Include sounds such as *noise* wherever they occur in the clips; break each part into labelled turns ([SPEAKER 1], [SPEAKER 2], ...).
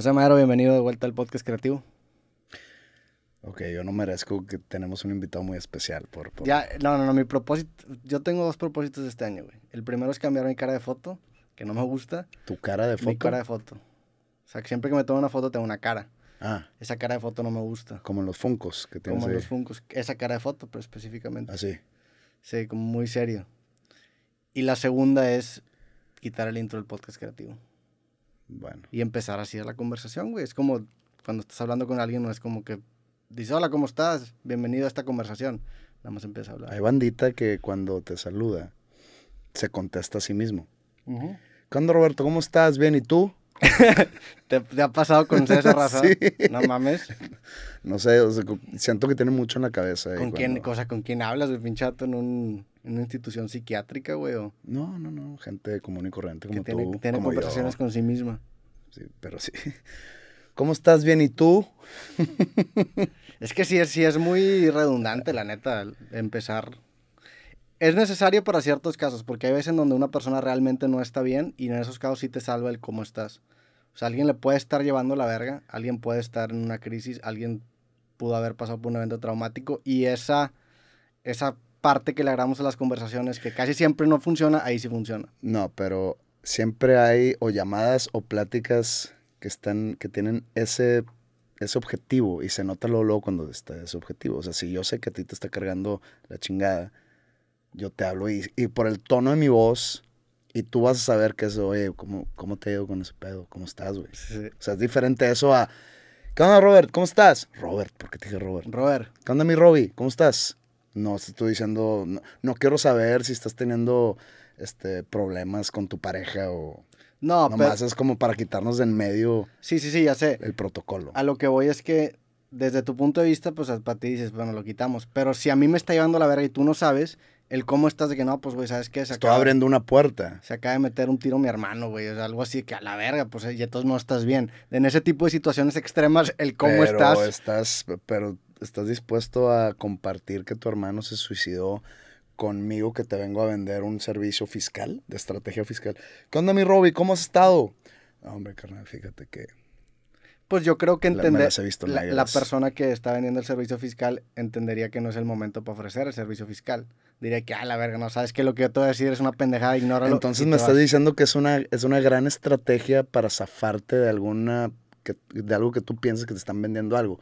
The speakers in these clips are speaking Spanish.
[SPEAKER 1] José Madero, bienvenido de vuelta al podcast creativo.
[SPEAKER 2] Ok, yo no merezco que tenemos un invitado muy especial por,
[SPEAKER 1] Ya, no, no, no, mi propósito, yo tengo dos propósitos este año, güey. El primero es cambiar mi cara de foto, que no me gusta.
[SPEAKER 2] ¿Tu cara de foto? Mi cara de
[SPEAKER 1] foto. O sea, que siempre que me tomo una foto tengo una cara. Ah. Esa cara de foto no me gusta.
[SPEAKER 2] Como en los funcos que tienes Como en los
[SPEAKER 1] funcos, esa cara de foto, pero pues, específicamente. Así. Ah, sí, como muy serio. Y la segunda es quitar el intro del podcast creativo. Bueno. Y empezar así la conversación, güey. Es como cuando estás hablando con alguien, no es como que dices, hola, ¿cómo estás? Bienvenido a esta conversación. Vamos más empieza a hablar. Hay
[SPEAKER 2] bandita que cuando te saluda, se contesta a sí mismo. ¿Cuándo Roberto? ¿Cómo estás? Bien, ¿y tú? *laughs* ¿Te,
[SPEAKER 1] ha pasado con César *laughs* Raza? No mames.
[SPEAKER 2] No sé, siento que tiene mucho en la cabeza. Eh, ¿Con, quién,
[SPEAKER 1] cosa, ¿Con quién hablas, pinchato, en, un, una institución psiquiátrica, güey?
[SPEAKER 2] No, no, no, gente común y corriente como tú. Tiene, conversaciones con sí misma. Sí, pero sí. *laughs*
[SPEAKER 1] ¿Cómo estás? Bien, ¿y tú? es que sí, sí es muy redundante, la neta, empezar es necesario para ciertos casos, porque hay veces en donde una persona realmente no está bien y en esos casos sí te salva el cómo estás. O sea, alguien le puede estar llevando la verga, alguien puede estar en una crisis, alguien pudo haber pasado por un evento traumático y esa, esa parte que le agregamos a las conversaciones, que casi siempre no funciona, ahí sí funciona.
[SPEAKER 2] No, pero siempre hay o llamadas o pláticas que, están, que tienen ese ese objetivo y se nota lo luego cuando está ese objetivo. O sea, si yo sé que a ti te está cargando la chingada yo te hablo y, y, por el tono de mi voz, y tú vas a saber que es, oye, ¿cómo, te digo con ese pedo? ¿Cómo estás, güey? O sea, es diferente eso a, ¿qué onda, Robert? ¿Cómo estás? Robert, ¿por qué te dije Robert? Robert. ¿Qué onda, mi Robbie? ¿Cómo estás? No, estoy diciendo, no, quiero saber si estás teniendo este, problemas con tu pareja o... No, Nomás pero... es como para quitarnos de en medio.
[SPEAKER 1] Sí, sí, sí, ya sé.
[SPEAKER 2] El protocolo.
[SPEAKER 1] A lo que voy es que desde tu punto de vista, pues para ti dices, bueno, lo quitamos. Pero si a mí me está llevando la verga y tú no sabes, el cómo estás de que no, pues, güey, ¿sabes qué? Estoy abriendo
[SPEAKER 2] una puerta.
[SPEAKER 1] Se acaba de meter un tiro mi hermano, güey, o algo así que a la verga, pues, eh, ya todos no estás bien. En ese tipo de situaciones extremas, el cómo estás.
[SPEAKER 2] Pero estás dispuesto a compartir que tu hermano se suicidó conmigo que te vengo a vender un servicio
[SPEAKER 1] fiscal, de estrategia fiscal. ¿Qué onda, mi Robbie? ¿Cómo has estado? Hombre, carnal, fíjate que pues yo creo que entender la, la, persona que está vendiendo el servicio fiscal entendería que no es el momento para ofrecer el servicio fiscal diría que, ah, la verga, no sabes que lo que yo te voy a decir es una pendejada, ignóralo. Entonces me estás
[SPEAKER 2] diciendo que es una, es una gran estrategia para zafarte de alguna, de algo que tú piensas que te están vendiendo algo.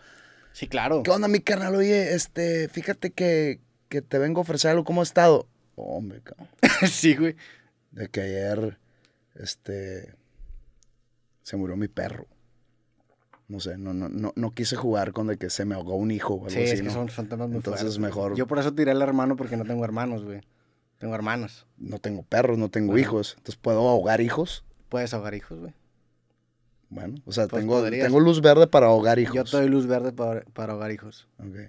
[SPEAKER 2] Sí, claro. ¿Qué onda, mi carnal? Oye, este, fíjate que, te vengo a ofrecer algo, ¿cómo has estado? hombre, cabrón. *laughs* sí, güey. De que ayer, este, se murió mi perro no sé, no, no, no, no quise jugar con de que se me ahogó un hijo o algo sí, es que son,
[SPEAKER 1] muy Entonces mejor... Yo por eso tiré al hermano porque no tengo hermanos, güey. Tengo hermanos. No tengo perros, no tengo hijos. Entonces, ¿puedo ahogar hijos? Puedes ahogar hijos, güey. Bueno, o
[SPEAKER 2] sea, pues tengo, tengo luz verde para ahogar hijos. Yo tengo
[SPEAKER 1] luz verde para, ahogar hijos.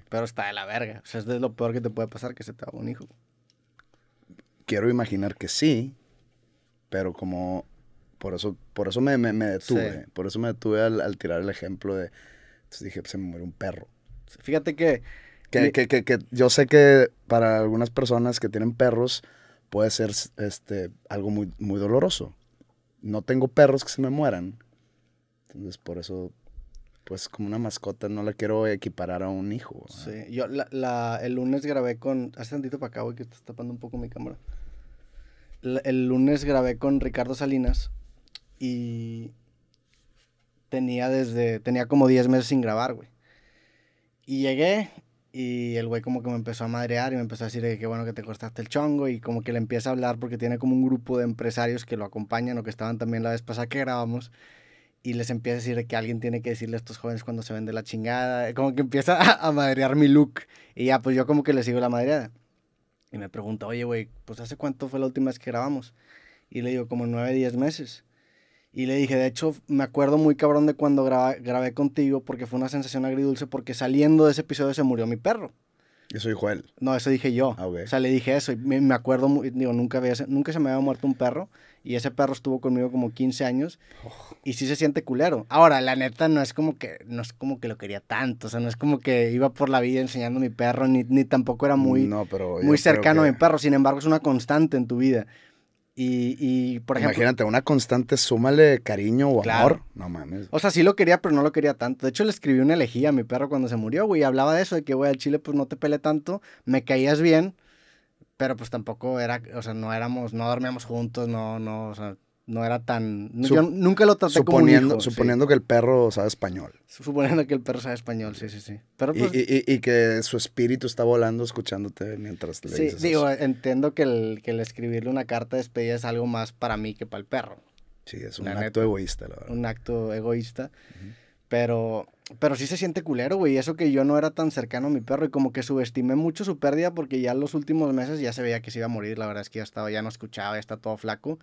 [SPEAKER 1] Pero está de la verga. O sea, es lo peor que te puede pasar, que se te ahogue un hijo.
[SPEAKER 2] Quiero imaginar que sí, pero como por eso, por eso me, me, detuve. Por eso me detuve al, tirar el ejemplo de. Entonces dije, se me muere un perro. Fíjate que, yo sé que para algunas personas que tienen perros puede ser este, algo muy, muy doloroso. No tengo perros que se me mueran. Entonces, por eso, pues como una mascota, no la quiero equiparar a un hijo. Sí,
[SPEAKER 1] yo el lunes grabé con. Hace tantito para acá, güey, que estás tapando un poco mi cámara. el lunes grabé con Ricardo Salinas y tenía desde, tenía como 10 meses sin grabar, güey. Y llegué y el güey como que me empezó a madrear y me empezó a decir que bueno que te costaste el chongo y como que le empieza a hablar porque tiene como un grupo de empresarios que lo acompañan o que estaban también la vez pasada que grabamos y les empieza a decir que alguien tiene que decirle a estos jóvenes cuando se vende la chingada, como que empieza a, a madrear mi look y ya pues yo como que le sigo la madreada. Y me pregunta, oye güey, pues hace cuánto fue la última vez que grabamos? Y le digo como 9, 10 meses. Y le dije, de hecho, me acuerdo muy cabrón de cuando grabé contigo porque fue una sensación agridulce porque saliendo de ese episodio se murió mi perro. Eso dijo él. No, eso dije yo. Ah, o sea, le dije eso. Y me, me acuerdo, digo, nunca, había, nunca se me había muerto un perro. Y ese perro estuvo conmigo como 15 años. Oh. Y sí se siente culero. Ahora, la neta, no es como que no es como que lo quería tanto. O sea, no es como que iba por la vida enseñando mi perro, ni, tampoco era muy, no,
[SPEAKER 2] pero muy cercano a
[SPEAKER 1] mi perro. Sin embargo, es una constante en tu vida. Y, por ejemplo. Imagínate,
[SPEAKER 2] una constante súmale cariño o amor.
[SPEAKER 1] No mames. O sea, sí lo quería, pero no lo quería tanto. De hecho, le escribí una elegía a mi perro cuando se murió, güey. Hablaba de eso, de que, güey, al chile, pues no te pele tanto. Me caías bien, pero pues tampoco era. O sea, no éramos, no dormíamos juntos, no, no, o sea, no era tan. nunca lo traté suponiendo, como Suponiendo
[SPEAKER 2] que el perro sabe español.
[SPEAKER 1] Suponiendo que el perro sabe español, sí, sí, sí. Pues, y, que su espíritu
[SPEAKER 2] está volando escuchándote mientras le dices.
[SPEAKER 1] Sí, digo, entiendo que el, que escribirle una carta de despedida es algo más para mí que para el perro. Sí, es un acto egoísta, la verdad. Un acto egoísta. Pero. Pero sí se siente culero, güey. Eso que yo no era tan cercano a mi perro y como que subestimé mucho su pérdida porque ya en los últimos meses ya se veía que se iba a morir. La verdad es que ya estaba, ya no escuchaba, ya está todo flaco.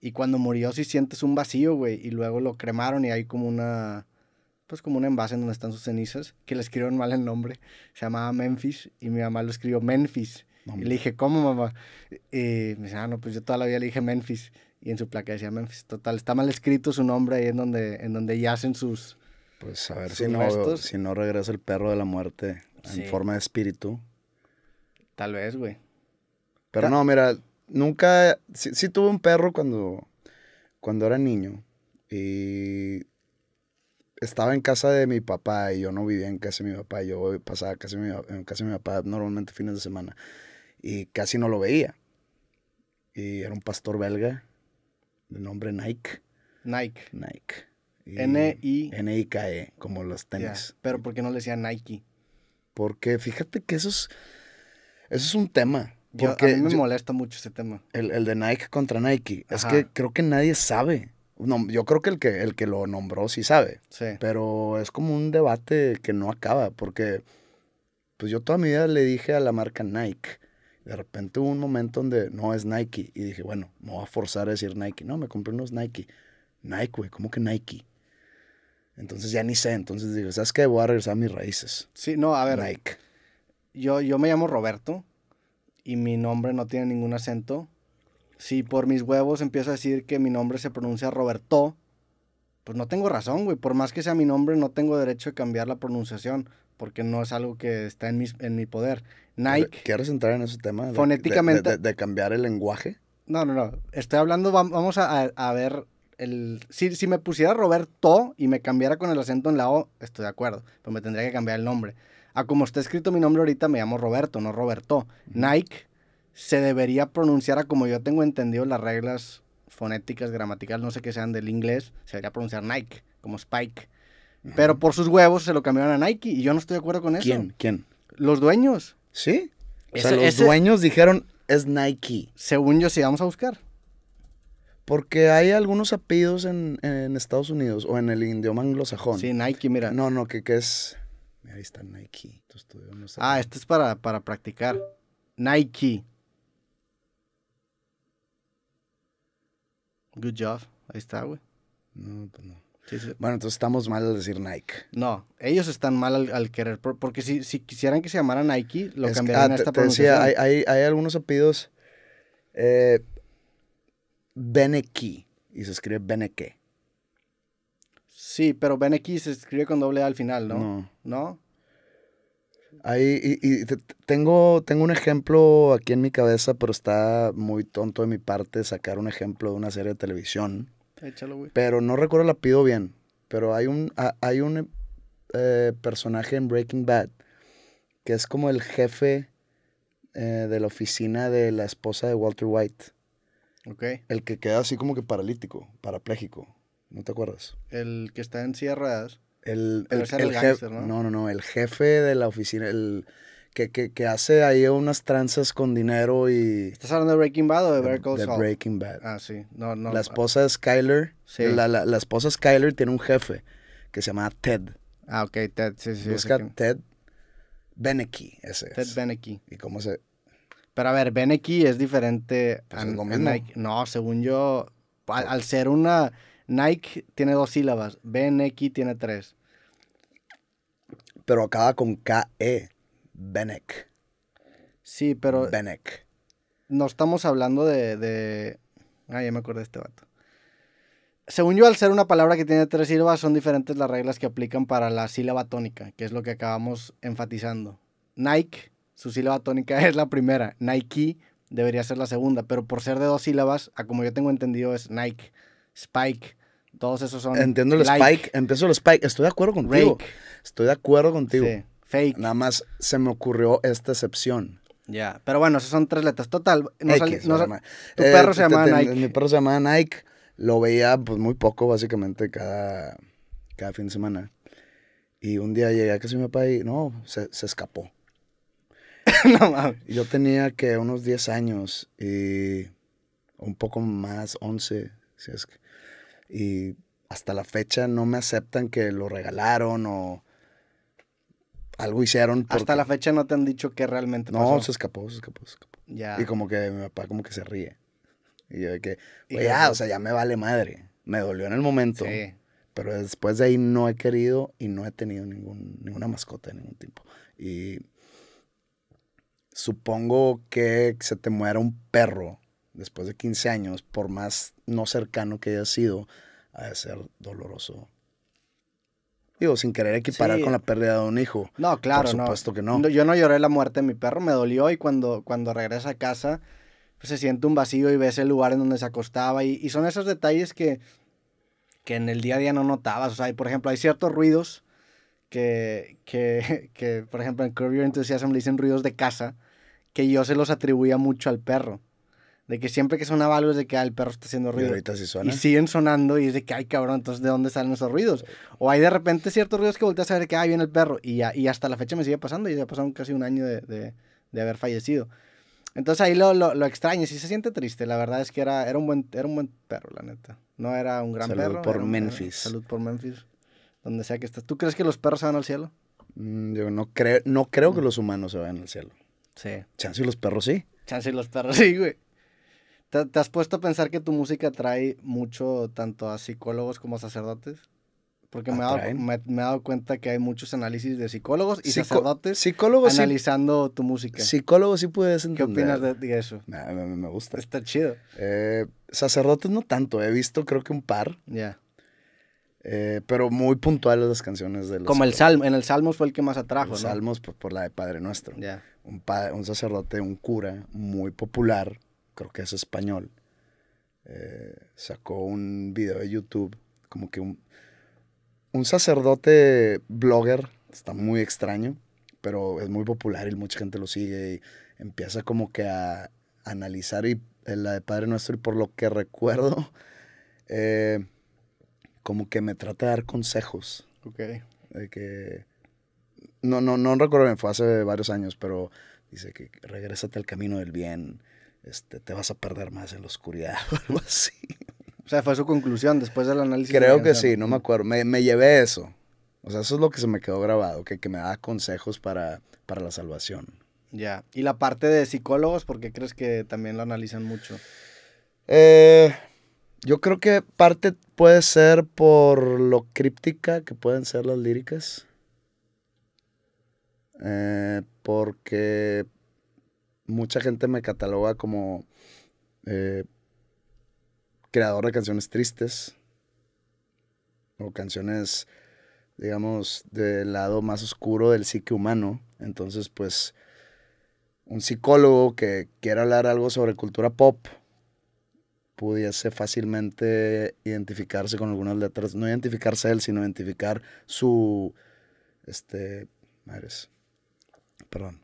[SPEAKER 1] Y cuando murió si sientes un vacío, güey. Y luego lo cremaron y hay como una... Pues como un envase en donde están sus cenizas. Que le escribieron mal el nombre. Se llamaba Memphis. Y mi mamá lo escribió Memphis. y le dije, ¿cómo, mamá? Y eh, me dice, ah, no, pues yo toda la vida le dije Memphis. Y en su placa decía Memphis. Total, está mal escrito su nombre ahí en donde, en donde yacen sus... Pues a ver si no,
[SPEAKER 2] si no regresa el perro de la muerte en forma de espíritu.
[SPEAKER 1] Tal vez, güey.
[SPEAKER 2] Pero no, mira, nunca, sí, tuve un perro cuando, cuando era niño. Y estaba en casa de mi papá y yo no vivía en casa de mi papá. Yo pasaba casi en casa de mi papá normalmente fines de semana y casi no lo veía. Y era un pastor belga de nombre Nike. Nike. Nike. N-I. N-I-K-E, como los tenis. pero ¿por qué no le decía Nike? Porque fíjate que eso es, eso es un tema. Porque a mí me molesta mucho ese tema. El, de Nike contra Nike. Es que creo que nadie sabe. No, yo creo que el, que el que lo nombró sí sabe. Pero es como un debate que no acaba. Porque pues yo toda mi vida le dije a la marca Nike. De repente hubo un momento donde no es Nike. Y dije, bueno, me voy a forzar a decir Nike. No, me compré unos Nike. Nike, güey, ¿cómo que Nike? Entonces ya ni sé. Entonces dije, ¿sabes qué? Voy a regresar a mis raíces.
[SPEAKER 1] Sí, no, a ver. Nike. Yo, yo me llamo Roberto y mi nombre no tiene ningún acento. Si por mis huevos empiezo a decir que mi nombre se pronuncia Roberto, pues no tengo razón, güey. Por más que sea mi nombre, no tengo derecho a cambiar la pronunciación porque no es algo que está en mi, en mi poder. Nike. ¿Quieres entrar en ese tema? fonéticamente.
[SPEAKER 2] De, cambiar el lenguaje?
[SPEAKER 1] No, no, no. Estoy hablando, vamos a, ver. El, si, si me pusiera Roberto y me cambiara con el acento en la O, estoy de acuerdo, pero me tendría que cambiar el nombre a como está escrito mi nombre ahorita, me llamo Roberto, no Roberto. Nike se debería pronunciar a como yo tengo entendido las reglas fonéticas, gramaticales, no sé qué sean del inglés, se debería pronunciar Nike, como Spike. Pero por sus huevos se lo cambiaron a Nike y yo no estoy de acuerdo con eso. ¿Quién? ¿Quién? Los dueños. ¿Sí? O sea, los dueños dijeron es Nike. Según yo, sí, vamos a buscar.
[SPEAKER 2] Porque hay algunos apellidos en, Estados Unidos o en el idioma
[SPEAKER 1] anglosajón. Sí, Nike, mira. No, no, que, que es
[SPEAKER 2] Ahí está Nike. ah, esto
[SPEAKER 1] es para, para practicar. Nike. Good job. Ahí está, güey. No, pues no. Bueno, entonces
[SPEAKER 2] estamos mal al
[SPEAKER 1] decir Nike. No, ellos están mal al, querer, porque si, quisieran que se llamara Nike, lo cambiarían ah, esta pronunciación.
[SPEAKER 2] hay, algunos apellidos. Eh, Beneki, y se escribe Beneke.
[SPEAKER 1] Sí, pero Beneki se escribe con doble A al final, ¿no? ¿No?
[SPEAKER 2] Ahí, y, tengo, tengo un ejemplo aquí en mi cabeza, pero está muy tonto de mi parte sacar un ejemplo de una serie de televisión. Échalo, güey. Pero no recuerdo la pido bien. Pero hay un, hay un eh, personaje en Breaking Bad que es como el jefe eh, de la oficina de la esposa de Walter White. Ok. El que queda así como que paralítico, parapléjico. ¿No te acuerdas?
[SPEAKER 1] El que está en sierras.
[SPEAKER 2] El, ¿no? ¿no? No, el jefe de la oficina, el que, hace ahí unas tranzas con dinero y...
[SPEAKER 1] ¿Estás hablando de Breaking Bad o de Better Call Breaking Bad. Ah, sí. No, no. La
[SPEAKER 2] esposa de Skyler, la, la, la, esposa Skyler tiene un jefe
[SPEAKER 1] que se llama Ted. Ah, ok, Ted, sí, sí. Busca Ted Beneki, ese Ted es. ¿Y cómo se...? Pero a ver, Beneki es diferente pues a, No, según yo, al ser una Nike tiene dos sílabas, Beneki tiene tres. Pero acaba con KE, Benek. Sí, pero... Benek. No estamos hablando de, de... Ah, ya me acordé de este vato. Según yo, al ser una palabra que tiene tres sílabas, son diferentes las reglas que aplican para la sílaba tónica, que es lo que acabamos enfatizando. Nike, su sílaba tónica *laughs* es la primera. Nike debería ser la segunda, pero por ser de dos sílabas, a como yo tengo entendido, es Nike. Spike, todos esos son. Entiendo el spike,
[SPEAKER 2] empiezo el spike. Estoy de acuerdo contigo. Estoy de acuerdo contigo. Fake. Nada más se me ocurrió esta excepción.
[SPEAKER 1] Ya, pero bueno,
[SPEAKER 2] esas son tres letras. Total, no X, tu perro eh, se llamaba Nike. Mi perro se llamaba Nike. Lo veía pues muy poco, básicamente, cada, cada fin de semana. Y un día llegué a casa mi papá y no, se, se escapó. *laughs* no mames. Yo tenía que unos 10 años y un poco más, 11, si es que y hasta la fecha no me aceptan que lo regalaron o algo hicieron. Hasta la fecha
[SPEAKER 1] no te han dicho que realmente pasó. No,
[SPEAKER 2] se escapó, se escapó, se escapó. Y como que mi papá como que se ríe. Y yo de que, ya, o sea, ya me vale madre. Me dolió en el momento. Pero después de ahí no he querido y no he tenido ninguna mascota de ningún tipo. Y supongo que se te muera un perro después de 15 años, por más no cercano que haya sido, ha de ser doloroso. Digo, sin querer equiparar con la pérdida de un hijo. No, claro, por supuesto que no.
[SPEAKER 1] Yo no lloré la muerte de mi perro, me dolió y cuando, cuando regresa a casa pues, se siente un vacío y ves el lugar en donde se acostaba y, son esos detalles que, que en el día a día no notabas. O sea, hay, por ejemplo, hay ciertos ruidos que, que, *laughs* que por ejemplo, en Curve Enthusiasm le dicen ruidos de casa que yo se los atribuía mucho al perro. De que siempre que suena algo es de que ah, el perro está haciendo ruido. Y ahorita sí suena. Y siguen sonando y es de que, ay, cabrón, entonces ¿de dónde salen esos ruidos? O hay de repente ciertos ruidos que volteas a saber que, ah, viene el perro. Y, hasta la fecha me sigue pasando y ya pasaron casi un año de, haber fallecido. Entonces ahí lo, lo, lo extraño, sí se siente triste. La verdad es que era, era, un, buen, buen perro, la neta. No era un gran perro. Salud por Memphis. salud por Memphis. Donde sea que estés. ¿Tú crees que los perros se van al cielo? Mm, yo no creo, no creo que los humanos se vayan al cielo. Sí. Chance y los perros sí. Chance y los perros sí, güey. ¿Te, has puesto a pensar que tu música atrae mucho tanto a psicólogos como a sacerdotes? Porque me he, dado, me, he, dado, cuenta que hay muchos análisis de psicólogos y sacerdotes psicólogos analizando tu música.
[SPEAKER 2] Psicólogos sí puedes entender. ¿Qué opinas de, eso? me, me, gusta. Está chido. Eh, sacerdotes no tanto, he visto creo que un par. Ya. Eh, pero muy puntuales las canciones de los Como el Salmo,
[SPEAKER 1] en el Salmos fue el que más atrajo, el Salmos
[SPEAKER 2] por, la de Padre Nuestro. Ya. Un, un sacerdote, un cura muy popular, creo que es español, eh, sacó un video de YouTube, como que un, sacerdote blogger, está muy extraño, pero es muy popular y mucha gente lo sigue y empieza como que a analizar y, eh, la de Padre Nuestro y por lo que recuerdo, *laughs* eh, como que me trata de dar consejos. De que, no, no, no recuerdo fue hace varios años, pero dice que regrésate al camino del bien, este, te vas a perder más en la oscuridad *laughs*
[SPEAKER 1] o algo así. O sea, fue su conclusión después del análisis. Creo que sí, no
[SPEAKER 2] me acuerdo. Me, llevé eso. O sea, eso es lo que se me quedó grabado, que, que me da consejos para, para la salvación.
[SPEAKER 1] Ya. ¿Y la parte de psicólogos, por qué crees que también lo analizan mucho?
[SPEAKER 2] Eh, yo creo que parte puede ser por lo críptica que pueden ser las líricas. Eh, porque mucha gente me cataloga como eh, creador de canciones tristes o canciones, digamos, del lado más oscuro del psique humano. Entonces, pues, un psicólogo que quiera hablar algo sobre cultura pop pudiese fácilmente identificarse con algunas letras, no identificarse él, sino identificar su, este, madres, perdón,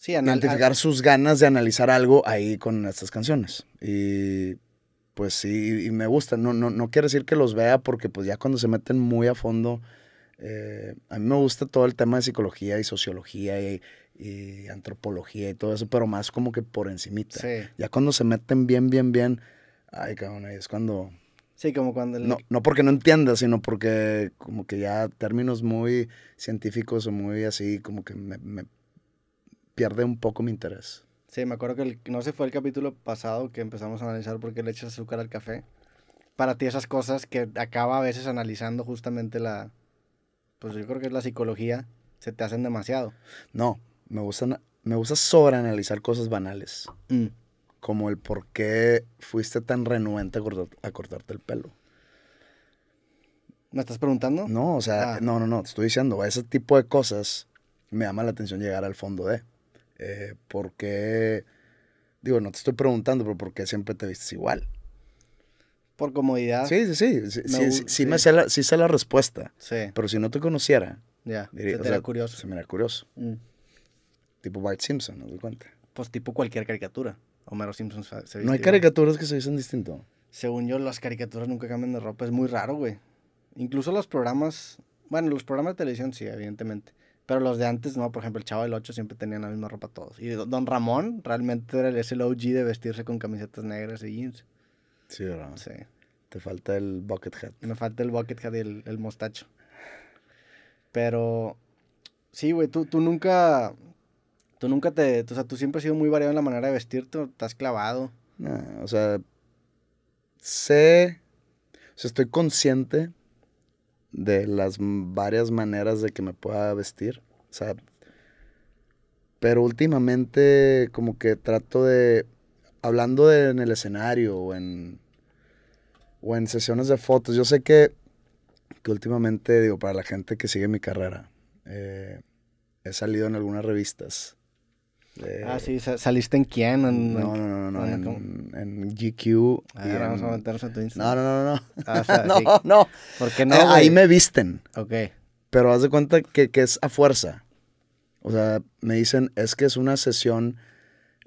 [SPEAKER 1] Sí, identificar
[SPEAKER 2] sus ganas de analizar algo ahí con estas canciones. Y pues sí, y me gusta. No, no, quiere decir que los vea porque pues ya cuando se meten muy a fondo, eh, a mí me gusta todo el tema de psicología y sociología y, y antropología y todo eso, pero más como que por encimita. Ya cuando se meten bien, bien, bien, ay, cabrón, es cuando...
[SPEAKER 1] Sí, como cuando... No,
[SPEAKER 2] no porque no entiendas, sino porque como que ya términos muy científicos o muy así, como que me pierde un poco mi interés.
[SPEAKER 1] Sí, me acuerdo que no sé, fue el capítulo pasado que empezamos a analizar por qué le echas azúcar al café. Para ti esas cosas que acaba a veces analizando justamente la, pues yo creo que es la psicología, se te hacen demasiado.
[SPEAKER 2] No, me gustan, me gusta sobreanalizar cosas banales. Mm. Como el por qué fuiste tan renuente a, cortarte el pelo.
[SPEAKER 1] ¿Me estás preguntando?
[SPEAKER 2] No, o sea, ah. no, no, no, te estoy diciendo, ese tipo de cosas me llama la atención llegar al fondo de. Eh, ¿Por qué? Digo, no te estoy preguntando, pero ¿por qué siempre te vistes igual?
[SPEAKER 1] Por comodidad. Sí, sí, sí. Sí, me, sé,
[SPEAKER 2] la, respuesta. Sí. Pero si no te conociera. Ya. se te curioso. Se me era curioso. Mm. Tipo White Simpson, ¿no te cuenta?
[SPEAKER 1] Pues tipo cualquier caricatura. Homero Simpson se viste No hay
[SPEAKER 2] caricaturas que se dicen
[SPEAKER 1] distinto. Según yo, las caricaturas nunca cambian de ropa. Es muy raro, güey. Incluso los programas. Bueno, los programas de televisión sí, evidentemente. Pero los de antes, no, por ejemplo, el Chavo del 8 siempre tenían la misma ropa todos. Y Don Ramón realmente era el, es OG de vestirse con camisetas negras y jeans. Sí, ¿verdad? Sí. Te falta el bucket hat. Me falta el bucket hat y el, mostacho. Pero, sí, güey, tú, nunca, tú nunca te, o sea, tú siempre has sido muy variado en la manera de vestirte, estás clavado.
[SPEAKER 2] o sea, sé, o sea, estoy consciente de las varias maneras de que me pueda vestir. O sea, pero últimamente como que trato de, hablando en el escenario o en, o en sesiones de fotos, yo sé que, que últimamente, digo, para la gente que sigue mi carrera, eh, he salido en algunas revistas
[SPEAKER 1] eh, ah, sí, saliste en quién? no, no, no, no, en, GQ. Ah, vamos a meternos a tu Instagram. No, no, no, ah, *laughs* no. no,
[SPEAKER 2] no. no? Ah, ahí me visten. Ok. Pero haz de cuenta que, que, es a fuerza. O sea, me dicen, es que es una sesión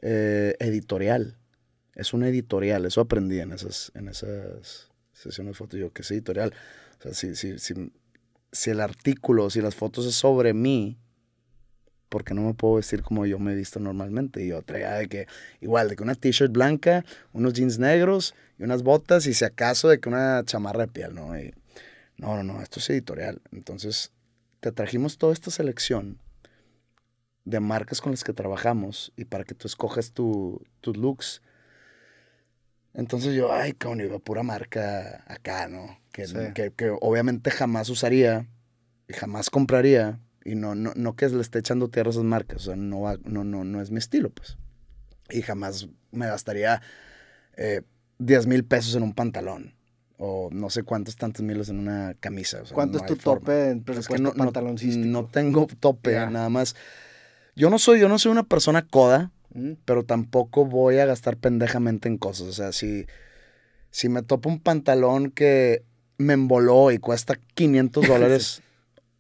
[SPEAKER 2] eh, editorial. Es una editorial. Eso aprendí en esas, en esas sesiones de fotos. Yo, que es editorial. O sea, si, si, si, si el artículo, si las fotos es sobre mí, porque no me puedo vestir como yo me he visto normalmente. Y yo traía de que, igual, de que una t-shirt blanca, unos jeans negros y unas botas y si acaso de que una chamarra de piel, ¿no? no, no, no, esto es editorial. Entonces, te trajimos toda esta selección de marcas con las que trabajamos y para que tú escojas tu, tus looks. Entonces yo, ay, cabrón, iba pura marca acá, ¿no? Que, que, que, obviamente jamás usaría y jamás compraría, y no, no, no que le esté echando tierra a esas marcas, o sea, no, va, no, no, no es mi estilo, pues. Y jamás me gastaría 10 eh, mil pesos en un pantalón o no sé cuántos tantos miles en una camisa. ¿Cuánto es tu tope en es no, tengo tope, nada más. Yo no soy, yo no soy una persona coda, mm. pero tampoco voy a gastar pendejamente en cosas. O sea, si, si me topo un pantalón que me emboló y cuesta 500 *laughs* dólares,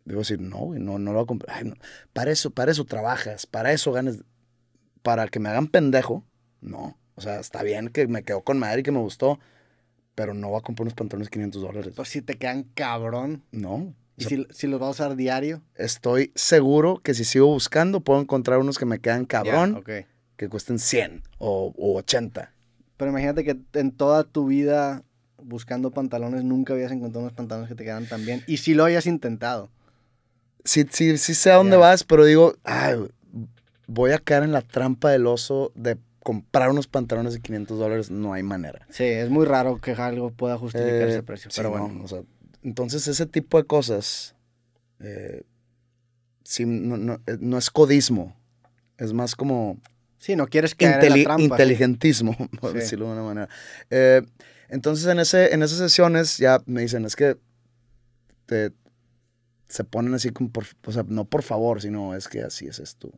[SPEAKER 2] Debo decir, no, no, no lo voy a comprar. Para eso, para eso trabajas, para eso ganas. para que me hagan pendejo, no. O sea, está bien que me quedó con madre y que me gustó, pero no voy a comprar unos pantalones 500 dólares.
[SPEAKER 1] Pues si te quedan cabrón. No. ¿Y si, si, los vas a usar diario?
[SPEAKER 2] Estoy seguro que si sigo buscando puedo encontrar unos que me
[SPEAKER 1] quedan cabrón,
[SPEAKER 2] que cuesten 100 o, o 80.
[SPEAKER 1] Pero imagínate que en toda tu vida buscando pantalones nunca habías encontrado unos pantalones que te quedan tan bien. Y si lo hayas intentado
[SPEAKER 2] sí, sé a dónde vas, pero digo, voy a caer en la trampa del oso de comprar unos pantalones de 500 dólares, no hay manera. Sí,
[SPEAKER 1] es muy raro que algo pueda justificar eh, ese precio, pero bueno.
[SPEAKER 2] entonces, ese tipo de cosas, eh, sí, eh, no, es codismo, es más como...
[SPEAKER 1] Sí, no quieres que
[SPEAKER 2] Inteligentismo, *laughs* por decirlo de una manera. entonces, en, ese, en esas sesiones ya me dicen, es que te, se ponen así como, o sea, no por favor, sino es que así es esto.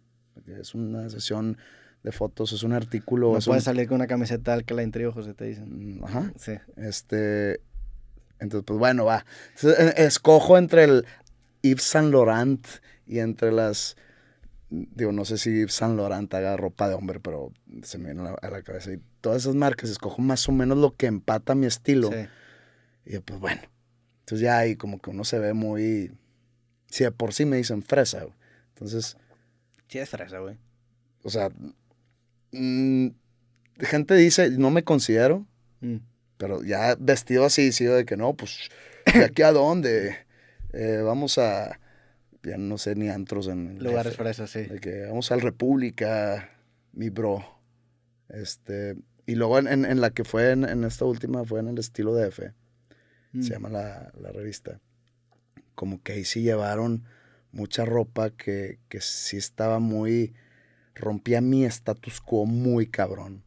[SPEAKER 2] Es una sesión de fotos, es un artículo. No
[SPEAKER 1] salir con una camiseta al que la intrigo, José, te dicen.
[SPEAKER 2] Mm, ajá. Sí. Este, entonces, pues bueno, va. E, escojo entre el Yves Saint Laurent y entre las digo, no sé si Yves Saint Laurent haga ropa de hombre, pero se me viene a la, cabeza. Y todas esas marcas, escojo más o menos lo que empata mi estilo. Y pues bueno. Entonces ya ahí como que uno se ve muy si de por sí me dicen fresa, güey. Entonces. Sí, es fresa, güey. O sea, mm, gente dice, no me considero, mm. pero ya vestido así, sido de que no, pues, ¿de aquí a dónde? Eh, vamos a. Ya no sé ni antros en. Lugares fresas, sí. que vamos al República, mi bro. Este. Y luego en, la que fue en, esta última fue en el estilo de F. Mm. Se llama la revista como que ahí sí llevaron mucha ropa que, sí estaba muy, rompía mi status quo muy cabrón.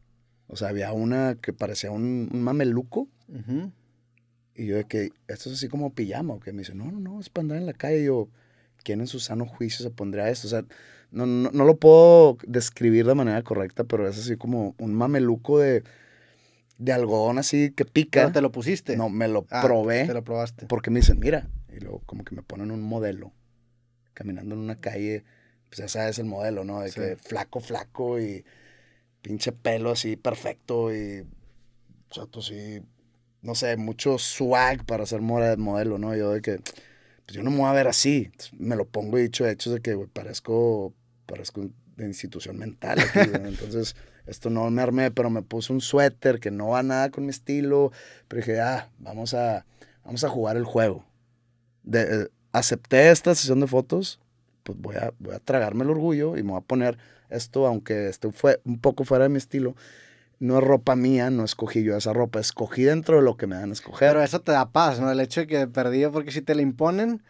[SPEAKER 2] O sea, había una que parecía un, mameluco. Y yo de que, esto es así como pijama, o que me dice, no, no, no, es para andar en la calle. yo, ¿quién en su sano juicio se pondría esto? O sea, no, no, no lo puedo describir de manera correcta, pero es así como un mameluco de, de algodón así que pica. te lo pusiste. No, me lo ah, probé. Te lo probaste. Porque me dicen, mira, y luego como que me ponen un modelo, caminando en una calle, pues ya sabes el modelo, ¿no? De que flaco, flaco y pinche pelo así perfecto y chato pues, así, no sé, mucho swag para ser modelo, ¿no? Yo de que, pues yo no me voy a ver así. me lo pongo y dicho hecho de que, parezco, parezco de institución mental *laughs* Entonces, esto no me armé, pero me puse un suéter que no va nada con mi estilo. Pero dije, ah, vamos a, vamos a jugar el juego de, eh, acepté esta sesión de fotos, pues voy a, voy a tragarme el orgullo y me voy a poner esto, aunque esto fue un poco fuera de mi estilo. No es ropa mía, no escogí yo esa ropa,
[SPEAKER 1] escogí dentro de lo que me dan a escoger. Pero eso te da paz, ¿no? El hecho de que perdido, porque si te la imponen,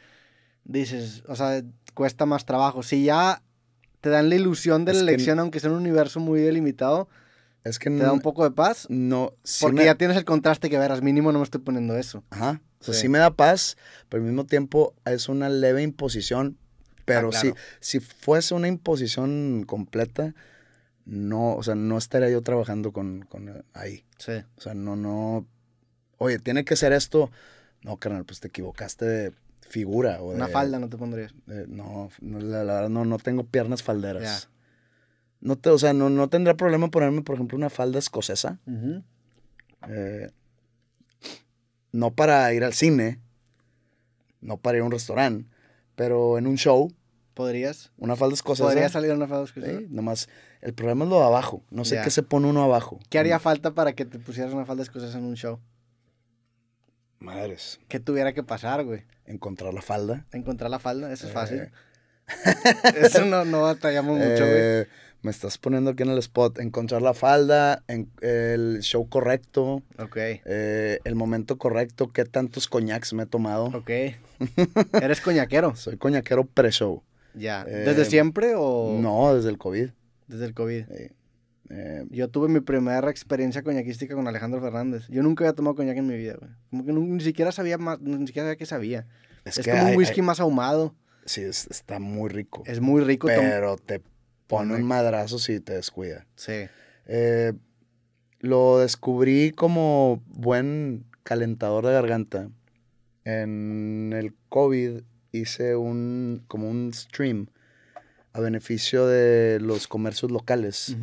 [SPEAKER 1] dices, o sea, cuesta más trabajo. Si ya te dan la ilusión de la elección, aunque sea un universo muy delimitado, te da un poco de paz. No. Sí porque ya tienes el contraste que verás. Mínimo no me estoy poniendo eso. Ajá. O sea, sí. me da paz, pero al mismo tiempo
[SPEAKER 2] es una leve imposición. Pero ah, si, fuese una imposición completa, no, o sea, no estaría yo trabajando con, eh, ahí. Sí. O sea, no, no. Oye, tiene que ser esto. No, carnal, pues te equivocaste de figura. Una falda no te pondrías. no, la, verdad no, no tengo piernas falderas. No o sea, no, no tendrá problema ponerme, por ejemplo, una falda escocesa. Eh, no para ir al cine, no para ir a un restaurante, pero en un show.
[SPEAKER 1] ¿Podrías? Una falda escocesa. ¿Podría salir una falda escocesa? Sí,
[SPEAKER 2] nomás. El problema es lo de abajo. No sé qué se pone uno abajo. ¿Qué haría falta
[SPEAKER 1] para que te pusieras una falda escocesa en un show? Madres. ¿Qué tuviera que pasar, güey? Encontrar la falda. Encontrar la falda, eso es eh. fácil. *laughs* eso no, no batallamos mucho, güey. Eh,
[SPEAKER 2] me estás poniendo aquí en el spot, encontrar la falda, el show correcto, okay. Eh, el momento correcto, qué tantos coñacs me he tomado. Ok.
[SPEAKER 1] *laughs* ¿Eres coñaquero? Soy coñaquero pre-show. Ya. Eh, ¿Desde siempre o...? No, desde el COVID. Desde el COVID. Eh, yo tuve mi primera experiencia coñaquística con Alejandro Fernández. Yo nunca había tomado coñac en mi vida, güey. Como que ni siquiera sabía más, ni siquiera sabía sabía. Es, que como un whisky más ahumado.
[SPEAKER 2] Sí, está muy rico. Es muy rico. Pero te pone un madrazo si te descuida. Sí. Eh, lo descubrí como buen calentador de garganta. En el COVID hice un, como un stream a beneficio de los comercios locales.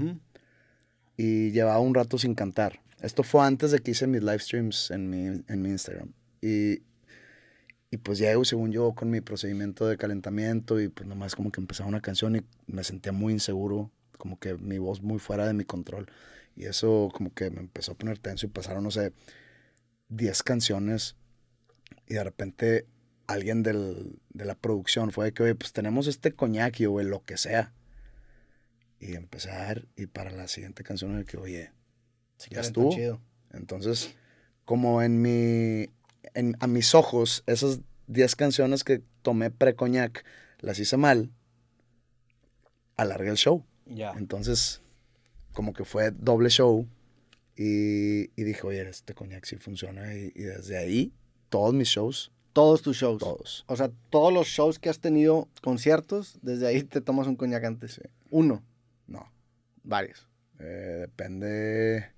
[SPEAKER 2] Y llevaba un rato sin cantar. Esto fue antes de que hice mis live streams en mi, en mi Instagram. Y y pues llego, según yo, con mi procedimiento de calentamiento y pues nomás como que empezaba una canción y me sentía muy inseguro, como que mi voz muy fuera de mi control. Y eso como que me empezó a poner tenso y pasaron, no sé, 10 canciones y de repente alguien del, de la producción fue de que, oye, pues tenemos este coñac o lo que sea. Y empezar y para la siguiente canción de que, oye, ya estuvo. Entonces, como en mi en, a mis ojos, esas 10 canciones que tomé pre-coñac, las hice mal, alargué el show. Ya. Entonces, como que fue doble show. Y, y dije, oye, este
[SPEAKER 1] coñac sí funciona. Y, desde ahí, todos mis shows. Todos tus shows. Todos. O sea, todos los shows que has tenido, conciertos, desde ahí te tomas un coñac antes. Uno. No. Varios.
[SPEAKER 2] Eh, depende.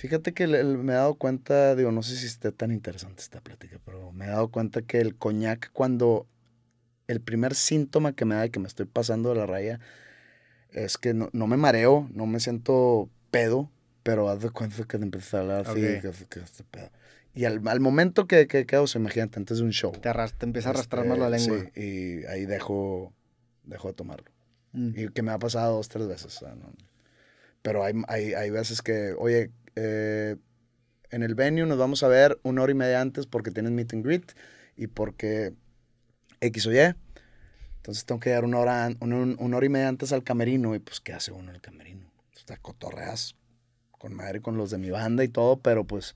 [SPEAKER 1] Fíjate que me he
[SPEAKER 2] dado cuenta, digo, no sé si esté tan interesante esta plática, pero me he dado cuenta que el coñac, cuando el primer síntoma que me da de que me estoy pasando de la raya, es que no, no me mareo, no me siento pedo, pero haz de cuenta que te empezar a hablar así, que, Y al, momento que, que, que imagínate, antes de un show. Te, te empieza a arrastrar más la este, lengua. Sí, y ahí dejo, dejo de tomarlo. Mm. Y que me ha pasado dos, tres veces. pero hay, hay, hay, veces que, oye, eh, en el venue nos vamos a ver una hora y media antes porque tienes meet and greet y porque X o Y. Entonces tengo que llegar una hora, una, una hora y media antes al camerino. Y pues, ¿qué hace uno en el camerino? Está cotorreas con madre, con los de mi banda y todo, pero pues,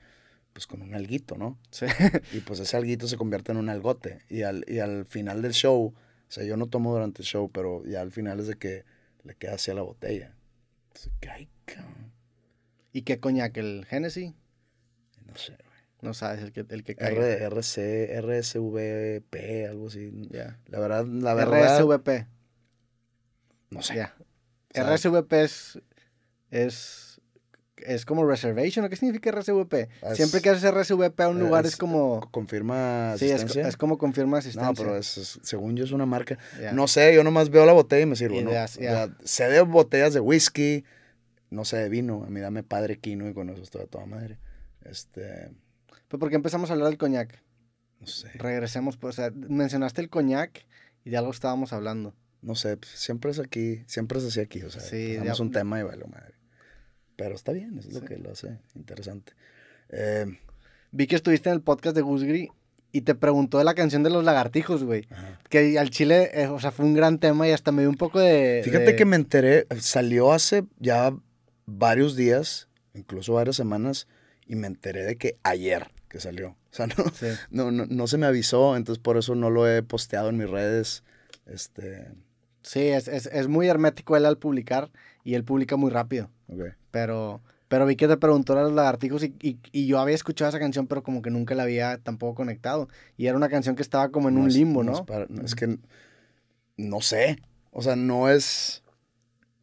[SPEAKER 2] pues con un alguito, ¿no? Y pues ese alguito se convierte en un algote. Y al, y al final del show, o sea, yo no tomo durante el show, pero ya al final es de que le queda hacia la botella. Entonces, ¿qué
[SPEAKER 1] ¿Y qué que ¿El Genesis? No sé, güey. No sabes el que, el que RSVP, algo así. Ya. La verdad, la verdad. RSVP. No sé. RSVP es, es. como reservation. ¿Qué significa RSVP? Siempre que haces RSVP a un lugar es, como. Confirma Sí, es, como confirma asistencia. No,
[SPEAKER 2] pero según yo es una marca. No sé, yo nomás veo la botella y me sirvo. ¿no? O sea, de botellas de whisky no sé de vino, a mí dame padre quino y con eso estoy a toda madre.
[SPEAKER 1] Este... ¿Pero pues, por qué empezamos a hablar del coñac? No sé. Regresemos, pues, o sea, mencionaste el coñac y de algo estábamos hablando. No sé, pues, siempre es aquí, siempre es así aquí, o sea, sí, un tema y vale, madre. Pero está bien, eso es lo que lo hace interesante. Eh, Vi que estuviste en el podcast de Gusgri y te preguntó de la canción de los lagartijos, güey. Que al chile, eh, o sea, fue un gran tema y hasta me dio un poco de... Fíjate que me enteré,
[SPEAKER 2] salió hace ya varios días, incluso varias semanas, y me enteré
[SPEAKER 1] de que ayer que salió. *laughs*
[SPEAKER 2] O sea, no, no, se me avisó, entonces por eso no lo he
[SPEAKER 1] posteado en mis redes.
[SPEAKER 2] Este...
[SPEAKER 1] Sí, es, muy hermético él al publicar y él publica muy rápido. Pero, pero vi que te preguntó a los lagartijos y, yo había escuchado esa canción, pero como que nunca la había tampoco conectado. Y era una canción que estaba como en un limbo, ¿no? es que no sé. O sea, no es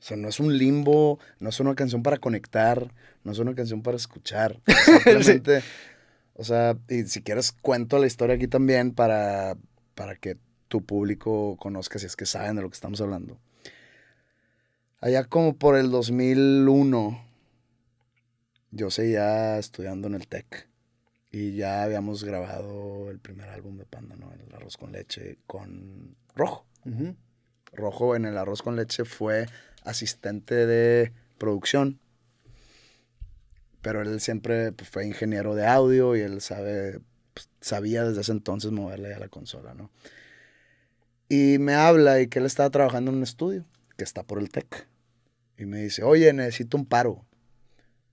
[SPEAKER 1] o sea, no
[SPEAKER 2] es un limbo, no es una canción para conectar, no es una canción para escuchar. *laughs* o sea, y si quieres cuento la historia aquí también para, para que tu público conozca si es que saben de lo que estamos hablando. Allá como por el 2001, yo seguía estudiando en el TEC y ya habíamos grabado el primer álbum de Panda, ¿no? El arroz con leche con rojo. Rojo en el arroz con leche fue asistente de producción, pero él siempre pues, fue ingeniero de audio y él sabe, pues, sabía desde ese entonces moverle a la consola, ¿no? Y me habla y que él estaba trabajando en un estudio que está por el TEC. Y me dice, oye, necesito un paro.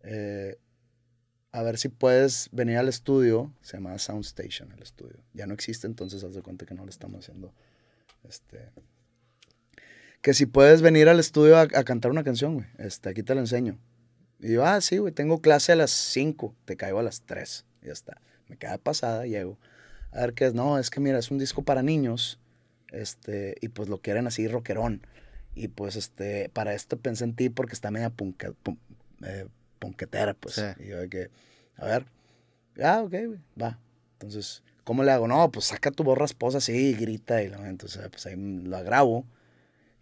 [SPEAKER 2] Eh, a ver si puedes venir al estudio. Se llama Station, el estudio. Ya no existe, entonces haz de cuenta que no lo estamos haciendo este, que si puedes venir al estudio a, cantar una canción, güey, este, aquí te la enseño. Y yo, ah, sí, güey, tengo clase a las 5, te caigo a las 3, ya está. Me queda pasada, llego. A ver qué es, no, es que mira, es un disco para niños, este, y pues lo quieren así rockerón. Y pues, este, para esto pensé en ti porque está media eh, punquetera, pues. Y yo de que, a ver, ah, ok, güey, va. Entonces, ¿cómo le hago? No, pues saca tu voz rasposa así y grita. Y entonces, pues ahí lo grabo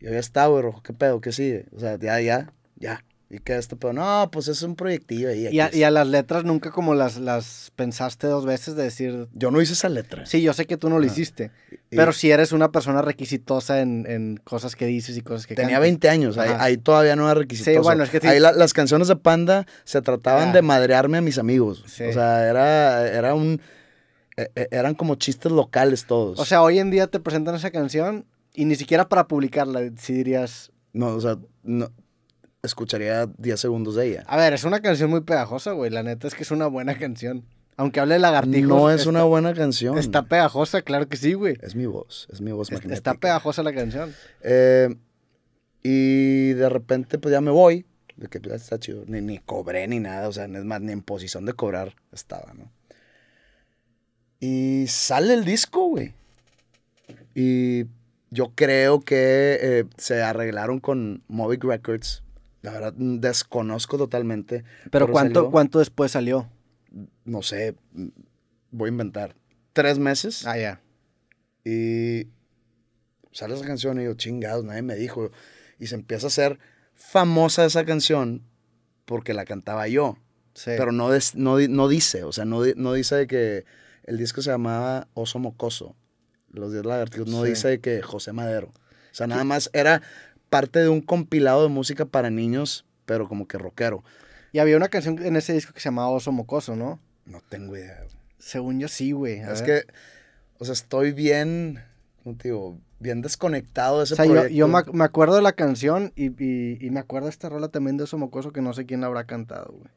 [SPEAKER 2] yo ya estaba, güey, ¿qué pedo? ¿Qué sigue? O sea, ya,
[SPEAKER 1] ya, ya. Y que esto? Pero no, pues es un proyectillo Y a, las letras nunca como las, las pensaste dos veces de decir... Yo no hice esa letra. Sí, yo sé que tú no lo hiciste, pero si eres una persona requisitosa en, cosas que dices y cosas que... Tenía 20 años, ahí,
[SPEAKER 2] todavía no era requisitoso. Sí, bueno, es que... Ahí las canciones de Panda se trataban ah. de madrearme a mis amigos. O sea, era, era un... E, e, eran como chistes locales todos. O sea,
[SPEAKER 1] hoy en día te presentan esa canción y ni siquiera para publicarla, si dirías... No, o sea, no, escucharía 10 segundos de ella. A ver, es una canción muy pegajosa, güey. La neta es que es una buena canción. Aunque hable de lagartijos. No es una
[SPEAKER 2] buena canción. Está
[SPEAKER 1] pegajosa, claro que sí, güey. Es mi voz, es mi voz magnética. Está pegajosa la canción.
[SPEAKER 2] Eh, y
[SPEAKER 1] de repente,
[SPEAKER 2] pues ya me voy. De que pues, está chido. Ni, cobré ni nada. O sea, es más, ni en posición de cobrar estaba, ¿no? Y sale el disco, güey. Y yo creo que eh, se arreglaron con Movic Records. La verdad, mm, desconozco totalmente. ¿Pero, cuánto, cuánto después salió? No sé, mm, voy a inventar. Tres meses. Ah, ya. Y sale esa canción y yo, chingados, nadie me dijo. Y se empieza a hacer famosa esa canción porque la cantaba yo. Pero no, no, dice, o sea, no, no dice que el disco se llamaba Oso Mocoso. Los 10 lagartijos. No dice que José Madero. O sea, nada más era parte de un compilado de música
[SPEAKER 1] para niños, pero como que rockero. Y había una canción en ese disco que se llamaba Oso Mocoso, ¿no? No tengo idea. Según yo sí, güey. Es que, o sea, estoy bien,
[SPEAKER 2] ¿cómo te digo? Bien desconectado de ese o sea, Yo, me,
[SPEAKER 1] acuerdo de la canción y, me acuerdo de esta rola también de Oso Mocoso que no sé quién la habrá cantado, güey.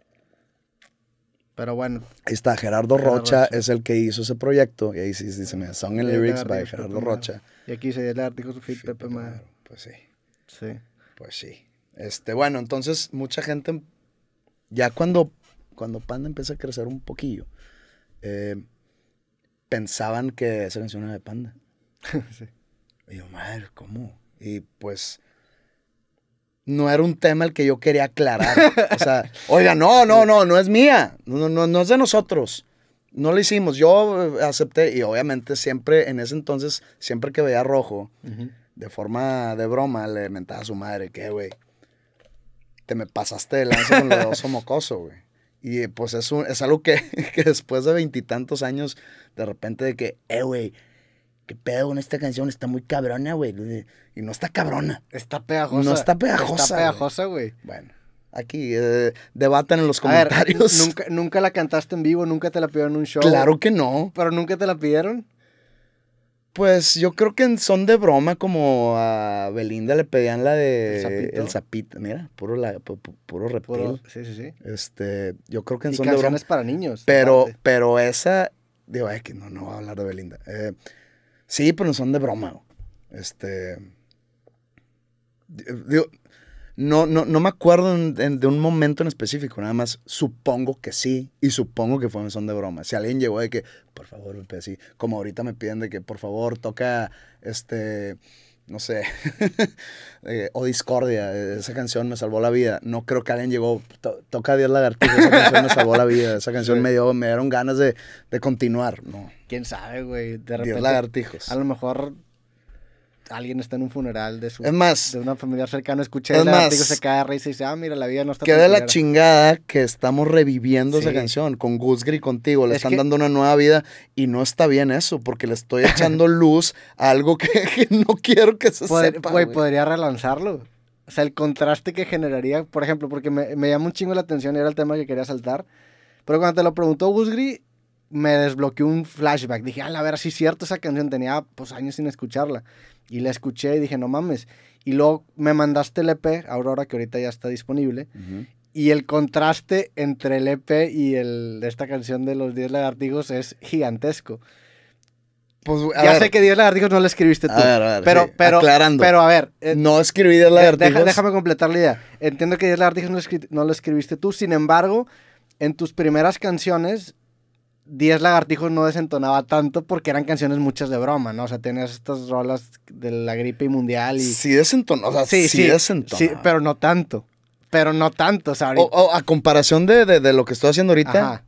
[SPEAKER 1] Pero bueno.
[SPEAKER 2] Ahí está, Gerardo, Rocha, es el que hizo ese proyecto. Y ahí sí, se me Song and Lyrics by Gerardo pues, Rocha.
[SPEAKER 1] Y aquí se el artículo su Pepe, Pepe Pues sí. Sí. Pues sí. Este,
[SPEAKER 2] bueno, entonces mucha gente, ya cuando, cuando Panda empieza a crecer un poquillo, eh, pensaban que esa canción de Panda. *laughs* sí. Y yo, madre, ¿cómo? Y pues no era un tema el que yo quería aclarar. O sea, *laughs* oiga, no, no, no, no es mía, no, no, no es de nosotros. No lo hicimos, yo eh, acepté y obviamente siempre, en ese entonces, siempre que veía rojo, de forma de broma, le mentaba a su madre, que güey, te me pasaste de lanza con lo oso mocoso, güey. Y eh, pues es, un, es algo que, *laughs* que después de veintitantos años, de repente de que, eh, güey, ¿qué pedo con esta canción? Está muy cabrona, güey. Y no está cabrona.
[SPEAKER 1] Está pegajosa. No está pegajosa. Está pegajosa, güey. Bueno,
[SPEAKER 2] aquí eh, debatan en los comentarios. *laughs* ¿nunca,
[SPEAKER 1] ¿Nunca la cantaste en vivo? ¿Nunca te la pidieron en un show? Claro que no. ¿Pero nunca te la pidieron? Pues yo
[SPEAKER 2] creo que son de broma, como a Belinda le pedían la de El Zapito. Mira, puro, la, puro reptil. sí, sí, sí. Este, yo creo que en son de broma. para
[SPEAKER 1] niños. Pero,
[SPEAKER 2] pero esa, digo, es que no, no voy a hablar de Belinda. Eh, Sí, pero pues son de broma. Este. Digo, no, no, me acuerdo de un momento en específico, nada más supongo que sí y supongo que fue un son de broma. Si alguien llegó de que, por favor, así, como ahorita me piden de que, por favor, toca este no sé, *laughs* eh, o Discordia, esa canción me salvó la vida. No creo que alguien llegó, toca Dios lagartijos. esa canción me salvó la vida, esa canción me, dio, me dieron ganas de, continuar, ¿no?
[SPEAKER 1] ¿Quién sabe, güey?
[SPEAKER 2] De lagartijos. A lo
[SPEAKER 1] mejor alguien está en un funeral de su es
[SPEAKER 2] más, de una familia cercana, escuché es el más, se cae
[SPEAKER 1] y dice, ah, mira, la vida no está. Qué de la
[SPEAKER 2] chingada que estamos reviviendo esa canción con Guzgri contigo, le están dando una nueva vida y no está bien eso, porque le estoy echando *laughs* luz a
[SPEAKER 1] algo *laughs* que, no quiero que se sepa. Güey, podría relanzarlo. O sea, el contraste que generaría, por ejemplo, porque me, me llamó un chingo la atención y era el tema que quería saltar. Pero cuando te lo preguntó Guzgri, me desbloqueó un flashback. Dije, a ver, si es cierto, esa canción tenía pues años sin escucharla. Y la escuché y dije, no mames. Y luego me mandaste el EP, Aurora, que ahorita ya está disponible. Y el contraste entre el EP y el, esta canción de los 10 lagartijos es gigantesco. Pues, ya sé que 10 lagartijos no la escribiste tú. A ver, a ver, pero, pero, aclarando, pero a ver. Eh, no escribí 10 eh, lagartijos. déjame completar la idea. Entiendo que 10 lagartijos no, no lo escribiste tú. Sin embargo, en tus primeras canciones 10 lagartijos no desentonaba tanto porque eran canciones muchas de broma, ¿no? O sea, tenías estas rolas de la gripe mundial y... Sí desentonó, sí, sí, sí, pero no tanto. Pero no tanto,
[SPEAKER 2] o o, a comparación de, lo que estoy haciendo ahorita,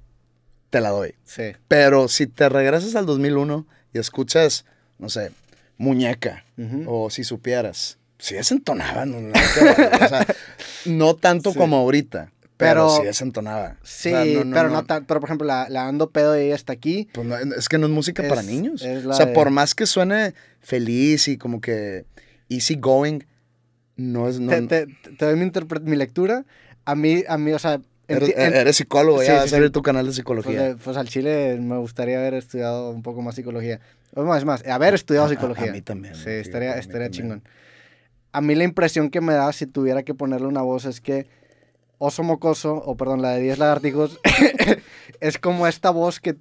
[SPEAKER 2] te la doy. Sí. Pero si te regresas al 2001 y escuchas, no sé, Muñeca o Si Supieras, sí desentonaban. No, o sea, no tanto *laughs* como ahorita. Pero, si es entonada.
[SPEAKER 1] Sí, pero no, pero por ejemplo, la, ando pedo y ella está aquí. Pues es que no es música para niños. O sea, por
[SPEAKER 2] más que suene feliz y como que easy going, no es. te,
[SPEAKER 1] te, doy mi, mi, lectura. A mí, a mí, o sea. Eres, psicólogo, ya tu
[SPEAKER 2] canal de psicología. Pues, eh,
[SPEAKER 1] pues, al Chile me gustaría haber estudiado un poco más psicología. Es más, haber estudiado psicología. A, mí también. Sí, estaría, estaría chingón. A mí la impresión que me da si tuviera que ponerle una voz es que Oso Mocoso, o perdón, la de 10 lagartijos, *laughs* es como esta voz que,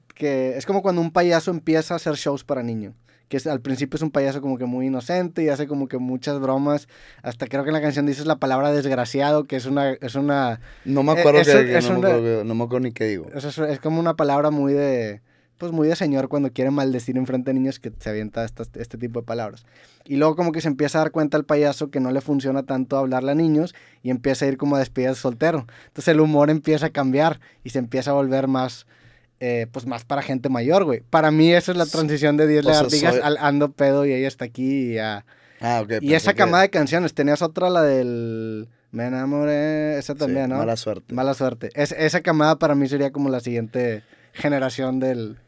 [SPEAKER 1] es como cuando un payaso empieza a hacer shows para niños. Que al principio es un payaso como que muy inocente y hace como que muchas bromas. Hasta creo que en la canción dices la palabra desgraciado, que es una. Es una no me acuerdo, ni qué digo. Es, como una palabra muy de pues muy de señor cuando quiere maldecir en frente de niños que se avienta esta, este tipo de palabras. Y luego como que se empieza a dar cuenta al payaso que no le funciona tanto hablarle a niños y empieza a ir como a despedir soltero. Entonces el humor empieza a cambiar y se empieza a volver más... Eh, pues más para gente mayor, güey. Para mí esa es la transición de 10 La soy... al ando pedo y ella está aquí y Ah, Y esa camada de canciones, tenías otra, la del... Me enamoré, esa también, ¿no? Mala suerte. Mala suerte. Es, esa camada para mí sería como la siguiente generación del,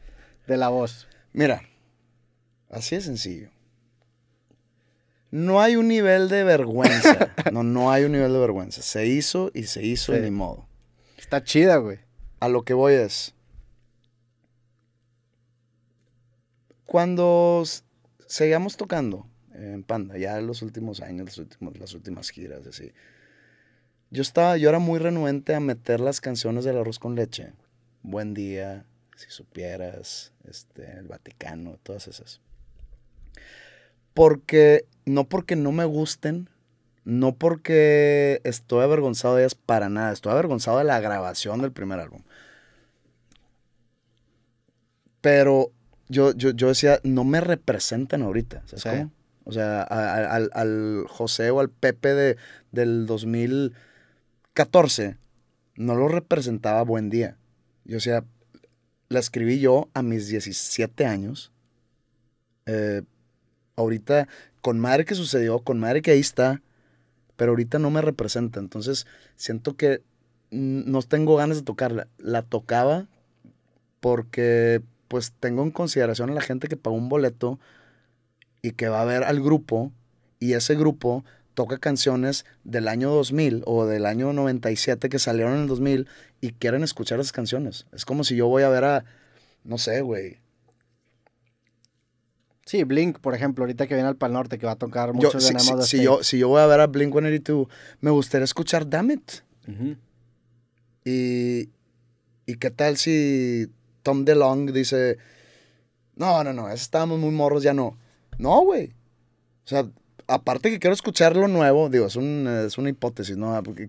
[SPEAKER 1] de la voz.
[SPEAKER 2] Mira, así es sencillo. No hay un nivel de vergüenza. *laughs* no, no hay un nivel de vergüenza. Se hizo y se hizo de ni modo. Está chida, güey. A lo que voy es. Cuando seguíamos tocando en Panda, ya en los últimos años, las últimas giras, así. Yo estaba, yo era muy renuente a meter las canciones del arroz con leche. Buen día, si supieras, este, el Vaticano, todas esas. Porque, no porque no me gusten, no porque estoy avergonzado de ellas para nada, estoy avergonzado de la grabación del primer álbum. Pero yo, yo, decía, no me representan ahorita, ¿sabes O sea, al, al, José o al Pepe de, del 2014 no lo representaba buen día. Yo decía, la escribí yo a mis 17 años. Eh, ahorita, con madre que sucedió, con madre que ahí está, pero ahorita no me representa. Entonces, siento que no tengo ganas de tocarla. La tocaba porque, pues, tengo en consideración a la gente que pagó un boleto y que va a ver al grupo, y ese grupo toca canciones del año 2000 o del año 97 que salieron en el 2000 y quieren escuchar esas canciones. Es como si yo voy a ver
[SPEAKER 1] a, no sé, güey. Sí, Blink, por ejemplo, ahorita que viene al Pal Norte, que va a tocar mucho yo, si, si, si yo, si
[SPEAKER 2] yo voy a ver a Blink 182, me gustaría escuchar Damn It. y, y qué tal si Tom DeLong dice, no, no, no, estábamos muy morros, ya no. No, güey. O sea, aparte que quiero escuchar lo nuevo, digo, es, una hipótesis, ¿no? Ah, porque,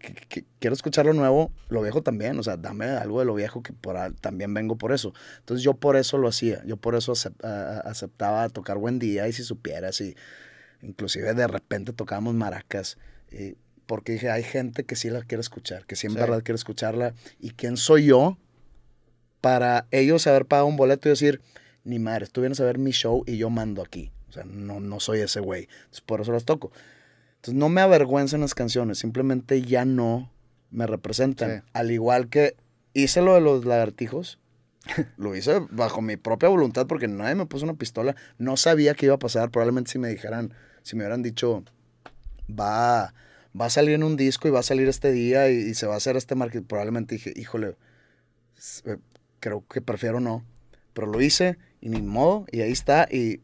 [SPEAKER 2] quiero escuchar lo nuevo, lo viejo también, o sea, dame algo de lo viejo que por, también vengo por eso. Entonces yo por eso lo hacía, yo por eso aceptaba tocar Buen Día y si supiera, y inclusive de repente tocábamos maracas. Eh, porque dije, hay gente que sí la quiere escuchar, que sí en verdad quiere escucharla. ¿Y quién soy yo para ellos haber pagado un boleto y decir, ni madre, tú vienes a ver mi show y yo mando aquí? O sea, no, soy ese güey. Entonces, por eso los toco. Entonces, no me en las canciones, simplemente ya no me representan. Al igual que hice lo de los lagartijos, *laughs* lo hice bajo mi propia voluntad porque nadie me puso una pistola. No sabía qué iba a pasar. Probablemente si me dijeran, si me hubieran dicho, va, va a salir en un disco y va a salir este día y, se va a hacer este marketing, probablemente dije, híjole, eh, creo que prefiero no. Pero lo hice y ni modo, y ahí está, y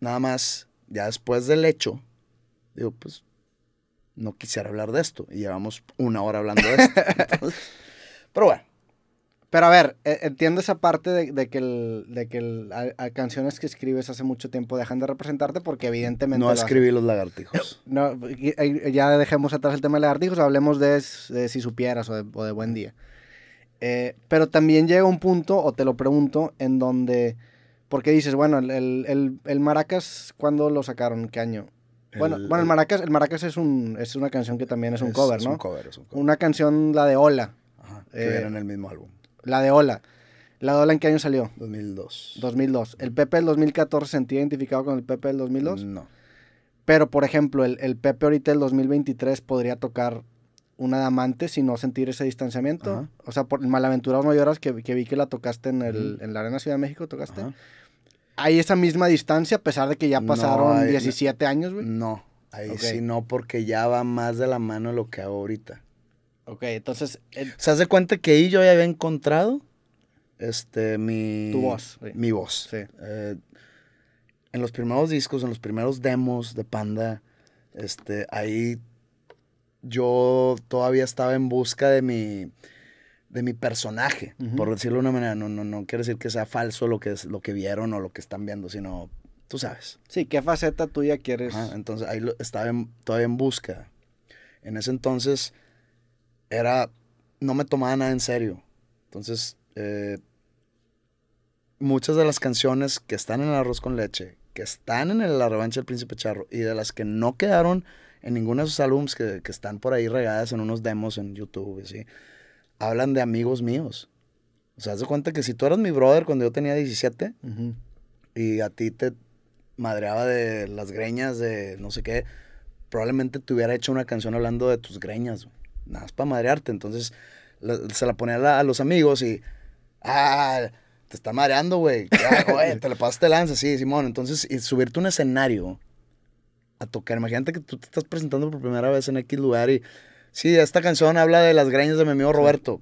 [SPEAKER 2] nada más, ya después del hecho, digo, pues no quisiera hablar de esto. Y llevamos una hora hablando de esto. *laughs*
[SPEAKER 1] pero bueno. Pero a ver, e, entiendo esa parte de, que, el, de que el, canciones que escribes hace mucho tiempo dejan de representarte porque evidentemente... No escribí los
[SPEAKER 2] lagartijos.
[SPEAKER 1] *coughs* No, ya dejemos atrás el tema de lagartijos, hablemos de, si supieras o de, buen día. Eh, pero también llega un punto, o te lo pregunto, en donde porque dices, bueno, el, el, Maracas, ¿cuándo lo sacaron? ¿Qué año? Bueno, el, bueno, el Maracas, el Maracas es, un, es una canción que también es un cover, ¿no? Es un cover, Una canción, la de Hola. Ajá, que eh, era en el mismo álbum. La de Ola. ¿La de Hola en qué año salió? 2002. 2002. ¿El Pepe del 2014 se sentía identificado con el Pepe del 2002? No. Pero, por ejemplo, el, el Pepe ahorita del 2023 podría tocar un y no sentir ese distanciamiento. O sea, por Malaventuras No que, que vi que la tocaste en, el, la Arena Ciudad de México, tocaste. Hay esa misma distancia a pesar de que ya pasaron 17 años, güey. No, ahí sí no, porque ya va más de la mano lo que hago ahorita.
[SPEAKER 2] Ok, entonces... ¿Se hace cuenta que ahí yo ya había encontrado este, mi... Tu voz. Mi voz. Sí. Eh, en los primeros discos, en los primeros demos de Panda, este, ahí yo todavía estaba en busca de mi, de mi personaje, por decirlo de una manera. No, no, no quiero decir que sea falso lo que, lo que vieron o lo que están viendo, sino tú sabes.
[SPEAKER 1] Sí, ¿qué faceta tuya quieres?
[SPEAKER 2] entonces ahí estaba todavía en busca. En ese entonces era, no me tomaba nada en serio. Entonces, eh, muchas de las canciones que están en el arroz con leche, que están en la revancha del príncipe charro y de las que no quedaron en ninguno de esos álbumes que, están por ahí regadas en unos demos en YouTube, ¿sí? hablan de amigos míos. O sea, haz de cuenta que si tú eras mi brother cuando yo tenía 17 y a ti te madreaba de las greñas, de no sé qué, probablemente te hubiera hecho una canción hablando de tus greñas, nada más para madrearte. Entonces se la ponía a los amigos y, ah, te está mareando, *laughs* güey. te la pasaste lanza, sí, Simón. Entonces, y subirte un escenario a tocar. Imagínate que tú te estás presentando por primera vez en X lugar y, sí, esta canción habla de las greñas de mi amigo Roberto.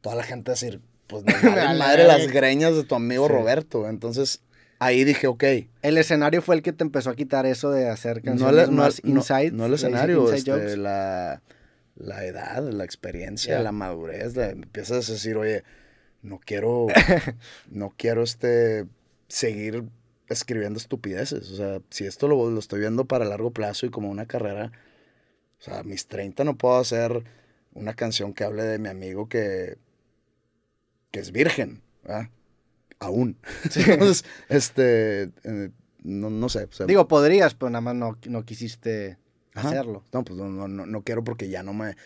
[SPEAKER 2] Toda la gente va a decir, pues nada, *laughs* madre las greñas de tu amigo Roberto. Entonces, ahí dije, ok.
[SPEAKER 1] El escenario fue el que te empezó a quitar eso de hacer canciones no, más no, insights, no, el escenario, este,
[SPEAKER 2] la, la, edad, la experiencia, la madurez. empiezas a decir, oye, no quiero, *laughs* no quiero este, seguir escribiendo estupideces. O sea, si esto lo, lo estoy viendo para largo plazo y como una carrera, o sea, a mis 30 no puedo hacer una canción que hable de mi amigo que, que es virgen, Aún. *laughs* Entonces, este, eh, no, sé. Digo,
[SPEAKER 1] podrías, pero nada más no, no quisiste hacerlo. No, pues no, no, no quiero porque ya no me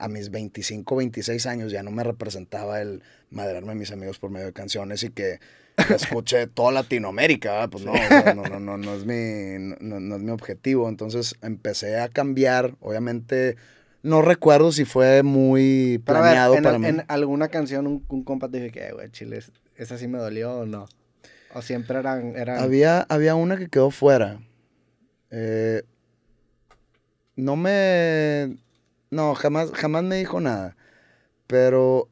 [SPEAKER 2] a mis 25, 26 años ya no me representaba el madrearme a mis amigos por medio de canciones y que Escuché toda Latinoamérica, pues no, no, no, no, es mi, no, es mi objetivo. Entonces empecé a cambiar, obviamente. No recuerdo si fue muy planeado para mí. En
[SPEAKER 1] alguna canción un, compa te dije que, eh, güey, Chile, esa sí me dolió o no. O siempre eran. Había,
[SPEAKER 2] había una que quedó fuera. Eh, no me. No, jamás, jamás me dijo nada. Pero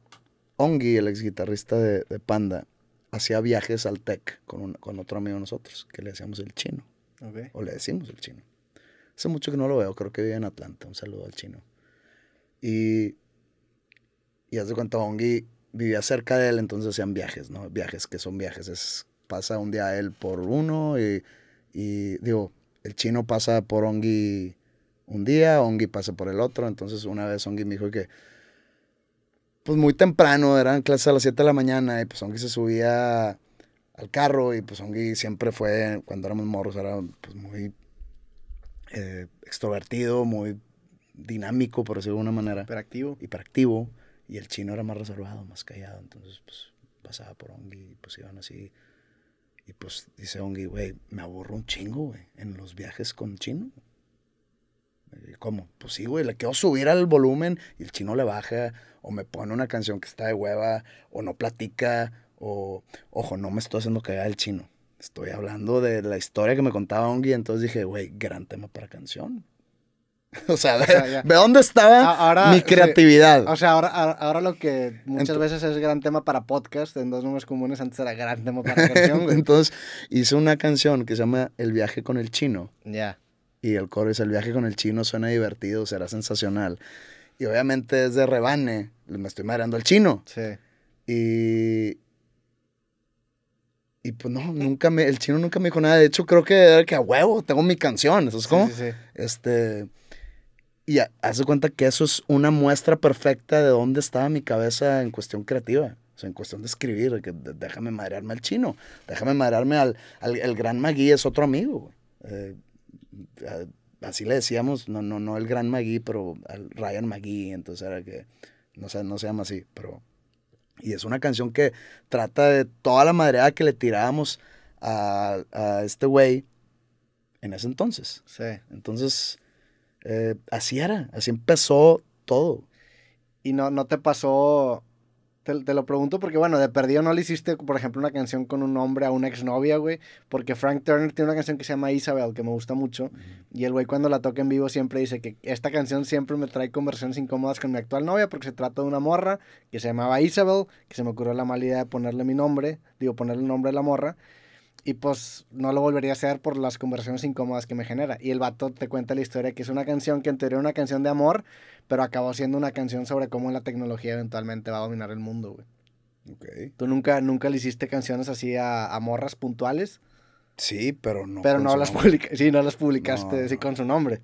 [SPEAKER 2] Ongi, el ex guitarrista de Panda, hacía viajes al TEC con, con otro amigo de nosotros, que le decíamos el chino. O le decimos el chino. Hace mucho que no lo veo, creo que vive en Atlanta. Un saludo al chino. Y, y hace Ongi vivía cerca de él, entonces hacían viajes, ¿no? Viajes que son viajes. Es, pasa un día él por uno y, y digo, el chino pasa por Ongi un día, Ongi pasa por el otro. Entonces una vez Ongi me dijo que pues muy temprano, eran clases a las 7 de la mañana y pues Ongi se subía al carro y pues Ongi siempre fue, cuando éramos morros, era pues muy eh, extrovertido, muy dinámico, por decirlo de una manera. Hiperactivo. Hiperactivo. Y el chino era más reservado, más callado. Entonces, pues pasaba por Ongi y pues iban así. Y pues dice Ongi, güey, me aburro un chingo, güey, en los viajes con chino. ¿Cómo? Pues sí, güey, le quiero subir al volumen y el chino le baja o me pone una canción que está de hueva, o no platica, o, ojo, no me estoy haciendo cagar el chino. Estoy hablando de la historia que me contaba Ongi, entonces dije, güey, gran tema para canción. *laughs*
[SPEAKER 1] O sea, ve, dónde estaba mi creatividad. o sea, ahora, ahora, lo que muchas veces es gran tema para podcast, en dos números comunes antes era gran tema para *laughs* canción.
[SPEAKER 2] entonces hice una canción que se llama El viaje con el chino. Ya. Y el coro es El viaje con el chino suena divertido, será sensacional y obviamente es de rebane, me estoy mareando al chino. Sí. Y, y pues no, nunca me, el chino nunca me dijo nada. De hecho, creo que que a huevo, tengo mi canción. Eso es como, sí, sí, este, y hace cuenta que eso es una muestra perfecta de dónde estaba mi cabeza en cuestión creativa. O en cuestión de escribir, que déjame marearme al chino, déjame marearme al, al el gran Magui, es otro amigo. Eh, así le decíamos, no, no, no el gran Magui, pero al Ryan Magui, entonces era que, no sé, no se llama así, pero... Y es una canción que trata de toda la madreada que le tirábamos a, a este güey en ese entonces. Sí. Entonces, eh, así era, así empezó
[SPEAKER 1] todo. ¿Y no, no te pasó te, lo pregunto porque, bueno, de perdido no le hiciste, por ejemplo, una canción con un nombre a una exnovia, güey. Porque Frank Turner tiene una canción que se llama Isabel, que me gusta mucho. Y el güey cuando la toca en vivo siempre dice que esta canción siempre me trae conversaciones incómodas con mi actual novia porque se trata de una morra que se llamaba Isabel, que se me ocurrió la mala idea de ponerle mi nombre, digo, ponerle el nombre de la morra. Y pues no lo volvería a hacer por las conversaciones incómodas que me genera. Y el vato te cuenta la historia que es una canción que en teoría era una canción de amor, pero acabó siendo una canción sobre cómo la tecnología eventualmente va a dominar el mundo, güey. Ok. ¿Tú nunca, nunca le hiciste canciones así a, a morras puntuales? Sí, pero no. Pero no las, sí, no las publicaste así con su nombre.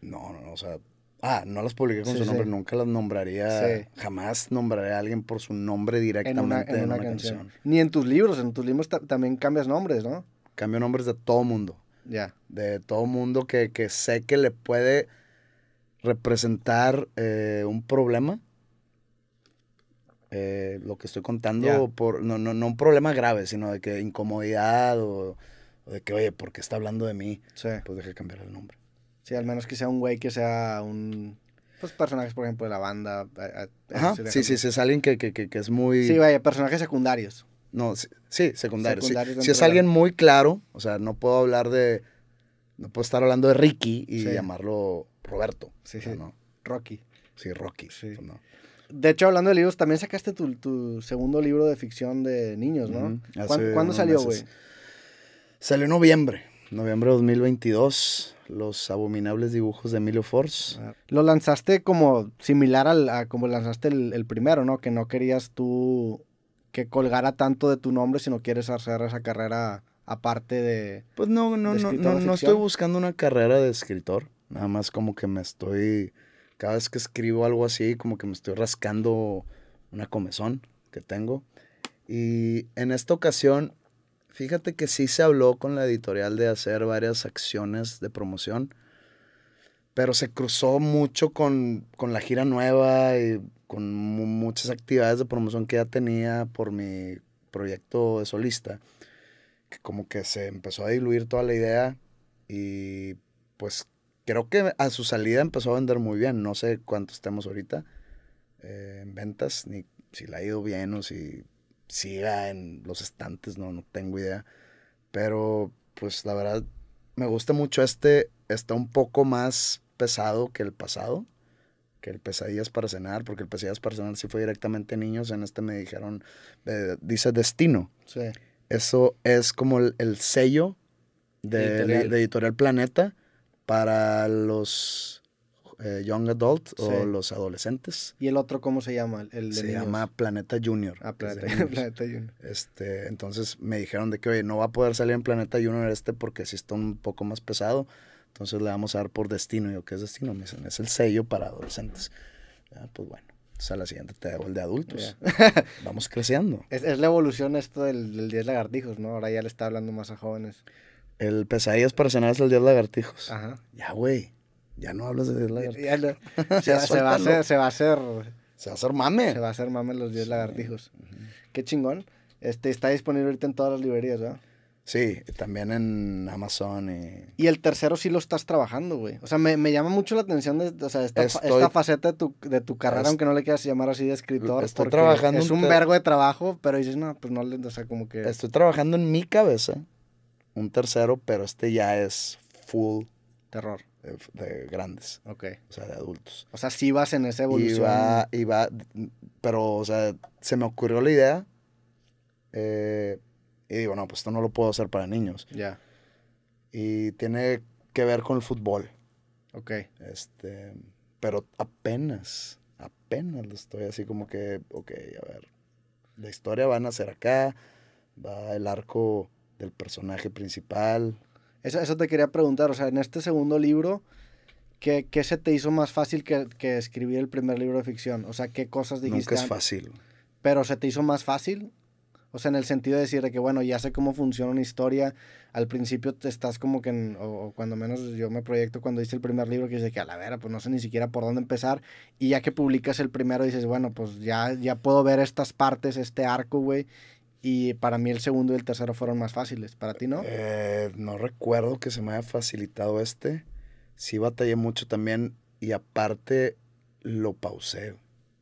[SPEAKER 1] No, no, no, o sea, Ah, no las publiqué con su nombre,
[SPEAKER 2] nunca las nombraría, jamás nombraré a alguien por su nombre directamente en una, canción.
[SPEAKER 1] Ni en tus libros, en tus libros también cambias nombres, ¿no?
[SPEAKER 2] Cambio nombres de todo mundo. Ya. De todo mundo que, sé que le puede representar eh, un problema. Eh, lo que estoy contando, por, no, no, no
[SPEAKER 1] un problema grave, sino de que incomodidad o, de que, oye, ¿por qué está hablando de mí? Pues deje cambiar el nombre. Sí, al menos que sea un güey que sea un pues personajes, por ejemplo, de la banda. Ajá, sí, sí, si
[SPEAKER 2] es alguien que, que, que, que, es muy... Sí, vaya,
[SPEAKER 1] personajes secundarios.
[SPEAKER 2] No, sí, secundarios. Si es alguien muy claro, o sea, no puedo hablar de... No puedo estar hablando de Ricky y llamarlo Roberto. Sí, sí. No. Rocky. Sí,
[SPEAKER 1] Rocky. Pues de hecho, hablando de libros, también sacaste tu, tu segundo libro de ficción de niños, ¿no? ¿Cuándo, salió, güey?
[SPEAKER 2] Salió en noviembre, noviembre de 2022 los abominables dibujos de Emilio Force. Ah.
[SPEAKER 1] Lo lanzaste como similar al, a como lanzaste el, primero, ¿no? Que no querías tú que colgara tanto de tu nombre si no quieres hacer esa carrera aparte de... Pues no, no, no, no, no estoy
[SPEAKER 2] buscando una carrera de escritor. Nada más como que me estoy... Cada vez que escribo algo así, como que me estoy rascando una comezón que tengo. Y en esta ocasión Fíjate que sí se habló con la editorial de hacer varias acciones de promoción, pero se cruzó mucho con, la gira nueva y con muchas actividades de promoción que ya tenía por mi proyecto de solista, que como que se empezó a diluir toda la idea y pues creo que a su salida empezó a vender muy bien, no sé cuánto estemos ahorita eh, en ventas, ni si la ha ido bien o si siga en los estantes, no, no tengo idea. Pero pues la verdad me gusta mucho este, está un poco más pesado que el pasado, que el pesadillas para cenar, porque el pesadillas para cenar sí fue directamente niños, en este me dijeron, dice destino. Sí. Eso es como el, sello de editorial Planeta para los eh, young Adult o los
[SPEAKER 1] adolescentes. ¿Y el otro cómo se llama? El se llama
[SPEAKER 2] Planeta Junior. Ah, Planeta, Junior. Este, entonces me dijeron de que, oye, no va a poder salir en Planeta Junior este porque sí está un poco más pesado. Entonces le vamos a dar por destino. Y yo, ¿qué es destino? Me dicen, es el sello para adolescentes.
[SPEAKER 1] pues bueno. a la siguiente te el de adultos.
[SPEAKER 2] *laughs*
[SPEAKER 1] Vamos creciendo. Es, la evolución esto del, del 10 lagartijos, ¿no? Ahora ya le está hablando más a jóvenes. El pesadillas para cenar es el 10 lagartijos. Ajá. Ya, güey. Ya no hablas de la lagartijos. *laughs* se, va a hacer, se va a hacer. Se va a mame. Se va a hacer mame los diez lagartijos. Qué chingón. Este, está disponible ahorita en todas las librerías, ¿verdad?
[SPEAKER 2] Sí, también en Amazon y...
[SPEAKER 1] Y el tercero sí lo estás trabajando, güey. O sea, me, llama mucho la atención de, o esta, faceta de tu, carrera, aunque no le quieras llamar así de escritor. Estoy trabajando... Es un verbo de trabajo, pero dices, no, pues no, o sea, como que... Estoy
[SPEAKER 2] trabajando en mi cabeza un tercero, pero este ya es full... Terror de, grandes. Ok. O sea, de adultos.
[SPEAKER 1] O sea, sí vas en esa evolución.
[SPEAKER 2] y va... pero, o sea, se me ocurrió la idea. Eh, y digo, no, pues esto no lo puedo hacer para niños. Ya. Y tiene que ver con el fútbol. Ok. Este, pero apenas, apenas lo estoy así como que, ok, a ver. La historia va a nacer acá,
[SPEAKER 1] va el arco del personaje principal, eso, te quería preguntar, o sea, en este segundo libro, ¿qué, se te hizo más fácil que, escribir el primer libro de ficción? O sea, ¿qué cosas dijiste? Nunca es fácil. Pero se te hizo más fácil, o sea, en el sentido de decir que, bueno, ya sé cómo funciona una historia. Al principio te estás como que, o, cuando menos yo me proyecto cuando hice el primer libro, que dice que a la vera, pues no sé ni siquiera por dónde empezar. Y ya que publicas el primero, dices, bueno, pues ya, ya puedo ver estas partes, este arco, güey. Y para mí el segundo y el tercero fueron más fáciles. ¿Para ti no? Eh, no recuerdo que se me haya
[SPEAKER 2] facilitado este. Sí batallé mucho también y aparte lo pausé.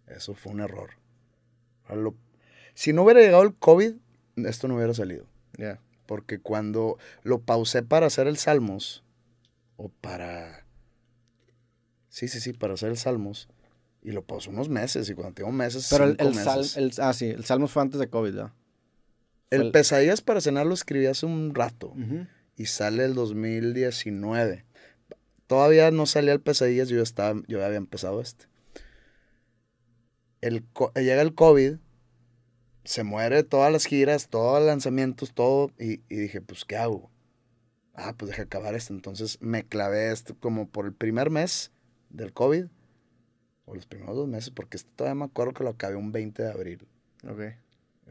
[SPEAKER 2] Eso fue un error. si no hubiera llegado el COVID, esto no hubiera salido. Ya. Porque cuando lo pausé para hacer el Salmos, o para... Sí, sí, sí, para hacer el Salmos. Y lo pausé unos meses, y cuando tengo meses... Pero el, ah, sí, el Salmos fue antes de COVID, ¿no? El Pesadillas para cenar lo escribí hace un rato y sale el 2019. Todavía no salía el Pesadillas, yo, estaba, yo había empezado este. El, llega el COVID, se muere todas las giras, todos los lanzamientos, todo. Y, dije, pues, ¿qué hago? Ah, pues deja acabar esto. Entonces me clavé esto como por el primer mes del COVID, o los primeros dos meses, porque este todavía me acuerdo que lo acabé un 20 de abril. Ok.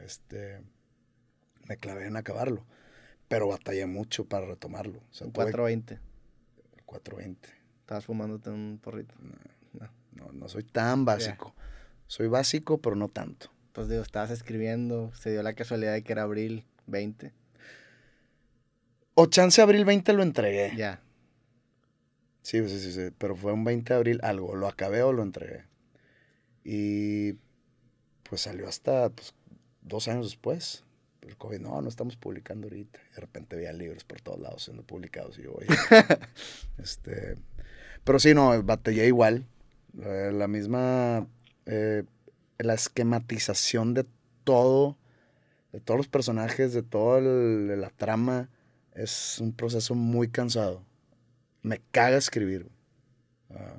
[SPEAKER 2] Este, me clavé en acabarlo. Pero batallé mucho para retomarlo. O 420.
[SPEAKER 1] 420. ¿Estabas fumándote un porrito? No, no, soy tan básico. Soy básico, pero no tanto. Pues digo, estabas escribiendo, se dio la casualidad de que era abril 20. O chance abril 20 lo entregué. Ya.
[SPEAKER 2] Sí, sí, sí, pero fue un 20 de abril algo, lo acabé o lo entregué. Y pues salió hasta pues, dos años después el COVID, no, no estamos publicando ahorita. de repente había libros por todos lados siendo publicados y yo, voy. *laughs* este, pero sí, no, batallé igual. Eh, la misma, eh, la esquematización de todo, de todos los personajes, de toda la trama, es un proceso muy cansado. Me caga escribir. Ah.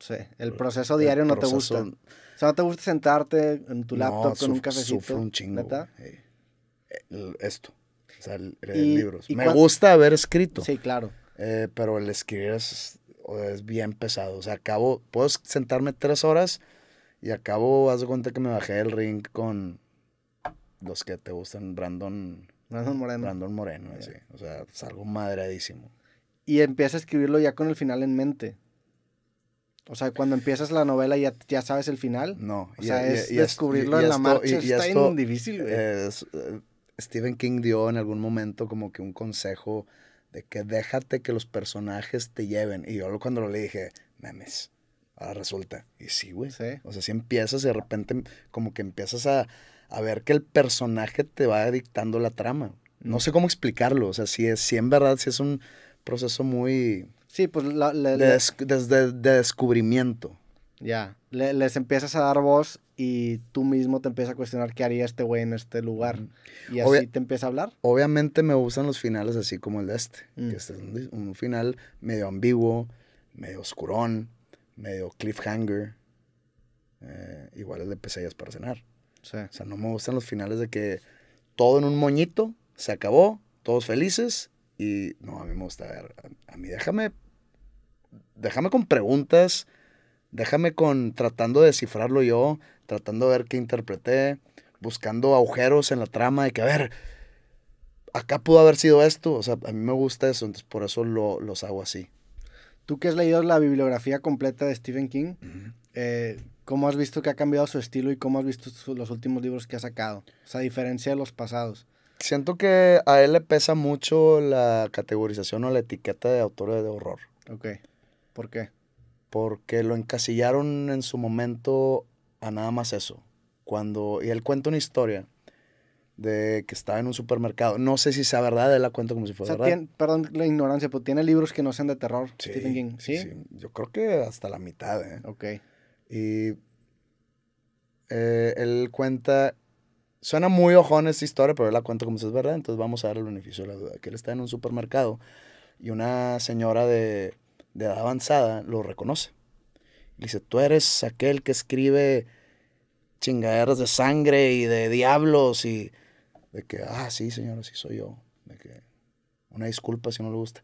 [SPEAKER 2] sí, el proceso diario no te gusta.
[SPEAKER 1] O sea, no te gusta sentarte en tu laptop con un cafecito. un chingo
[SPEAKER 2] esto, o sea, libros. Me gusta
[SPEAKER 1] haber escrito. Sí, claro.
[SPEAKER 2] Eh, pero el escribir es, bien pesado. O sea, acabo, puedo sentarme tres horas y acabo, haz de cuenta que me bajé del ring con los que te gustan, Brandon. Brandon Moreno. Brandon Moreno, sí, O sea, es algo madreadísimo.
[SPEAKER 1] Y empieza a escribirlo ya con el final en mente. O sea, cuando empiezas la novela ya, ya sabes el final. No, o sea, e, e, es descubrirlo en la marcha. está difícil, güey.
[SPEAKER 2] Eh, Stephen King dio en algún momento como que un consejo de que déjate que los personajes te lleven. Y yo cuando lo leí dije, memes. ahora resulta. Y sí, güey. O sea, si empiezas y de repente como que empiezas a, ver que el personaje te va dictando la trama. No mm. sé cómo explicarlo. O sea, si, es, si en verdad si es un proceso muy...
[SPEAKER 1] Sí, pues de,
[SPEAKER 2] descubrimiento.
[SPEAKER 1] Ya, les empiezas a dar voz y tú mismo te empiezas a cuestionar qué haría este güey en este lugar. Y así te empieza a hablar.
[SPEAKER 2] Obviamente me gustan los finales así como el de este, que mm. este es un, final medio ambiguo, medio oscurón, medio cliffhanger. Eh, igual es de pesadillas para cenar. O sea, no me gustan los finales de que todo en un moñito, se acabó, todos felices y no, a mí me gusta ver, a, a mí déjame, déjame con preguntas, déjame con tratando de descifrarlo yo, tratando de ver qué interpreté, buscando agujeros en la trama de que, a ver, acá pudo haber sido esto, o sea, a mí me gusta eso, entonces por eso lo, los hago así.
[SPEAKER 1] Tú que has leído la bibliografía completa de Stephen King, eh, ¿cómo has visto que ha cambiado su estilo y cómo has visto los últimos libros que ha sacado? O sea, a diferencia de los pasados.
[SPEAKER 2] Siento que a él le pesa mucho la categorización o la etiqueta de autor de horror. Ok. ¿Por qué? Porque lo encasillaron en su momento a nada más eso. Cuando, y él cuenta una historia de que estaba en un supermercado. No sé si sea verdad, él la cuenta como si fuera o verdad.
[SPEAKER 1] perdón la ignorancia, pero tiene libros que no sean de terror, sí, Stephen King. ¿Sí? ¿Sí?
[SPEAKER 2] yo creo que hasta la mitad. ¿eh? Ok. Y eh, él cuenta, suena muy ojón esta historia, pero él la cuenta como si es verdad, entonces vamos a dar el beneficio de la duda. Que él está en un supermercado y una señora de, de edad avanzada lo reconoce. Dice, tú eres aquel que escribe chingaderas de sangre y de diablos y de que, ah, sí, señor, sí soy yo. De que, una disculpa si no le gusta.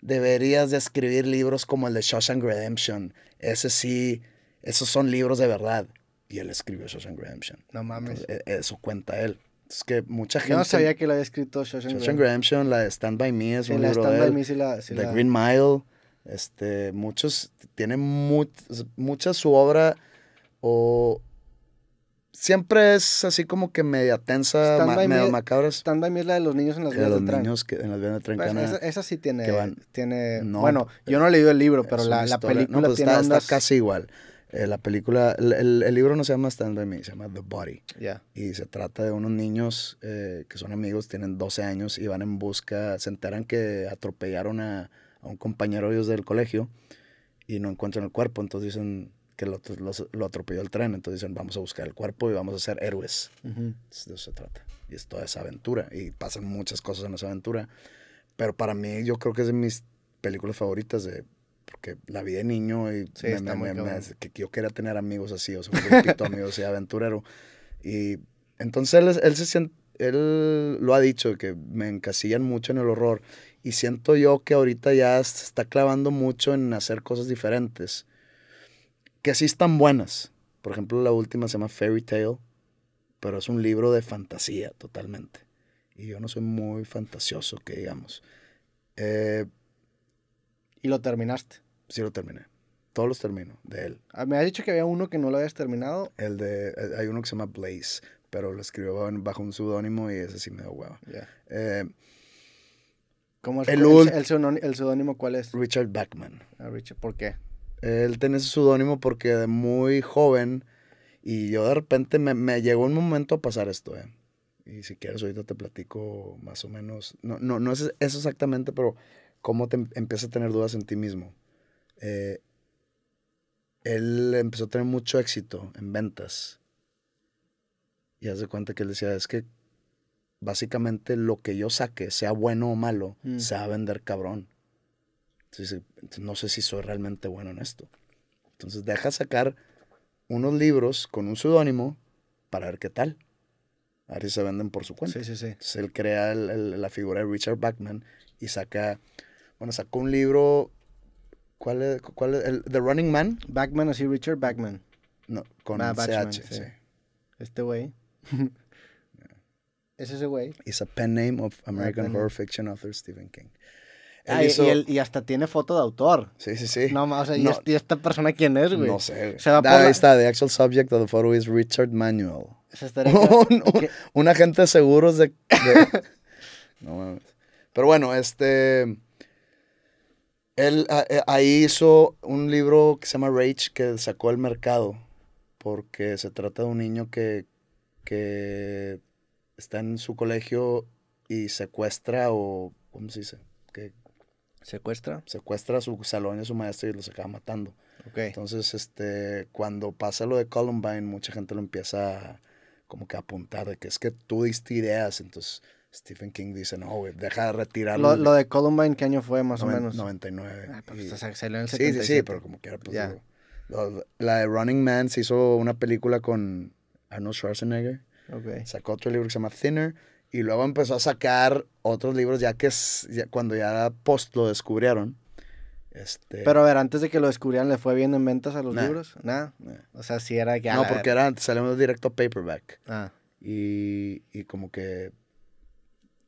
[SPEAKER 2] Deberías de escribir libros como el de Shawshank Redemption. Ese sí, esos son libros de verdad. Y él escribió Shawshank Redemption. No mames. E-, eso cuenta él. Es que mucha gente... Yo no sabía
[SPEAKER 1] que lo había escrito Shawshank, Shawshank Redemption.
[SPEAKER 2] Redemption. La de Stand By Me es sí, un libro de él. By Me sí la... Sí Green Mile. Este, muchos, tienen mucha su obra o siempre es así como que media tensa, medio macabra
[SPEAKER 1] Stand by me es la de los niños en las eh, vías de,
[SPEAKER 2] los pues esa,
[SPEAKER 1] sí tiene, bueno, eh, yo no he leído el libro, pero la, película está, casi
[SPEAKER 2] igual. la película, el, libro no se llama Stand By Me, se llama The Body. Y se trata de unos niños eh, que son amigos, tienen 12 años y van en busca, se enteran que atropellaron a, a un compañero ellos del colegio y no encuentran el cuerpo, entonces dicen que lo, atropelló el tren, entonces dicen vamos a buscar el cuerpo y vamos a ser héroes. de eso se trata. Y es toda esa aventura y pasan muchas cosas en esa aventura, pero para mí yo creo que es de mis películas favoritas de porque la vida de niño y me, me, me, que yo quería tener amigos así, o sea, un poquito amigos así *laughs* aventurero. Y entonces él se siente él lo ha dicho, que me encasillan mucho en el horror. Y siento yo que ahorita ya se está clavando mucho en hacer cosas diferentes. Que así están buenas. Por ejemplo, la última se llama Fairy Tale, pero es un libro de fantasía totalmente. Y yo no soy muy fantasioso, que digamos. Eh, ¿Y lo terminaste? Sí, lo terminé. Todos los termino, de él. Ah, me has dicho que había uno que no lo habías terminado. El de, eh, hay uno que se llama Blaze, pero lo escribió bajo un pseudónimo y ese sí me dio hueva. Eh,
[SPEAKER 1] ¿Cómo es el, el, cuál es? Richard Backman. Ah, ¿por qué?
[SPEAKER 2] Él tenía ese pseudónimo porque de muy joven y yo de repente me, me, llegó un momento a pasar esto, eh. Y si quieres ahorita te platico más o menos, no, no, no es eso exactamente, pero cómo te em, empiezas a tener dudas en ti mismo. Eh, él empezó a tener mucho éxito en ventas y hace cuenta que él decía, es que básicamente lo que yo saque, sea bueno o malo, mm. se va a vender cabrón. Entonces, no sé si soy realmente bueno en esto. Entonces deja sacar unos libros con un seudónimo para ver qué tal. A ver si se venden por su cuenta. Sí, sí, sí. Entonces él crea la figura de Richard Bachman y saca, bueno, sacó un libro,
[SPEAKER 1] ¿cuál es? el, The Running Man. Bachman, así Richard Bachman. No, con ah, Este güey ese ¿Es el güey?
[SPEAKER 2] Es un pen name of American ah, Horror Fiction author Stephen King. Ah, y,
[SPEAKER 1] hasta tiene foto de autor. Sí, sí, sí. No, o sea, este, ¿y esta persona quién es, güey? No sé. Se ahí está,
[SPEAKER 2] the actual subject of the photo is Richard Manuel. *laughs* un, agente de seguros de... *laughs* no mames. Pero bueno, este... Él eh, ahí hizo un libro que se llama Rage que sacó al mercado porque se trata de un niño que que está en su colegio y secuestra o, ¿cómo se dice? Que ¿Secuestra? Secuestra a su salón y a su maestro y los acaba matando. Okay. Entonces, este, cuando pasa lo de Columbine, mucha gente lo empieza como que a apuntar de que es que tú diste ideas, entonces... Stephen King dice, no, güey, deja de retirarlo. Lo, de
[SPEAKER 1] Columbine, ¿qué año fue más o menos?
[SPEAKER 2] 99.
[SPEAKER 1] Ah, pues, y... en el Sí, sí, sí, pero como quiera. Pues,
[SPEAKER 2] la de Running Man se hizo una película con Arnold Schwarzenegger. Sacó otro libro que se llama Thinner. Y luego empezó a sacar otros libros ya que ya, cuando ya post lo descubrieron.
[SPEAKER 1] Este... Pero a ver, antes de que lo descubrieran, ¿le fue bien en ventas a los libros? Nada. O sea, si era No, ah, porque
[SPEAKER 2] era, salió directo paperback. Ah. Y, como que,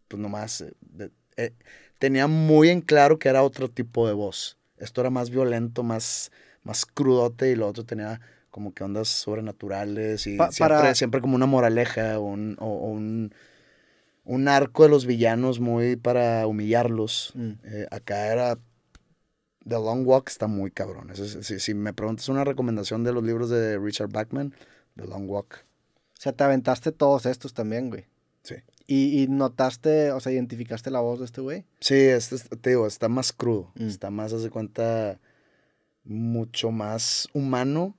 [SPEAKER 2] pues nomás, eh, eh, tenía muy en claro que era otro tipo de voz. Esto era más violento, más, más crudote y lo otro tenía como que ondas sobrenaturales y siempre, siempre, como una moraleja o un, un, arco de los villanos muy para humillarlos. Mm. Eh, acá era The Long Walk está muy cabrón. si, me preguntas una recomendación de los libros de Richard
[SPEAKER 1] Bachman, The Long Walk. O sea, te aventaste todos estos también, güey. Sí. ¿Y, notaste, o sea, identificaste la voz de este güey?
[SPEAKER 2] Sí, este, te digo, está más crudo. Mm. Está más, hace cuenta, mucho más humano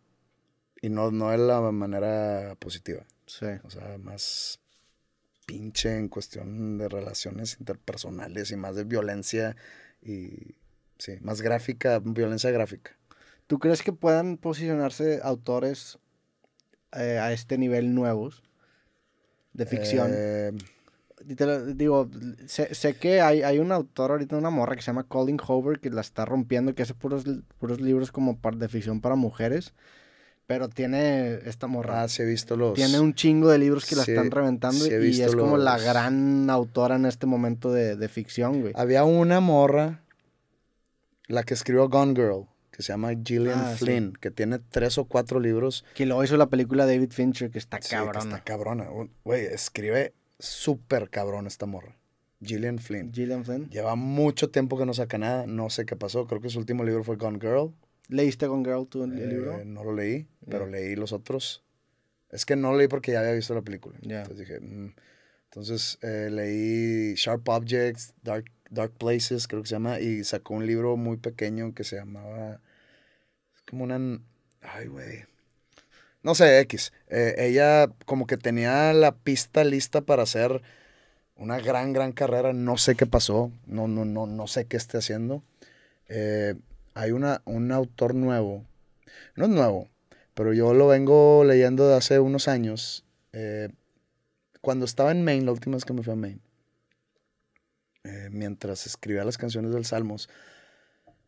[SPEAKER 2] y no, no de la manera positiva. Sí. O sea, más pinche en cuestión de relaciones interpersonales y más de violencia y sí,
[SPEAKER 1] más gráfica, violencia gráfica. ¿Tú crees que puedan posicionarse autores eh, a este nivel nuevos de ficción? Eh, Te digo, sé, que hay, hay, un autor ahorita, una morra que se llama Colin Hoover, que la está rompiendo, que hace puros, puros libros como de ficción para mujeres. Pero tiene esta morra. Ah, sí he visto los. Tiene un chingo de libros que la están reventando y es como la gran autora en este momento de, ficción, güey. Había una morra,
[SPEAKER 2] la que escribió Gone Girl, que se llama Gillian ah, Flynn, que tiene tres o cuatro libros. Que lo hizo la película David Fincher, que está cabrona. Que está cabrona. Güey, escribe súper cabrón esta morra. Gillian Flynn. Gillian Flynn. Lleva mucho tiempo que no saca nada, no sé qué pasó. Creo que su último libro fue Gone Girl.
[SPEAKER 1] ¿Leíste con Girl tú el eh, libro?
[SPEAKER 2] No lo leí, pero leí los otros. Es que no leí porque ya había visto la película. Ya. Entonces dije, mm". entonces eh, leí Sharp Objects, Dark, Dark Places, creo que se llama, y sacó un libro muy pequeño que se llamaba, es como una, ay güey, no sé, X. Eh, ella como que tenía la pista lista para hacer una gran, gran carrera, no sé qué pasó, no, no, no, no sé qué esté haciendo. Eh, hay una, un autor nuevo, no es nuevo, pero yo lo vengo leyendo de hace unos años. Eh, cuando estaba en Maine, la última vez que me fui a Maine, eh, mientras escribía las canciones del Salmos,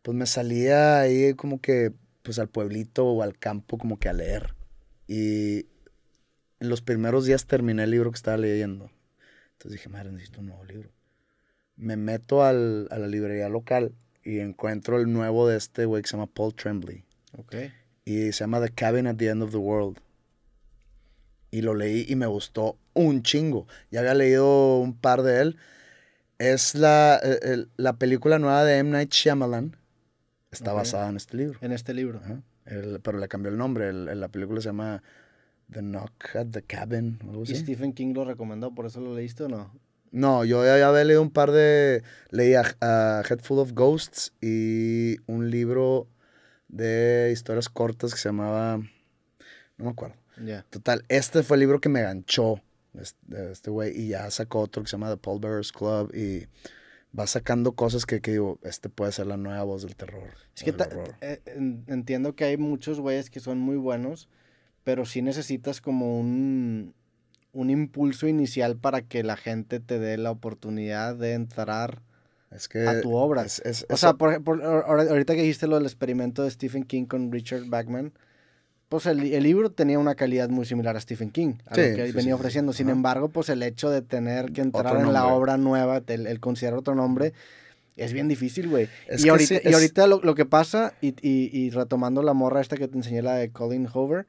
[SPEAKER 2] pues me salía ahí como que pues al pueblito o al campo como que a leer. Y en los primeros días terminé el libro que estaba leyendo. Entonces dije, madre, necesito un nuevo libro. Me meto a la librería local y encuentro el nuevo de este güey que se llama Paul Tremblay. Ok. Y se llama The Cabin at the End of the World. Y lo leí y me gustó un chingo. Ya había leído un par de él. Es la, e, la película nueva de M. Night Shyamalan. Está basada en este libro. En este libro. pero le cambió el nombre. la película se llama The Knock at the Cabin. ¿Y
[SPEAKER 1] Stephen King lo recomendó? ¿Por eso lo leíste o no?
[SPEAKER 2] No, yo ya había leído un par de... Leí a, Head Full of Ghosts y un libro de historias cortas que se llamaba... No me acuerdo. Total, este fue el libro que me ganchó este güey y ya sacó otro que se llama The Paul Bearers Club y va sacando cosas que, que, digo, este puede ser la nueva voz del terror. Es que
[SPEAKER 1] eh, entiendo que hay muchos güeyes que son muy buenos, pero sí necesitas como un un impulso inicial para que la gente te dé la oportunidad de entrar es que a tu obra. o sea, ahorita que dijiste lo del experimento de Stephen King con Richard Bachman, pues el, libro tenía una calidad muy similar a Stephen King, que venía ofreciendo. Sin embargo, pues el hecho de tener que entrar en la obra nueva, el, considerar otro nombre, es bien difícil, güey. Y, ahorita, lo, que pasa, y, y retomando la morra esta que te enseñé, la de Colin Hoover,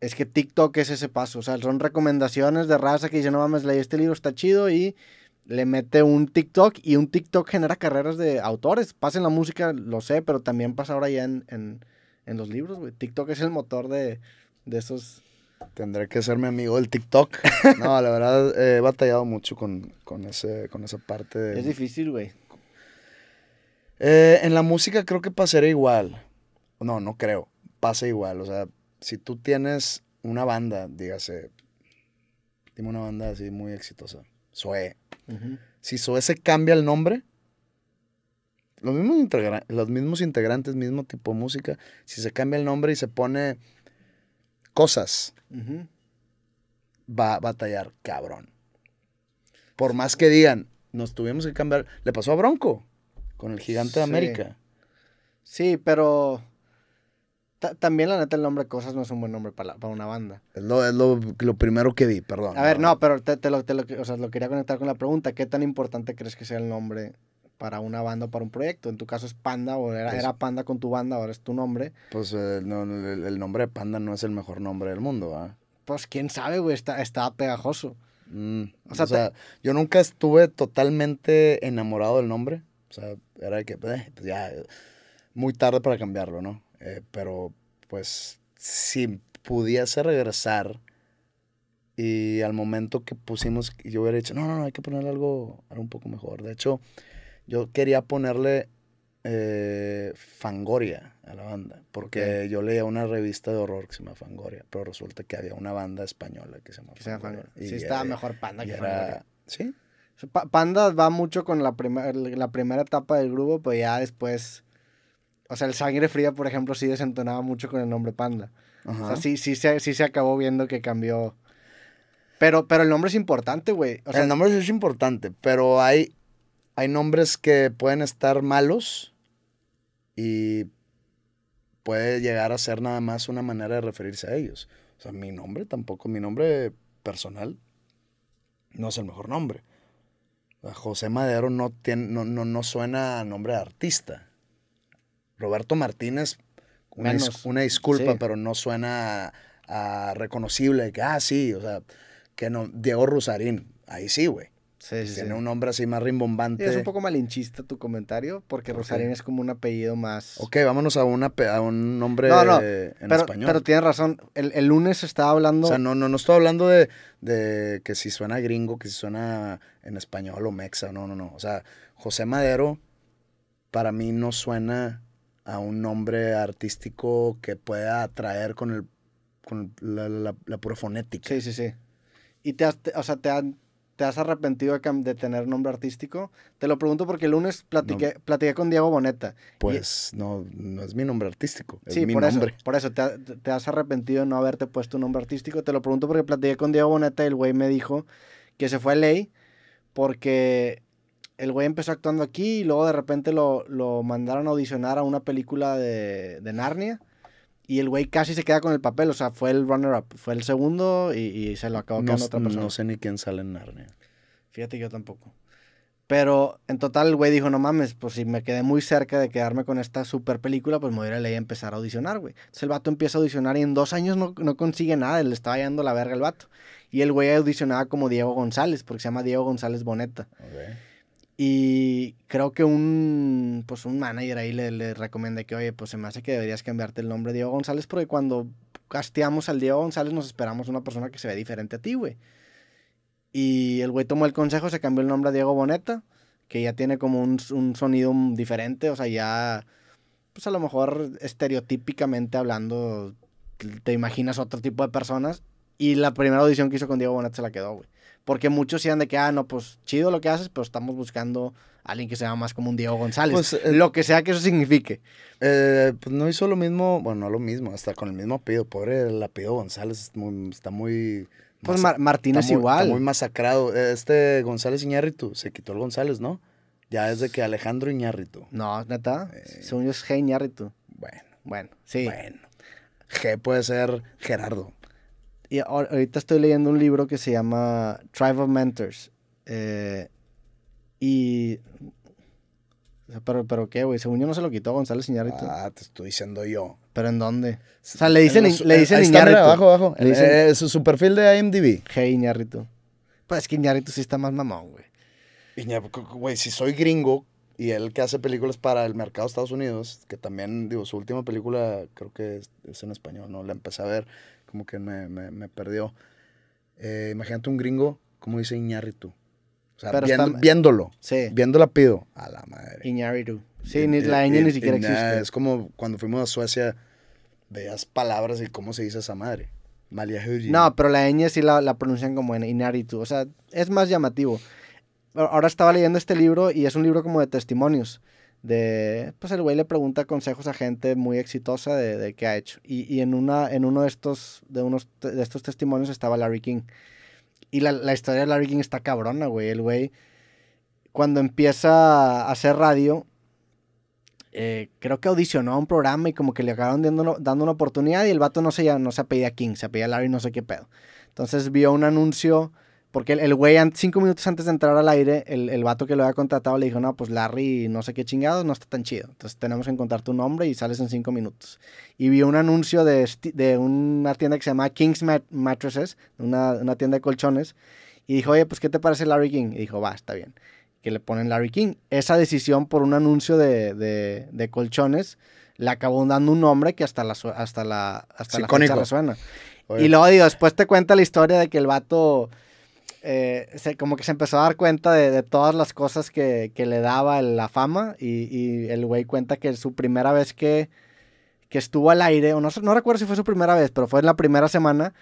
[SPEAKER 1] es que TikTok es ese paso. O sea, son recomendaciones de raza que dicen... no mames, leí este libro, está chido y le mete un TikTok y un TikTok genera carreras de autores. Pasa en la música, lo sé, pero también pasa ahora ya en, los libros, güey. TikTok es el motor de, esos... Tendré que ser mi amigo del TikTok. No, la verdad, he batallado mucho con,
[SPEAKER 2] ese, con esa parte. Es
[SPEAKER 1] difícil, güey.
[SPEAKER 2] Eh, en la música creo que pasará igual. No, no creo. Pasa igual. O sea, si tú tienes una banda, dígase, dime una banda así muy exitosa, Zoe. Si Zoe se cambia el nombre, los mismos, integrantes, mismo tipo de música, si se cambia el nombre y se pone cosas, va a batallar cabrón. Por más
[SPEAKER 1] que digan, nos tuvimos que cambiar. Le pasó a Bronco con el Gigante de América. Sí, pero también, la neta, el nombre Cosas no es un buen nombre para, para una banda.
[SPEAKER 2] Es, lo, es lo, lo, primero que vi, perdón. A
[SPEAKER 1] ver, no, pero te, te lo, te lo, o sea, lo quería conectar con la pregunta. ¿Qué tan importante crees que sea el nombre para una banda o para un proyecto? En tu caso es Panda, o era, pues Panda con tu banda, ahora es tu nombre. Pues eh, no, el, nombre de Panda no es el mejor nombre del mundo, ¿ah? Pues quién sabe, güey, está, está pegajoso. Mm, o sea, yo nunca
[SPEAKER 2] estuve totalmente enamorado del nombre. O sea, era que, eh, pues ya, muy tarde para cambiarlo, ¿no? Eh, pero pues si pudiese regresar y al momento que pusimos, yo hubiera dicho, no, no, no, hay que ponerle algo, un poco mejor. De hecho, yo quería ponerle eh, Fangoria a la banda, porque yo leía una revista de horror que se llama Fangoria, pero resulta que había una banda española que se llama Fangoria. Sí, estaba mejor Panda que Fangoria.
[SPEAKER 1] Sí. Panda va mucho con la, la primera etapa del grupo, pero ya después o sea, el Sangre Fría, por ejemplo, sí desentonaba mucho con el nombre Panda. O sea, sí, sí, se, acabó viendo que cambió. Pero, pero el nombre es importante, güey. el nombre es importante,
[SPEAKER 2] pero hay, hay nombres que pueden estar malos y puede llegar a ser nada más una manera de referirse a ellos. O sea, mi nombre tampoco, mi nombre personal no es el mejor nombre. José Madero no, tiene, no, no, no suena nombre de artista. Roberto Martínez, una, disculpa, pero no suena reconocible. Que, ah, sí, o sea, que no. Diego Rusarín, ahí sí, güey. Sí, sí, Tiene un nombre así más rimbombante. es un
[SPEAKER 1] poco malinchista tu comentario, porque Rosarín es como un apellido más.
[SPEAKER 2] Ok, vámonos a, un nombre en español. Pero tienes razón. El, lunes estaba hablando. O sea, no, no, no estoy hablando de, de que si suena gringo, que si suena en español o mexa. No, no, no. O sea, José Madero, para mí no suena
[SPEAKER 1] a un nombre artístico que pueda atraer con, el, con la, la, pura fonética. Sí, sí, sí. ¿Y te has, o sea, te, te has arrepentido de, tener nombre artístico? Te lo pregunto porque el lunes platiqué, platiqué con Diego Boneta. Pues
[SPEAKER 2] no, no es mi nombre artístico, es sí, mi por nombre. Eso, por eso,
[SPEAKER 1] te, te has arrepentido de no haberte puesto un nombre artístico. Te lo pregunto porque platiqué con Diego Boneta y el güey me dijo que se fue a ley porque el güey empezó actuando aquí y luego de repente lo, mandaron a audicionar a una película de, Narnia. Y el güey casi se queda con el papel, o sea, fue el runner-up, fue el segundo y, se lo acabó quedando no, otra persona. No sé ni quién sale en Narnia. Fíjate, yo tampoco. Pero en total el güey dijo, no mames, pues si me quedé muy cerca de quedarme con esta super película, pues me voy a ir a empezar a audicionar, güey. Entonces el vato empieza a audicionar y en dos años no, consigue nada, le estaba yendo la verga el vato. Y el güey audicionaba como Diego González, porque se llama Diego González Boneta. Okay. Y creo que un, pues un manager ahí le, le recomendé que, oye, pues se me hace que deberías cambiarte el nombre Diego González, porque cuando casteamos al Diego González nos esperamos una persona que se ve diferente a ti, güey. Y el güey tomó el consejo, se cambió el nombre a Diego Boneta, que ya tiene como un, un sonido diferente, o sea, ya, pues a lo mejor estereotípicamente hablando, te imaginas otro tipo de personas. Y la primera audición que hizo con Diego Boneta se la quedó, güey. Porque muchos decían de que, ah, no, pues chido lo que haces, pero estamos buscando a alguien que se llama más como un Diego González. Pues, eh, lo que sea que eso signifique.
[SPEAKER 2] Eh, pues no hizo lo mismo, bueno, no lo mismo, hasta con el mismo apellido. Pobre el apellido González, está muy... pues Martínez igual. Está muy masacrado. Eh, este González Iñárritu, se quitó el González, ¿no? Ya desde que Alejandro Iñárritu. No, neta. Eh, Según es G Iñárritu. Bueno. Bueno, sí. Bueno. G puede ser Gerardo
[SPEAKER 1] y ahorita estoy leyendo un libro que se llama Tribe of Mentors. Eh, y. Pero, pero qué, güey. Según yo no se lo quitó González Iñárritu. Ah, te estoy diciendo yo. ¿Pero en dónde? O sea, le dicen, le dicen abajo, abajo. Eh, eh, su, perfil de IMDb. Hey, Iñárritu. Pues es que Iñárritu sí está más mamón, güey.
[SPEAKER 2] güey, si soy gringo y él que hace películas para el mercado de Estados Unidos, que también, digo, su última película creo que es, es en español, ¿no? La empecé a ver como que me, me, perdió. Eh, imagínate un gringo, como dice Iñárritu. O sea, viéndolo. Sí. Viéndola pido. A la madre. Iñárritu. Sí, la ñ ni siquiera existe.
[SPEAKER 1] Es como cuando fuimos a Suecia, veas palabras y cómo se dice esa madre. No, pero la ñ sí la, pronuncian como en Iñárritu. O sea, es más llamativo. Ahora estaba leyendo este libro y es un libro como de testimonios de, pues el güey le pregunta consejos a gente muy exitosa de, de qué ha hecho. Y, y, en, una, en uno de estos, de unos, de estos testimonios estaba Larry King. Y la, la historia de Larry King está cabrona, güey. El güey, cuando empieza a hacer radio, eh, creo que audicionó a un programa y como que le acabaron dando, dando una oportunidad y el vato no se, no se King, se apellida Larry, no sé qué pedo. Entonces vio un anuncio porque el, güey, cinco minutos antes de entrar al aire, el, el, vato que lo había contratado le dijo, no, pues Larry, no sé qué chingados, no está tan chido. Entonces tenemos que encontrar tu nombre y sales en cinco minutos. Y vio un anuncio de, de una tienda que se llama King's Mattresses, una, tienda de colchones, y dijo, oye, pues ¿qué te parece Larry King? Y dijo, va, está bien. Que le ponen Larry King. Esa decisión por un anuncio de, colchones le acabó dando un nombre que hasta la, hasta la, hasta la fecha resuena. Y luego digo, después te cuenta la historia de que el vato eh, se, como que se empezó a dar cuenta de, todas las cosas que, que, le daba la fama y, el güey cuenta que su primera vez que, que estuvo al aire, o no, no recuerdo si fue su primera vez, pero fue en la primera semana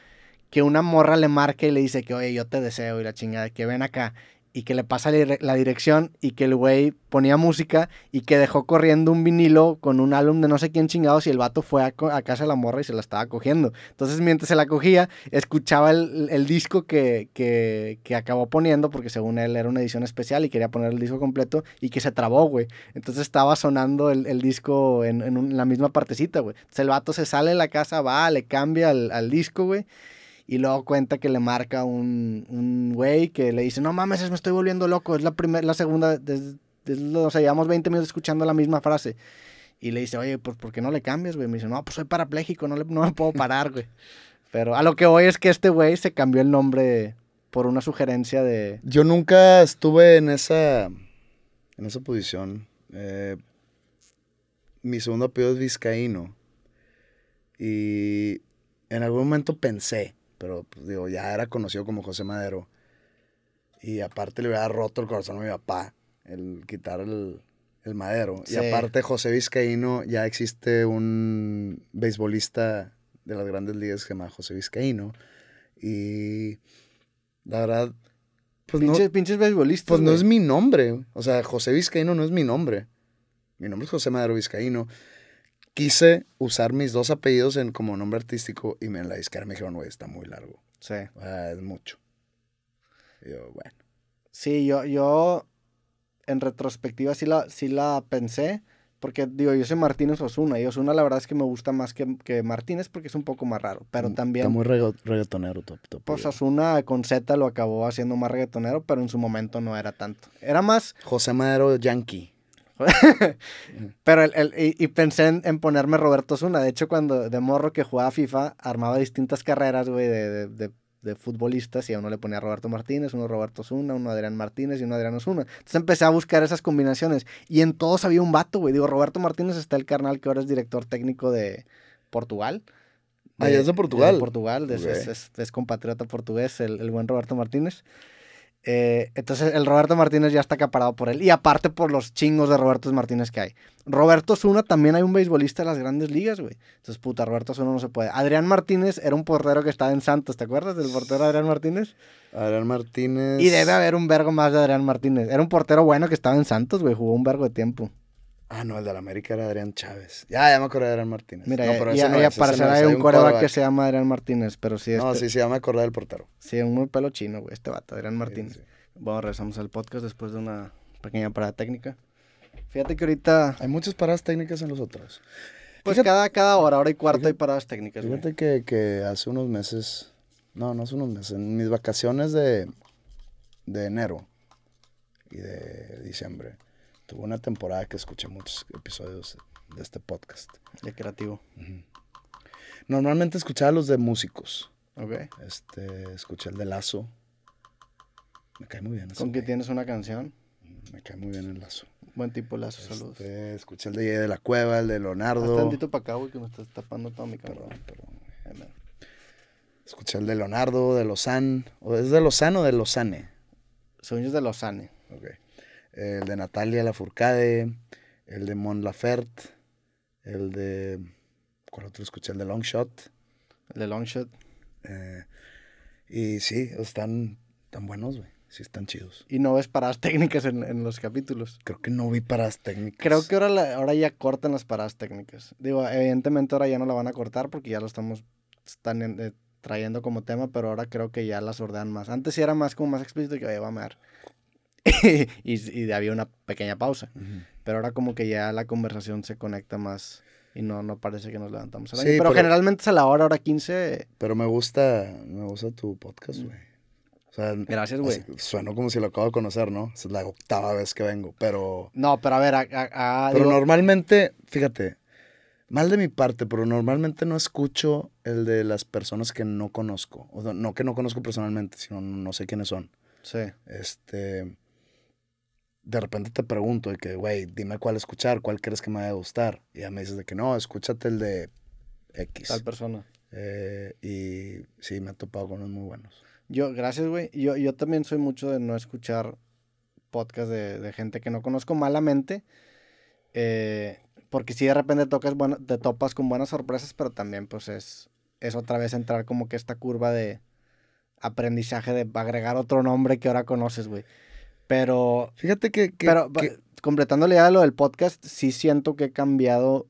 [SPEAKER 1] que una morra le marca y le dice que, oye, yo te deseo y la chingada, que ven acá y que le pasa la dirección y que el güey ponía música y que dejó corriendo un vinilo con un álbum de no sé quién chingados y el vato fue a, casa de la morra y se la estaba cogiendo. Entonces mientras se la cogía, escuchaba el, disco que, que, acabó poniendo porque según él era una edición especial y quería poner el disco completo y que se trabó, güey. Entonces estaba sonando el, disco en, la misma partecita, güey. Entonces el vato se sale de la casa, va, le cambia al, al disco, güey. Y luego cuenta que le marca un, güey que le dice, no mames, me estoy volviendo loco, es la primera, la segunda, o sea, llevamos 20 minutos escuchando la misma frase. Y le dice, oye, pues ¿por qué no le cambias, güey? Me dice, no, pues soy parapléjico, no, me puedo parar, güey. Pero a lo que voy es que este güey se cambió el nombre por una sugerencia de... Yo nunca estuve
[SPEAKER 2] en esa, en esa posición. Eh, mi segundo apellido es vizcaíno. Y en algún momento pensé, pero pues, digo, ya era conocido como José Madero. Y aparte le hubiera roto el corazón a mi papá el quitar el, madero. Y aparte, José Vizcaíno, ya existe un beisbolista de las grandes ligas que se llama José Vizcaíno. Y la verdad. Pues, pinches, pinches
[SPEAKER 1] beisbolistas. Pues no es mi
[SPEAKER 2] nombre. O sea, José Vizcaíno no es mi nombre. Mi nombre es José Madero Vizcaíno quise usar mis dos apellidos en, como nombre artístico y me en la disquera me dijeron, güey, está
[SPEAKER 1] muy largo. Sí. es mucho. yo, bueno. Sí, yo, yo en retrospectiva sí la, sí la pensé, porque digo, yo soy Martínez Osuna, y Osuna la verdad es que me gusta más que, que Martínez porque es un poco más raro, pero mm, también... Está muy reggaetonero.
[SPEAKER 2] Top, top, pues
[SPEAKER 1] Osuna con Z lo acabó haciendo más reggaetonero, pero en su momento no era tanto. Era más... José Madero Yankee. *laughs* Pero el, y, pensé en, ponerme Roberto Zuna. De hecho, cuando de morro que jugaba FIFA, armaba distintas carreras, de, de, futbolistas. Y a uno le ponía Roberto Martínez, uno Roberto Zuna, uno Adrián Martínez y uno Adrián Osuna. Entonces empecé a buscar esas combinaciones. Y en todos había un vato, güey. Digo, Roberto Martínez está el carnal que ahora es director técnico de Portugal.
[SPEAKER 2] ah, ya es de Portugal. Portugal, es,
[SPEAKER 1] compatriota portugués, el, el buen Roberto Martínez. Eh, entonces el Roberto Martínez ya está acaparado por él. Y aparte por los chingos de Roberto Martínez que hay. Roberto Zuna también hay un beisbolista de las grandes ligas, güey. Entonces, puta, Roberto Zuna no se puede. Adrián Martínez era un portero que estaba en Santos, ¿te acuerdas del portero Adrián Martínez? Adrián Martínez. Y debe haber un vergo más de Adrián Martínez. Era un portero bueno que estaba en Santos, güey. Jugó un vergo de tiempo.
[SPEAKER 2] Ah, no, el de la América era Adrián Chávez. Ya, ya me acordé de Adrián Martínez. Mira, ya, para un que
[SPEAKER 1] se llama Adrián Martínez, pero sí. Este... No, sí, sí, ya me acordé del portero. Sí, un muy pelo chino, güey, este vato, Adrián Martínez. Bueno, regresamos al podcast después de una pequeña parada técnica. Fíjate que ahorita. Hay muchas paradas técnicas en los otros. Pues cada, cada hora, hora y cuarto hay paradas técnicas. Fíjate Que, hace unos meses.
[SPEAKER 2] No, no hace unos meses. En mis vacaciones de, de enero y de diciembre Tuve una temporada que escuché muchos episodios de este podcast. De creativo. Normalmente escuchaba los de músicos. Ok. Este, escuché el de Lazo. Me cae muy bien.
[SPEAKER 1] ¿Con qué tienes una canción? Me cae muy bien el Lazo. Buen tipo Lazo, este, saludos. Escuché
[SPEAKER 2] el de de la Cueva, el de Leonardo. tantito
[SPEAKER 1] para acá, güey, que me estás tapando todo mi cabrón. Perdón, Escuché
[SPEAKER 2] el de Leonardo, de Lozán. ¿O es de Lozano, o de Lozane? Según yo de Lozane. Ok el de Natalia Lafourcade, el de Mon Lafert, el de... ¿Cuál otro escuché? El de Longshot. El de Longshot. Eh,
[SPEAKER 1] y sí, están tan buenos, güey. Sí, están chidos. ¿Y no ves paradas técnicas en, los capítulos? Creo que no vi paradas técnicas. Creo que ahora, la, ahora ya cortan las paradas técnicas. Digo, evidentemente ahora ya no la van a cortar porque ya lo estamos eh, trayendo como tema, pero ahora creo que ya las ordenan más. Antes sí era más como más explícito que, oye, va a mear. *laughs* y, había una pequeña pausa. Pero ahora como que ya la conversación se conecta más y no, no parece que nos levantamos sí, pero, generalmente es a la hora, hora 15. Pero me gusta,
[SPEAKER 2] me gusta tu podcast, mm. güey. O sea, Gracias, güey. Sueno como si lo acabo de conocer, ¿no? Es la octava vez que vengo, pero...
[SPEAKER 1] No, pero a ver, a, Pero
[SPEAKER 2] normalmente, fíjate, mal de mi parte, pero normalmente no escucho el de las personas que no conozco. O no que no conozco personalmente, sino no, sé quiénes son. Sí. Este de repente te pregunto de que, güey, dime cuál escuchar, cuál crees que me va a gustar. Y ya me dices
[SPEAKER 1] de que no, escúchate el de X. Tal persona. Eh, y sí, me ha topado con unos muy buenos. Yo, gracias, güey. Yo, yo también soy mucho de no escuchar podcast de, gente que no conozco malamente. Eh, porque si de repente tocas bueno, te topas con buenas sorpresas, pero también pues es, es otra vez entrar como que esta curva de aprendizaje de agregar otro nombre que ahora conoces, güey. Pero. Fíjate que. que pero que, completándole ya lo del podcast, sí siento que he cambiado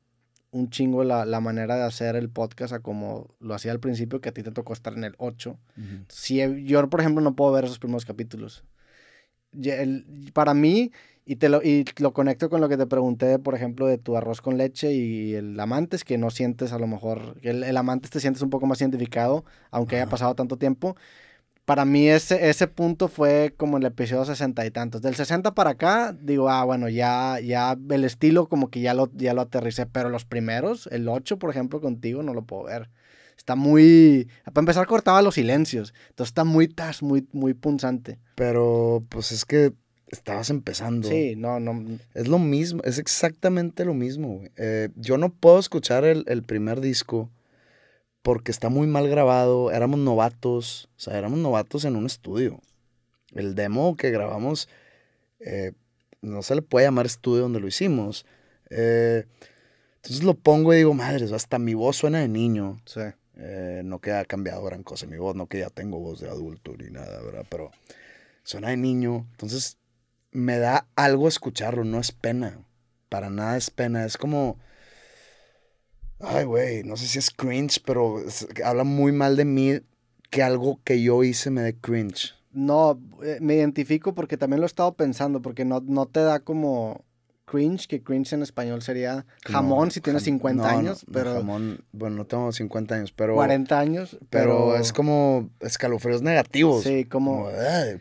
[SPEAKER 1] un chingo la, la, manera de hacer el podcast a como lo hacía al principio, que a ti te tocó estar en el 8. si, yo, por ejemplo, no puedo ver esos primeros capítulos. para mí, y, te lo, y lo conecto con lo que te pregunté, por ejemplo, de tu arroz con leche y el amantes, que no sientes a lo mejor, el, el amantes te sientes un poco más identificado, aunque haya pasado tanto tiempo para mí ese, ese punto fue como el episodio 60 y tantos. Del 60 para acá, digo, ah, bueno, ya, ya el estilo como que ya lo, ya lo aterricé, pero los primeros, el 8, por ejemplo, contigo, no lo puedo ver. Está muy... Para empezar, cortaba los silencios. Entonces está muy tas, muy, muy punzante. Pero, pues es que
[SPEAKER 2] estabas empezando. Sí, no, no. Es lo mismo, es exactamente lo mismo, eh, yo no puedo escuchar el, el primer disco porque está muy mal grabado, éramos novatos, o sea, éramos novatos en un estudio. El demo que grabamos, eh, no se le puede llamar estudio donde lo hicimos. Eh, entonces lo pongo y digo, madres, hasta mi voz suena de niño. Eh, no queda cambiado gran cosa mi voz, no que ya tengo voz de adulto ni nada, ¿verdad? Pero suena de niño. Entonces me da algo escucharlo, no es pena. Para nada es pena. Es como ay, güey, no sé si es cringe, pero habla muy mal de mí que algo que yo hice me dé cringe.
[SPEAKER 1] No, eh, me identifico porque también lo he estado pensando, porque no, no te da como cringe, que cringe en español sería jamón si tienes 50 años, pero...
[SPEAKER 2] bueno, no tengo 50 años, pero... 40
[SPEAKER 1] años, pero... es
[SPEAKER 2] como escalofríos negativos. Sí, como...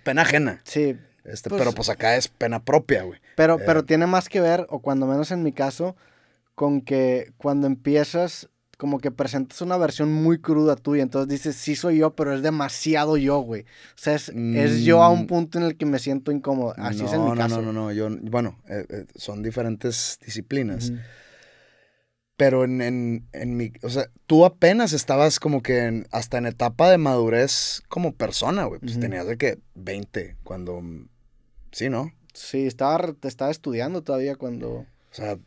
[SPEAKER 2] pena ajena. Sí. Este, pues pero pues acá es pena propia, güey. Pero, eh, pero
[SPEAKER 1] tiene más que ver, o cuando menos en mi caso, con que cuando empiezas, como que presentas una versión muy cruda tuya. Entonces dices, sí soy yo, pero es demasiado yo, güey. O sea, es, yo a un mm. punto en el que me siento incómodo. Así es en mi
[SPEAKER 2] caso. No, no, no, Yo, bueno, eh, eh, son diferentes disciplinas. Pero en, en, mi... O sea, tú apenas estabas como que hasta en etapa de madurez como persona, güey. Pues tenías de que 20 cuando... Sí, ¿no? Sí, estaba, estaba estudiando todavía cuando... O sea,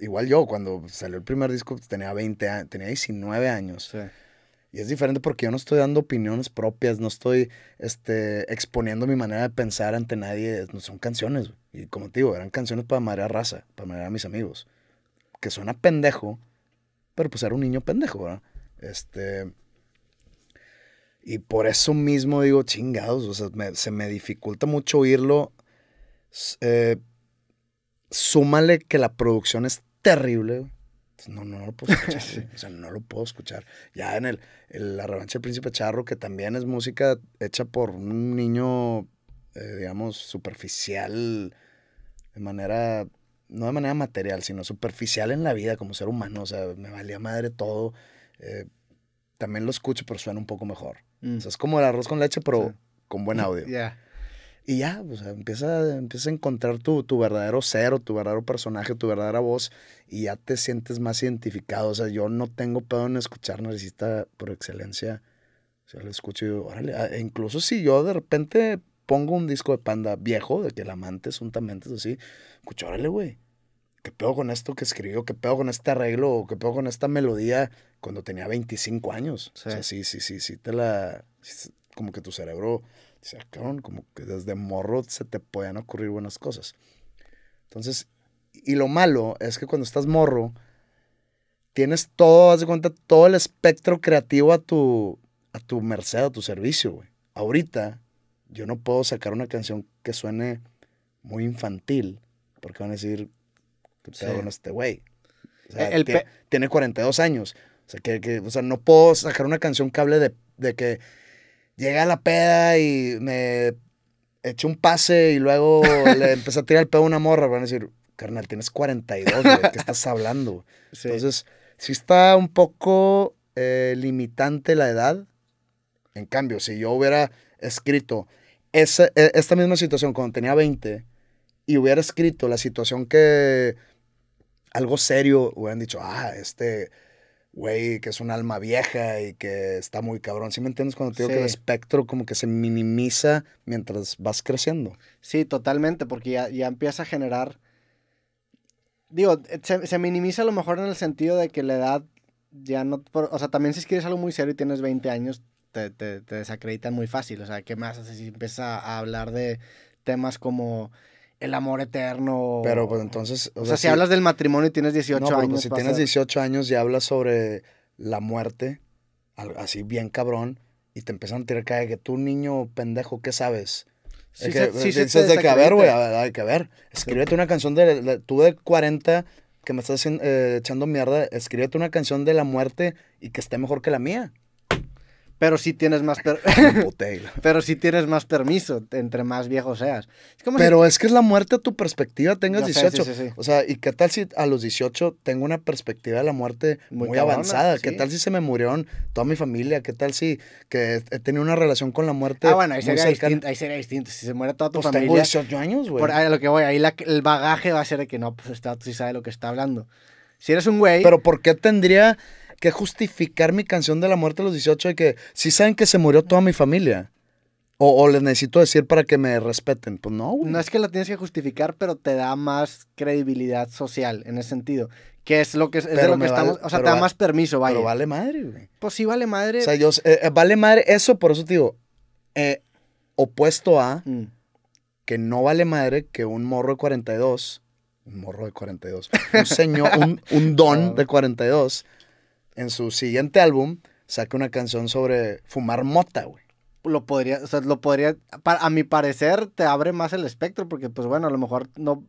[SPEAKER 2] igual yo, cuando salió el primer disco pues, tenía 20 tenía 19 años. Y es diferente porque yo no estoy dando opiniones propias, no estoy este, exponiendo mi manera de pensar ante nadie. No son canciones. Y como te digo, eran canciones para marear raza, para marear a mis amigos. Que suena pendejo, pero pues era un niño pendejo, ¿verdad? Este. Y por eso mismo digo, chingados, o sea, se me dificulta mucho oírlo. Eh, súmale que la producción es terrible. No, lo puedo *laughs* escuchar. O sea, no lo puedo escuchar. Ya en el, La Revancha del Príncipe Charro, que también es música hecha por un niño, eh, digamos, superficial, de manera, no de manera material, sino superficial en la vida como ser humano. O sea, me valía madre todo. Eh, también lo escucho, pero suena un poco mejor. Mm. O sea, es como el arroz con leche, pero con buen mm, audio. Yeah. Y ya, o sea, empieza, a encontrar tu, tu verdadero ser, tu verdadero personaje, tu verdadera voz, y ya te sientes más identificado. O sea, yo no tengo pedo en escuchar narcisista por excelencia. O sea, lo escucho y digo, órale, ah, incluso si yo de repente pongo un disco de panda viejo, de que el amante juntamente es así, escucho, órale, güey, ¿qué pedo con esto que escribió? ¿Qué pedo con este arreglo? ¿Qué pedo con esta melodía cuando tenía 25 años? O sea, sí, sí, sí, sí, te la. Como que tu cerebro Dice, como que desde morro se te pueden ocurrir buenas cosas. Entonces, y lo malo es que cuando estás morro, tienes todo, haz de cuenta, todo el espectro creativo a tu, a tu merced, a tu servicio, güey. Ahorita, yo no puedo sacar una canción que suene muy infantil, porque van a decir, que pedo con este güey? O sea, e-, tiene 42 años. O sea, que, que, sea, no puedo sacar una canción que hable de, de que llegué a la peda y me eché un pase y luego *laughs* le empecé a tirar el pedo a una morra. Van a decir, carnal, tienes 42, ¿de ¿qué estás hablando? *laughs* Entonces, sí está un poco eh, limitante la edad. En cambio, si yo hubiera escrito e, esta misma situación cuando tenía 20 y hubiera escrito la situación que algo serio, hubieran dicho, ah, este güey, que es un alma vieja y que está muy cabrón. ¿Sí me entiendes cuando te digo que el
[SPEAKER 1] espectro como que se minimiza mientras vas creciendo? Sí, totalmente, porque ya, ya empieza a generar... Digo, eh, se, minimiza a lo mejor en el sentido de que la edad ya no... o sea, también si quieres algo muy serio y tienes 20 años, te, te, desacreditan muy fácil. O sea, ¿qué más haces si empiezas a hablar de temas como el amor eterno. Pero pues entonces. O, sea, si, hablas del matrimonio y tienes 18 pues, años. si tienes
[SPEAKER 2] 18 años y hablas sobre la muerte, así bien cabrón, y te empiezan a tirar cae que tú, niño pendejo, ¿qué sabes? Sí, es sí, sí, dices de que a ver, güey, hay que ver. Escríbete una canción de, tú de 40 que me estás eh, echando mierda,
[SPEAKER 1] escríbete una canción de la muerte y que esté mejor que la mía. Pero si sí tienes más *laughs* Pero si tienes más permiso entre más viejo seas.
[SPEAKER 2] Pero es que es la muerte a tu perspectiva, tengas 18. o sea, ¿y qué tal si a los 18 tengo una perspectiva de la muerte muy, avanzada? ¿Qué tal si se me murieron toda mi familia? ¿Qué tal si que he tenido una relación con la muerte? Ah, bueno, ahí sería,
[SPEAKER 1] distinto, Si se muere toda tu pues familia. Tengo 18 años, güey. Por ahí lo que voy, ahí el bagaje va a ser de que no, pues está, sí sabe lo que está hablando. Si eres un güey. Pero
[SPEAKER 2] ¿por qué tendría que justificar mi canción de la muerte a los 18 de que si saben que se murió toda mi familia. O, les necesito decir para que me respeten. Pues no. Güey.
[SPEAKER 1] No es que la tienes que justificar, pero te da más credibilidad social en ese sentido. Que es lo que es, de lo que estamos. O sea, te da más permiso, Pero vale madre, güey. Pues sí, vale madre. O sea, yo. Eh, eh, vale madre eso,
[SPEAKER 2] por eso te digo. Eh, opuesto a mm. que no vale madre que un morro de 42. Un morro de 42. Un señor, un, un don *laughs* de
[SPEAKER 1] 42 en su siguiente álbum saca una canción sobre fumar mota, güey. Lo podría, o sea, lo podría, a mi parecer te abre más el espectro porque pues bueno, a lo mejor no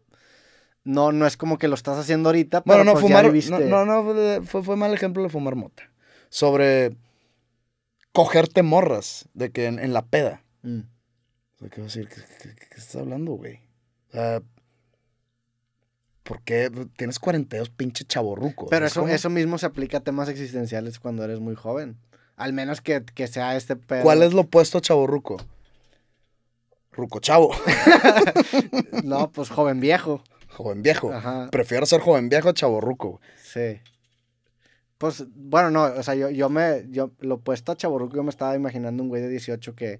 [SPEAKER 1] no, no es como que lo estás haciendo ahorita, pero no, pues, fumar, No,
[SPEAKER 2] no, fue, mal ejemplo de fumar mota. Sobre cogerte morras de que en, la peda. Mm. ¿qué, a decir? ¿Qué, estás hablando, güey?
[SPEAKER 1] porque tienes 42 pinche chaborruco. Pero eso, eso mismo se aplica a temas existenciales cuando eres muy joven. Al menos que, sea este pedo. ¿Cuál es
[SPEAKER 2] lo opuesto a chaborruco? Ruco
[SPEAKER 1] chavo. *laughs* no, pues joven viejo. Joven viejo. Prefiero ser joven viejo a chaborruco. Sí. Pues, bueno, no, o sea, yo, yo me, yo, lo opuesto a chaborruco, yo me estaba imaginando un güey de 18 que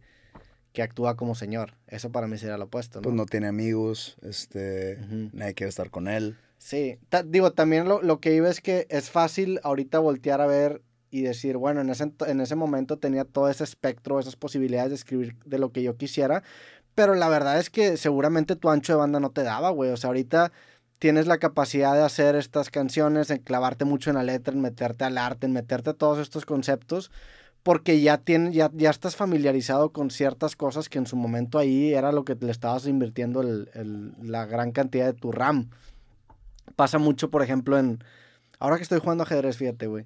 [SPEAKER 1] que actúa como señor. Eso para mí sería lo opuesto, ¿no? Pues no
[SPEAKER 2] tiene amigos, este, nadie quiere estar con él.
[SPEAKER 1] Sí, digo, también lo, que iba es que es fácil ahorita voltear a ver y decir, bueno, en ese, en ese momento tenía todo ese espectro, esas posibilidades de escribir de lo que yo quisiera, pero la verdad es que seguramente tu ancho de banda no te daba, güey. O sea, ahorita tienes la capacidad de hacer estas canciones, en clavarte mucho en la letra, en meterte al arte, en meterte a todos estos conceptos porque ya, tiene, ya, ya estás familiarizado con ciertas cosas que en su momento ahí era lo que le estabas invirtiendo la gran cantidad de tu RAM. Pasa mucho, por ejemplo, en... Ahora que estoy jugando ajedrez, fíjate, güey.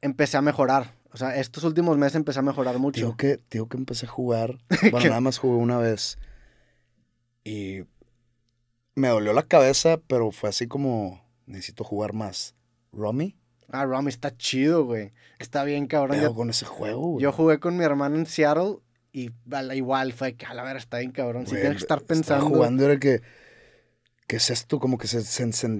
[SPEAKER 1] Empecé a mejorar. O sea, estos últimos meses empecé a mejorar mucho. Digo que,
[SPEAKER 2] que empecé a jugar. *laughs* Bueno, nada más jugué una vez. Y me dolió la cabeza, pero fue así como, necesito jugar más. Romy
[SPEAKER 1] Ah, Rami, está chido, güey. Está bien, cabrón. Yo, con ese juego, güey. Yo jugué con mi hermano en Seattle y igual fue que a la ver, está bien, cabrón. si tienes que estar pensando. Estaba jugando
[SPEAKER 2] era que. ¿Qué es esto? Como que se, se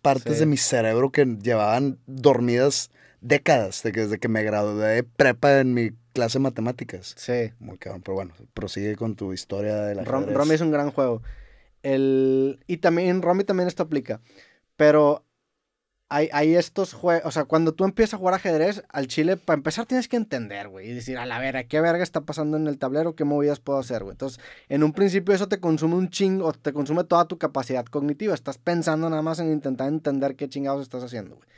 [SPEAKER 2] partes de mi cerebro que llevaban dormidas décadas de que, desde que me gradué de prepa en mi clase de matemáticas. Sí. Muy cabrón, pero bueno, prosigue con tu historia de la Romy es un
[SPEAKER 1] gran juego. El, y también Romy también esto aplica. Pero hay, estos juegos. O sea, cuando tú empiezas a jugar ajedrez, al chile, para empezar tienes que entender, güey. Y decir, a la verga, ¿qué verga está pasando en el tablero? ¿Qué movidas puedo hacer, güey? Entonces, en un principio eso te consume un chingo. o te consume toda tu capacidad cognitiva. Estás pensando nada más en intentar entender qué chingados estás haciendo, güey.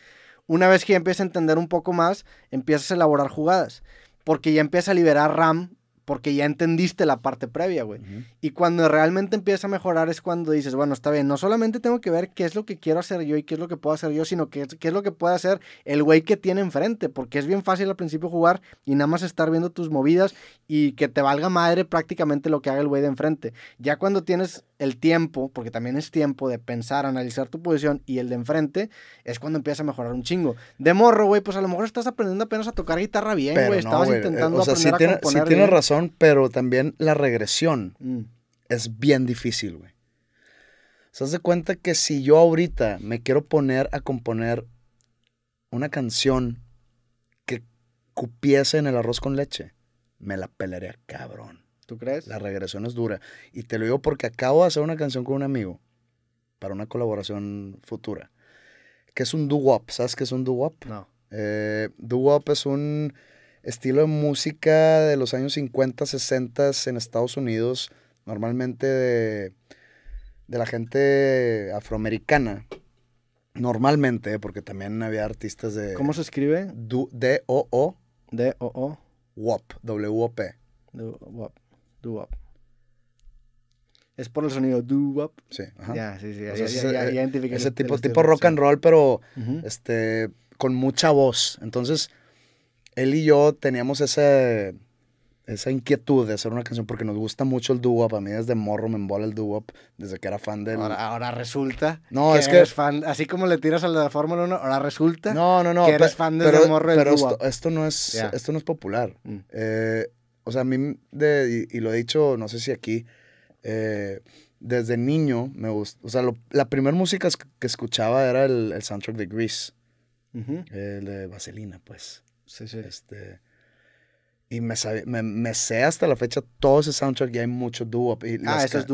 [SPEAKER 1] Una vez que ya empiezas a entender un poco más, empiezas a elaborar jugadas. Porque ya empieza a liberar RAM porque ya entendiste la parte previa, güey. Y cuando realmente empieza a mejorar es cuando dices, bueno, está bien, no solamente tengo que ver qué es lo que quiero hacer yo y qué es lo que puedo hacer yo, sino qué, qué es lo que puede hacer el güey que tiene enfrente, porque es bien fácil al principio jugar y nada más estar viendo tus movidas y que te valga madre prácticamente lo que haga el güey de enfrente. Ya cuando tienes el tiempo, porque también es tiempo de pensar, analizar tu posición y el de enfrente, es cuando empieza a mejorar un chingo. De morro, güey, pues a lo mejor estás aprendiendo apenas a tocar guitarra bien, güey, estabas intentando aprender a componer tienes razón
[SPEAKER 2] pero también la regresión mm. es bien difícil, güey. Se hace cuenta que si yo ahorita me quiero poner a componer una canción que cupiese en el arroz con leche, me la pelaría cabrón. ¿Tú crees? La regresión es dura. Y te lo digo porque acabo de hacer una canción con un amigo para una colaboración futura, que es un doo-wop. ¿Sabes qué es un doo-wop? No. Eh, doo-wop es un estilo de música de los años 50, 60 en Estados Unidos, normalmente de, de la gente afroamericana. Normalmente, porque también había artistas de... ¿Cómo se
[SPEAKER 1] escribe? D-O-O. D-O-O. WOP, W-O-P. WOP, wop Es por el sonido doo-wop. Sí, Ya, sí, sí, Ese eh, tipo, tipo rock and
[SPEAKER 2] roll, pero este, con mucha voz. Entonces, él y yo teníamos esa inquietud de hacer una canción porque nos gusta mucho el doo-wop. A mí desde morro me embola el doo desde que era fan de Ahora,
[SPEAKER 1] resulta no, que es eres fan, así como le tiras a la Fórmula 1, ahora resulta no, no, no, que eres fan del morro Pero esto,
[SPEAKER 2] no es, esto no es popular. Mm. Eh, o sea, a mí, y, lo he dicho, no sé si aquí, eh, desde niño me gusta, o sea, la primera música que escuchaba era el, el soundtrack de Grease, eh, el de Vaselina, pues. Este, y me, me, sé hasta la fecha todo ese soundtrack y hay mucho doo Ah, eso es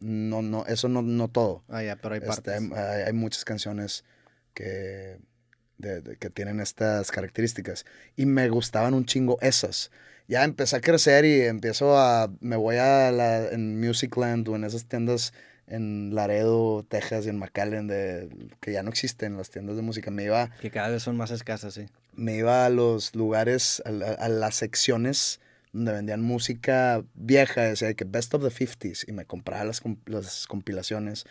[SPEAKER 2] No, no, eso no, no todo. Ah, pero hay este, partes. hay, muchas canciones que, que tienen estas características y me gustaban un chingo esas. Ya empecé a crecer y empiezo a, me voy a la, en Musicland o en esas tiendas en Laredo, Texas y en McAllen, de, que ya no existen las tiendas de música. Me
[SPEAKER 1] Que cada vez son más escasas, sí
[SPEAKER 2] me iba a los lugares, a, las secciones donde vendían música vieja, decía que Best of the 50s, y me compraba las, compilaciones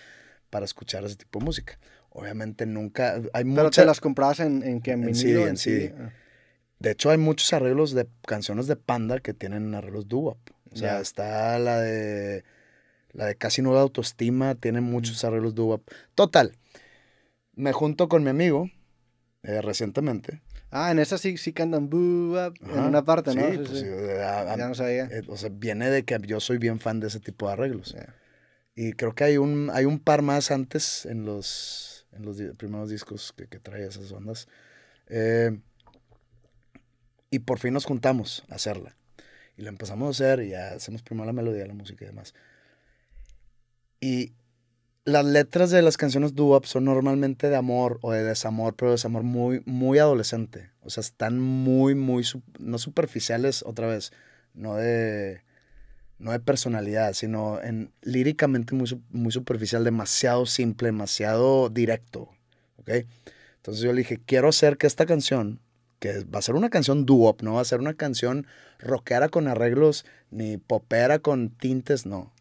[SPEAKER 2] para escuchar ese tipo de música. Obviamente nunca. Hay Pero te las
[SPEAKER 1] comprabas en, en que en, en ah.
[SPEAKER 2] De hecho, hay muchos arreglos de canciones de Panda que tienen arreglos doo-wop. O sea, está la de. La de Casi Nueva Autoestima, tiene muchos arreglos doo-wop. Total. Me junto con mi amigo eh, recientemente
[SPEAKER 1] Ah, en esa sí, sí cantan en una parte, ¿no? Sí, sí, pues, ya no
[SPEAKER 2] sabía. Eh, o sea, viene de que yo soy bien fan de ese tipo de arreglos. Y creo que hay un, hay un par más antes en los, en los primeros discos que, que, trae esas bandas. Eh, y por fin nos juntamos a hacerla. Y la empezamos a hacer y ya hacemos primero la melodía, la música y demás. Y las letras de las canciones duop son normalmente de amor o de desamor, pero de desamor muy, muy adolescente. O sea, están muy, muy, no superficiales otra vez, no de, no personalidad, sino en líricamente muy, muy superficial, demasiado simple, demasiado directo. Entonces yo le dije, quiero hacer que esta canción, que va a ser una canción duop, no va a ser una canción rockera con arreglos, ni popera con tintes, no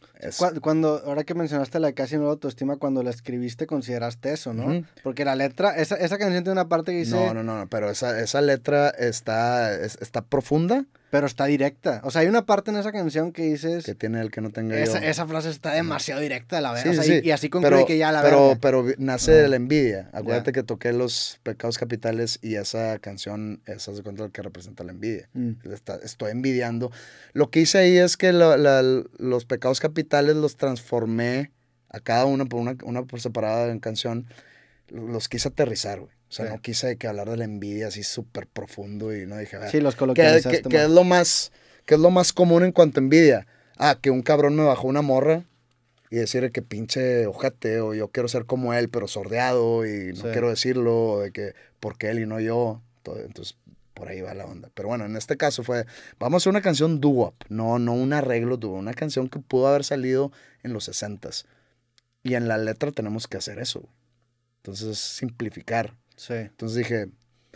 [SPEAKER 1] cuando, ahora que mencionaste la casi no autoestima, cuando la escribiste consideraste eso, ¿no? Porque la letra, esa, esa, canción tiene una parte que dice... No, no, no, pero esa, letra está, está profunda pero está directa. O sea, hay
[SPEAKER 2] una parte en esa canción que dices. Que tiene el que no tenga esa,
[SPEAKER 1] frase está demasiado directa, la verdad. y, así concluye que ya la pero, Pero nace de la envidia. Acuérdate
[SPEAKER 2] que toqué los pecados capitales y esa canción esa de cuenta que representa la envidia. Mm. estoy envidiando. Lo que hice ahí es que los pecados capitales los transformé a cada uno por una, una por separada en canción. Los quise aterrizar, güey. O sea, no quise que hablar de la envidia así súper profundo y no dije, a ah, ver, los ¿qué, es lo más, ¿qué es lo más común en cuanto a envidia? Ah, que un cabrón me bajó una morra y decir que pinche ojate o yo quiero ser como él, pero sordeado y no quiero decirlo, de que porque él y no yo. entonces, por ahí va la onda. Pero bueno, en este caso fue, vamos a hacer una canción doo-wop, no, no un arreglo doo una canción que pudo haber salido en los 60s. Y en la letra tenemos que hacer eso. Entonces, simplificar. Sí. Entonces dije,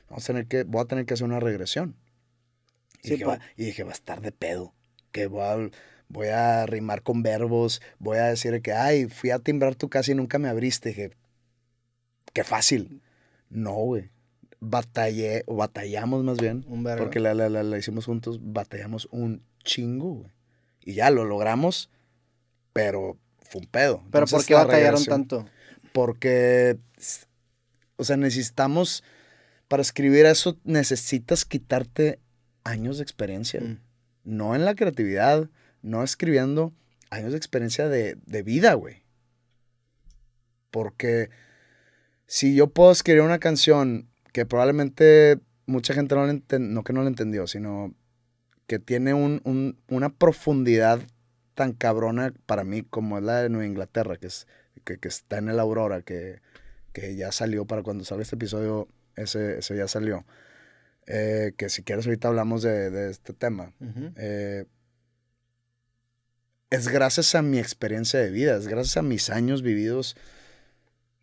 [SPEAKER 2] vamos a tener que, voy a tener que hacer una regresión. Y, dije, va, a estar de pedo. Que voy a, voy rimar con verbos, voy a decir que, ay, fui a timbrar tu casa y nunca me abriste. Dije, qué fácil. No, güey. Batallé, o batallamos más bien, un verbo. porque la, la, la, hicimos juntos, batallamos un chingo, güey. Y ya lo logramos, pero fue un pedo. ¿Pero por qué batallaron tanto? Porque o sea, necesitamos, para escribir eso, necesitas quitarte años de experiencia. Mm. No en la creatividad, no escribiendo, años de experiencia de, de vida, güey. Porque si yo puedo escribir una canción que probablemente mucha gente no, la no que no la entendió, sino que tiene un, una profundidad tan cabrona para mí como es la de Nueva Inglaterra, que, que, que está en el Aurora, que que ya salió para cuando salga este episodio, ese, ya salió. Eh, que si quieres ahorita hablamos de, este tema. Eh, es gracias a mi experiencia de vida, es gracias a mis años vividos.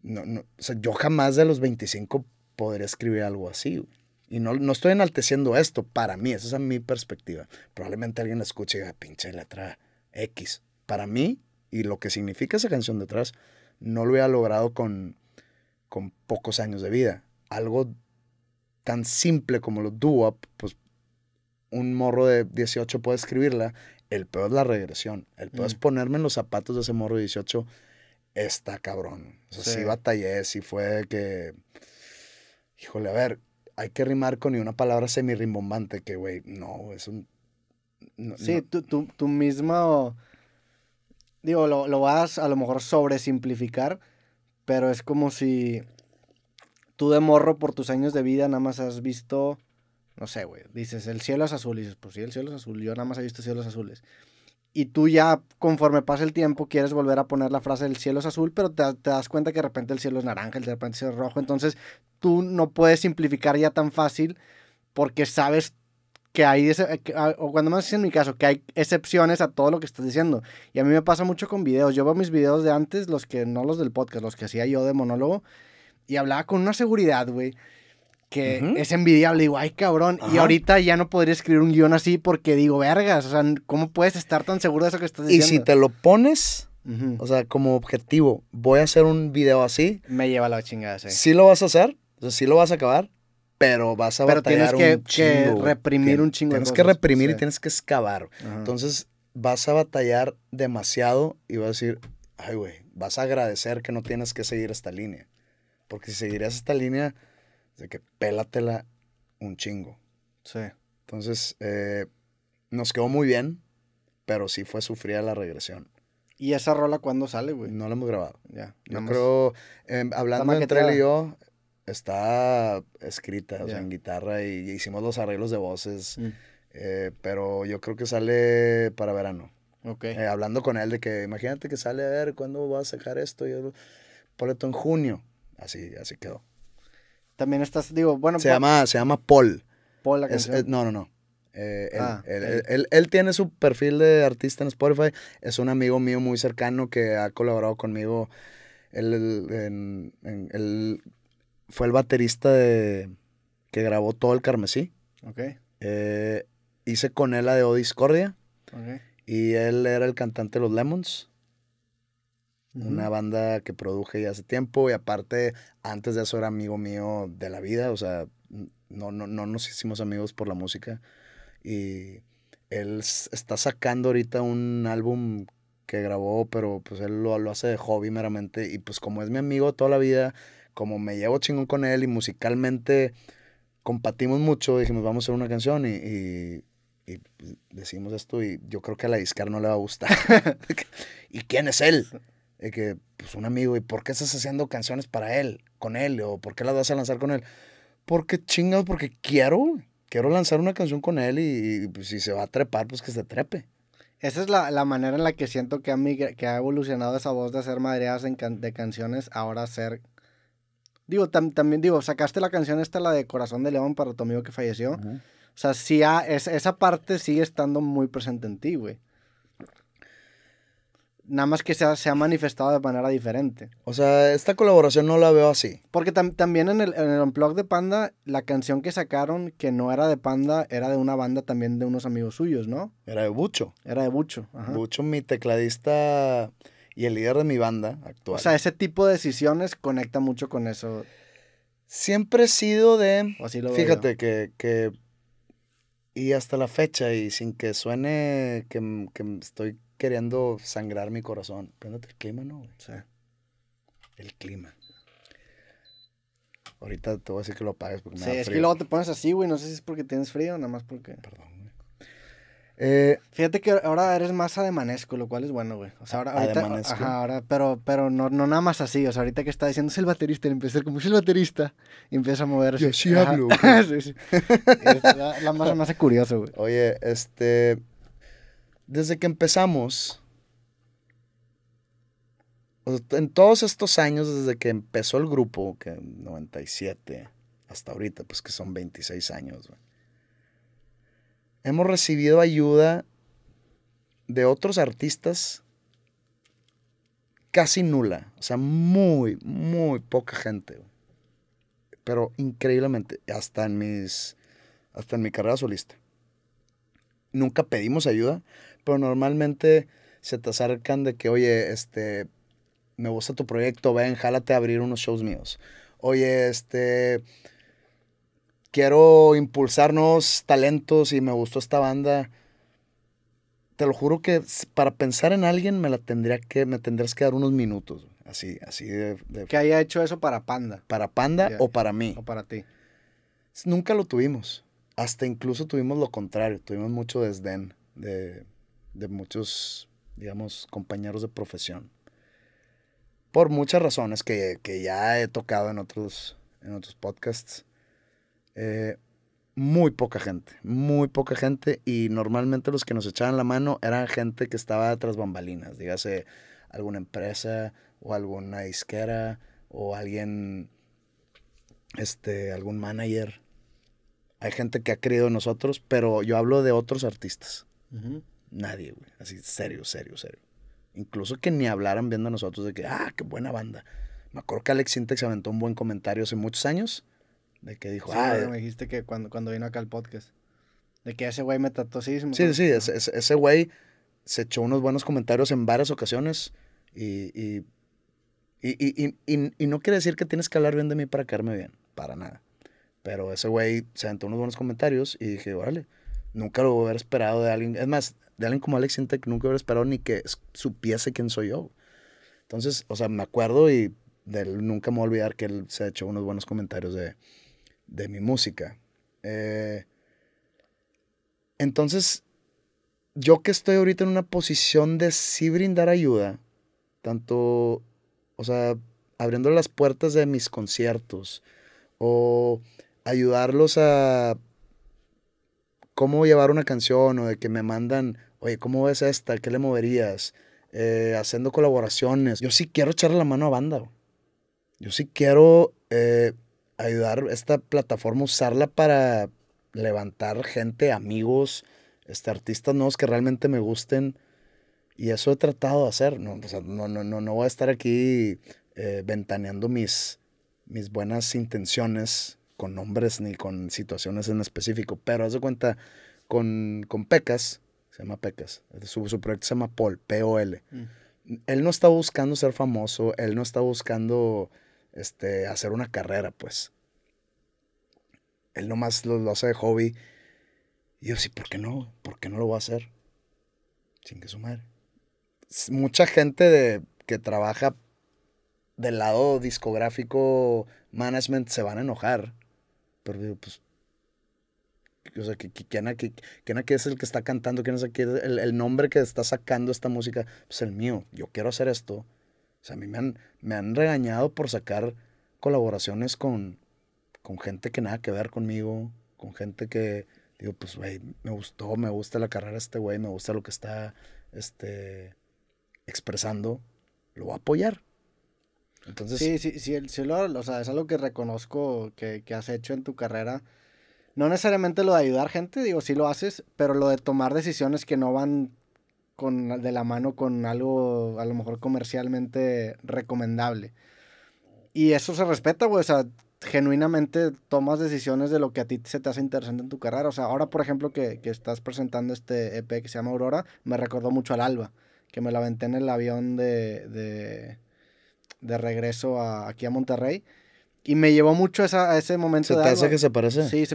[SPEAKER 2] No, no, o sea, yo jamás de los 25 podría escribir algo así. Y no, no, estoy enalteciendo esto para mí, esa es mi perspectiva. Probablemente alguien la escuche y diga, pinche letra X. Para mí, y lo que significa esa canción detrás, no lo he logrado con, con pocos años de vida. Algo tan simple como lo doo pues un morro de 18 puede escribirla. El peor es la regresión. El peor es mm. ponerme en los zapatos de ese morro de 18. Está cabrón. O sí. batallé, si fue que. Híjole, a ver, hay que rimar con ni una palabra semirimbombante, que, güey, no, es un... sí,
[SPEAKER 1] Tú, mismo, digo, lo, lo, vas a lo mejor sobresimplificar, pero es como si tú de morro por tus años de vida nada más has visto, no sé, güey, dices, el cielo es azul, dices, pues sí, el cielo es azul, yo nada más he visto cielos azules. Y tú ya, conforme pasa el tiempo, quieres volver a poner la frase el cielo es azul, pero te, das cuenta que de repente el cielo es naranja, de repente es rojo, entonces tú no puedes simplificar ya tan fácil porque sabes que hay, eh, ah, o cuando más en mi caso, que hay excepciones a todo lo que estás diciendo. Y a mí me pasa mucho con videos. Yo veo mis videos de antes, los que no los del podcast, los que hacía yo de monólogo, y hablaba con una seguridad, güey, que es envidiable. Digo, ay, cabrón. Y ahorita ya no podría escribir un guión así porque digo, vergas, o sea, ¿cómo puedes estar tan seguro de eso que estás diciendo? Y si te
[SPEAKER 2] lo pones... O sea, como objetivo, voy a hacer un
[SPEAKER 1] video así. Me lleva la chingada, sí. Sí lo vas a hacer, o sea, sí lo vas a acabar,
[SPEAKER 2] pero vas a batallar tienes que, un chingo, reprimir un chingo. Tienes que reprimir y tienes que excavar. Entonces vas a batallar demasiado y vas a decir, ay, güey, vas a agradecer que no tienes que seguir esta línea. Porque si seguirías esta línea, de que pélatela un chingo. Sí. Entonces, eh, nos quedó muy bien, pero sí fue sufrida la regresión.
[SPEAKER 1] ¿Y esa rola cuándo sale,
[SPEAKER 2] güey? No la hemos grabado. Ya. Yo creo, em, hablando entre él y yo, está escrita, en guitarra y, hicimos los arreglos de voces, mm. eh, pero yo creo que sale para verano. Okay. Eh, hablando con él de que imagínate que sale a ver cuándo va a sacar esto, yo, esto en junio, así, así quedó. También estás, digo, bueno. Se, llama, se llama Paul. Paul la eh, no, no, no.
[SPEAKER 1] Ah, él,
[SPEAKER 2] él, tiene su perfil de artista en Spotify. Es un amigo mío muy cercano que ha colaborado conmigo. en, el fue el baterista de, que grabó todo el Carmesí. Ok. Eh, hice con él la de Odiscordia... Discordia. Y él era el cantante de los Lemons. Una banda que produje ya hace tiempo. Y aparte, antes de eso era amigo mío de la vida. O sea, no, no, no nos hicimos amigos por la música. Y él está sacando ahorita un álbum que grabó, pero pues él lo, lo hace de hobby meramente. Y pues como es mi amigo toda la vida, como me llevo chingón con él y musicalmente compatimos mucho, dijimos, vamos a hacer una canción y, pues, decimos esto y yo creo que a la discar no le va a gustar. *laughs* ¿Y quién es él? que, pues un amigo, ¿y por qué estás haciendo canciones para él, con él? ¿O por qué las vas a lanzar con él? Porque
[SPEAKER 1] chingados, porque quiero, quiero lanzar una canción con él y, pues, si se va a trepar, pues que se trepe. Esa es la, manera en la que siento que ha, que ha evolucionado esa voz de hacer madreadas de canciones, ahora ser Digo, también, digo, sacaste la canción esta, la de Corazón de León para tu amigo que falleció. O sea, sí, es, esa parte sigue estando muy presente en ti, güey. Nada más que se ha, se ha, manifestado de manera diferente. O sea, esta colaboración no la veo así. Porque también en el, en el de Panda, la canción que sacaron, que no era de Panda, era de una banda también de unos amigos suyos, ¿no? Era de Bucho. Era de Bucho. Bucho, mi tecladista y el líder de mi banda actual. O sea, ese tipo de decisiones conecta mucho con eso. Siempre he sido de...
[SPEAKER 2] fíjate que, Y hasta la fecha, y sin que suene que, estoy queriendo sangrar mi corazón. Préndete el clima, ¿no? o sea El clima. Ahorita te voy a decir que lo apagues porque me sí, da es que luego te
[SPEAKER 1] pones así, güey. No sé si es porque tienes frío nada más porque... Perdón. Eh, fíjate que ahora eres más ademanesco, lo cual es bueno, güey. O sea, ahora, ajá, ahora, pero, pero no, no nada más así. O sea, ahorita que está diciendo es el baterista, empieza como es el baterista, y empieza a moverse. Yo *laughs* sí hablo. sí,
[SPEAKER 2] la, la más me curioso, güey. Oye, este. Desde que empezamos. En todos estos años, desde que empezó el grupo, que 97 hasta ahorita, pues que son 26 años, güey hemos recibido ayuda de otros artistas casi nula. O sea, muy, muy poca gente. Pero increíblemente, hasta en mis. Hasta en mi carrera solista. Nunca pedimos ayuda, pero normalmente se te acercan de que, oye, este. Me gusta tu proyecto, ven, jálate a abrir unos shows míos. Oye, este quiero nuevos talentos y me gustó esta banda. Te lo juro que para pensar en alguien me la tendría que, me tendrías que dar unos minutos. Así, así de, Que haya hecho eso para Panda. Para Panda o para mí. O para ti. Nunca lo tuvimos. Hasta incluso tuvimos lo contrario. Tuvimos mucho desdén de, muchos, digamos, compañeros de profesión. Por muchas razones que, que ya he tocado en otros, en otros podcasts. Eh, muy poca gente, muy poca gente y normalmente los que nos echaban la mano eran gente que estaba tras bambalinas, dígase alguna empresa o alguna disquera o alguien, este, algún manager. Hay gente que ha creído en nosotros, pero yo hablo de otros artistas. Nadie, güey. Así, serio, serio, serio. Incluso que ni hablaran ...viendo a nosotros de que, ah, qué buena banda. Me acuerdo que Alex Sintex aventó un buen comentario hace muchos años de que dijo, ah, me
[SPEAKER 1] dijiste que cuando, cuando vino acá al podcast. De que ese güey me trató así. Sí, sí,
[SPEAKER 2] ese, güey se echó unos buenos comentarios en varias ocasiones y, y, y, no quiere decir que tienes que hablar bien de mí para quedarme bien, para nada. Pero ese güey se aventó unos buenos comentarios y dije, órale, nunca lo hubiera esperado de alguien. Es más, de alguien como Alex que nunca hubiera esperado ni que supiese quién soy yo. Entonces, o sea, me acuerdo y nunca me voy a olvidar que él se echó unos buenos comentarios de, de mi música. Eh, entonces, yo que estoy ahorita en una posición de sí brindar ayuda, tanto, o sea, abriendo las puertas de mis conciertos o ayudarlos a cómo llevar una canción o de que me mandan, oye, ¿cómo ves esta? ¿Qué le moverías? Eh, haciendo colaboraciones. Yo sí quiero echarle la mano a banda. Yo sí quiero eh, ayudar esta plataforma, usarla para levantar gente, amigos, este, artistas nuevos que realmente me gusten. Y eso he tratado de hacer. No, no, no, no, no voy a estar aquí eh, ventaneando mis, mis buenas intenciones con nombres ni con situaciones en específico. Pero haz de cuenta, con, con Pecas, se llama Pecas, su, su proyecto se llama Paul, P-O-L. Mm. Él no está buscando ser famoso, él no está buscando este, hacer una carrera, pues. Él nomás lo, hace de hobby. Y yo, sí, ¿por qué no? ¿Por qué no lo voy a hacer? Sin que su madre. Mucha gente de, que trabaja del lado discográfico, management, se van a enojar. Pero digo, pues. ¿quién es el que está cantando? ¿Quién es el, el nombre que está sacando esta música? Pues el mío. Yo quiero hacer esto o sea, a mí me han, me han regañado por sacar colaboraciones con, gente que nada que ver conmigo, con gente que digo, pues, güey, me gustó, me gusta la carrera de este güey, me gusta lo que
[SPEAKER 1] está este, expresando, lo voy a apoyar. Entonces, sí, sí, sí, lo, o es algo que reconozco que, que has hecho en tu carrera. No necesariamente lo de ayudar gente, digo, sí lo haces, pero lo de tomar decisiones que no van con, de la mano con algo a lo mejor comercialmente recomendable. Y eso se respeta, güey. O sea, genuinamente tomas decisiones de lo que a ti se te hace interesante en tu carrera. O sea, ahora, por ejemplo, que, estás presentando este EP que se llama Aurora, me recordó mucho al Alba, que me la aventé en el avión de, de, regreso aquí a Monterrey. Y me llevó mucho a ese momento. ¿Se te de hace que se parece? Sí,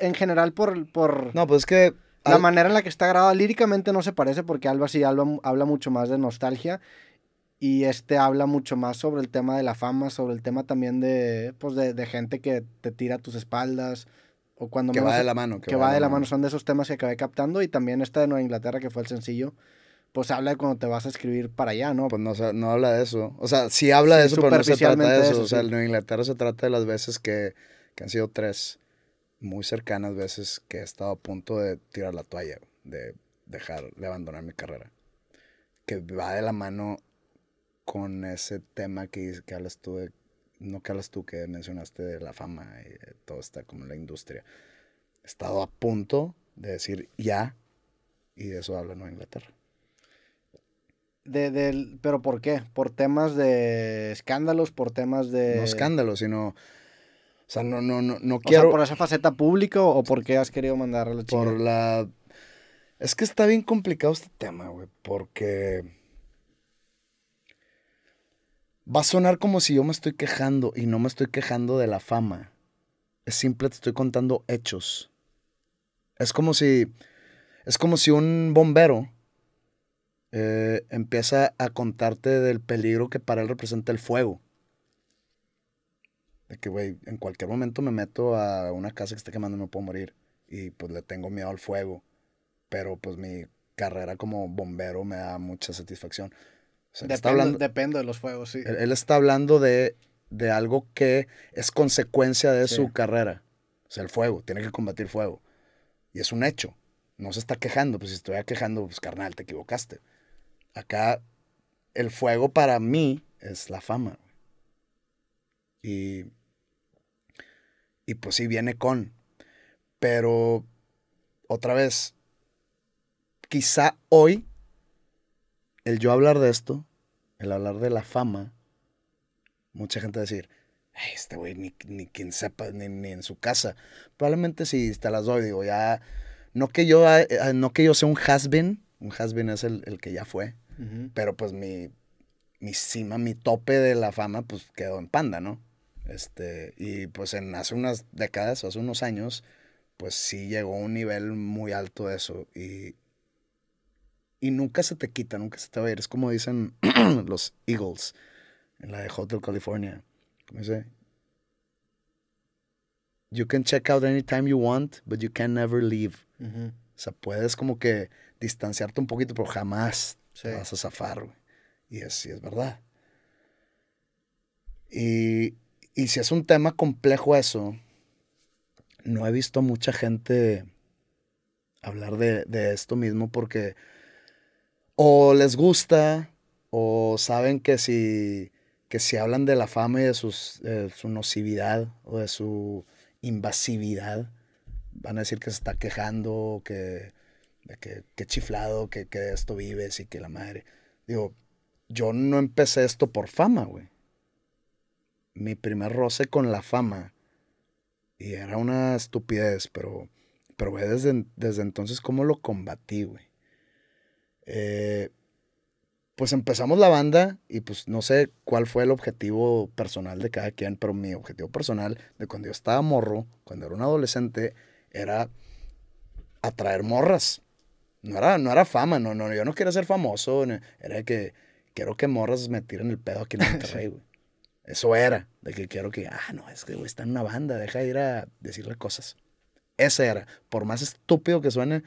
[SPEAKER 1] en general por. por... No, pues es que la manera en la que está grabada líricamente no se parece porque Alba sí Alba, habla mucho más de nostalgia y este habla mucho más sobre el tema de la fama, sobre el tema también de, pues de, gente que te tira a tus espaldas. O cuando que e va de la mano. Que, va, de la mano. Son de esos temas que acabé captando. Y también esta de Nueva Inglaterra, que fue el sencillo, pues habla de cuando te vas a escribir para allá, ¿no? Pues no, habla de eso. O sea, sí habla de eso, pero no se trata de eso. O sea, el
[SPEAKER 2] Nueva Inglaterra se trata de las veces que, que han sido tres muy cercanas veces que he estado a punto de tirar la toalla, de dejar, de abandonar mi carrera. Que va de la mano con ese tema que, que hablas tú, de, no que hablas tú, que mencionaste de la fama y todo está como la industria. He estado a punto de decir ya, y de eso habla Nueva Inglaterra.
[SPEAKER 1] De, ¿Pero por qué? ¿Por temas de escándalos? ¿Por temas de...? No escándalos, sino o sea, no, no, no, no quiero. O sea, ¿por esa faceta pública o por qué has querido mandar a la Por la. Es que está bien complicado este tema, güey, porque. Va a
[SPEAKER 2] sonar como si yo me estoy quejando y no me estoy quejando de la fama. Es simple, te estoy contando hechos. Es como si. Es como si un bombero eh, empieza a contarte del peligro que para él representa el fuego. De que, güey, en cualquier momento me meto a una casa que está quemando y me puedo morir. Y pues le tengo miedo al fuego. Pero pues mi carrera como bombero me da mucha satisfacción. Dependo está hablando,
[SPEAKER 1] de los fuegos, sí. Él,
[SPEAKER 2] está hablando de, algo que es consecuencia de su carrera. O sea, el fuego, tiene que combatir fuego. Y es un hecho. No se está quejando, pues si estuviera quejando, pues carnal, te equivocaste. Acá, el fuego para mí es la fama. Y y pues sí, viene con. Pero, otra vez, quizá hoy, el yo hablar de esto, el hablar de la fama, mucha gente decir, este güey ni, quien sepa, ni, en su casa. Probablemente si te las doy, digo, ya, no que yo, eh, no que yo sea un has un has es el, que ya fue, pero pues mi, mi cima, mi tope de la fama, pues quedó en panda, ¿no? Este, y pues en hace unas décadas, hace unos años, pues sí llegó a un nivel muy alto de eso. Y, y nunca se te quita, nunca se te va a ir. Es como dicen *clears throat* los Eagles en la de Hotel California. ¿Cómo dice? You can check out anytime you want, but you can never leave. O sea, puedes como que distanciarte un poquito, pero jamás vas a zafar, Y es, es verdad. Y y si es un tema complejo eso, no he visto mucha gente hablar de, esto mismo porque o les gusta o saben que si, que si hablan de la fama y de su nocividad o de su invasividad, van a decir que se está quejando, que, que, chiflado, que, que esto vives y que la madre. Digo, yo no empecé esto por fama, güey mi primer roce con la fama. Y era una estupidez, pero, desde, desde entonces cómo lo combatí, güey. Eh, pues empezamos la banda y pues no sé cuál fue el objetivo personal de cada quien, pero mi objetivo personal de cuando yo estaba morro, cuando era un adolescente, era atraer morras. No era, no era fama, no, no, yo no quería ser famoso, era que quiero que morras me tiren el pedo aquí en *laughs* Monterrey, güey. Eso era, de que quiero que, ah, no, es que güey, está en una banda, deja de ir a decirle cosas. Ese era, por más estúpido que suene,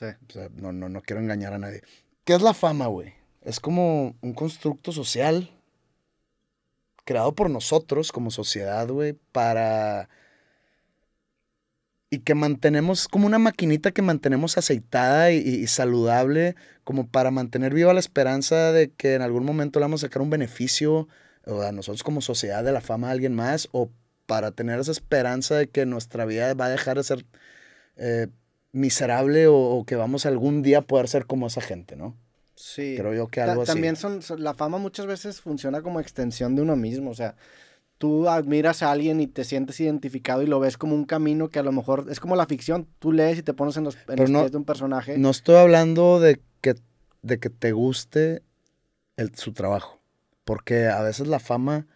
[SPEAKER 2] o no, no, no quiero engañar a nadie. ¿Qué es la fama, güey? Es como un constructo social creado por nosotros como sociedad, güey, para... Y que mantenemos como una maquinita que mantenemos aceitada y, saludable, como para mantener viva la esperanza de que en algún momento le vamos a sacar un beneficio o a nosotros como sociedad de la fama de alguien más o para tener esa esperanza de que nuestra vida va a dejar de ser eh, miserable o, que vamos algún día a poder ser como esa gente, ¿no?
[SPEAKER 1] Sí. Creo yo que algo también así. También son, la fama muchas veces funciona como extensión de uno mismo, o sea, tú admiras a alguien y te sientes identificado y lo ves como un camino que a lo mejor es como la ficción, tú lees y te pones en los, en pies de un personaje. No
[SPEAKER 2] estoy hablando de que, de que te guste el, su trabajo. Porque a veces la fama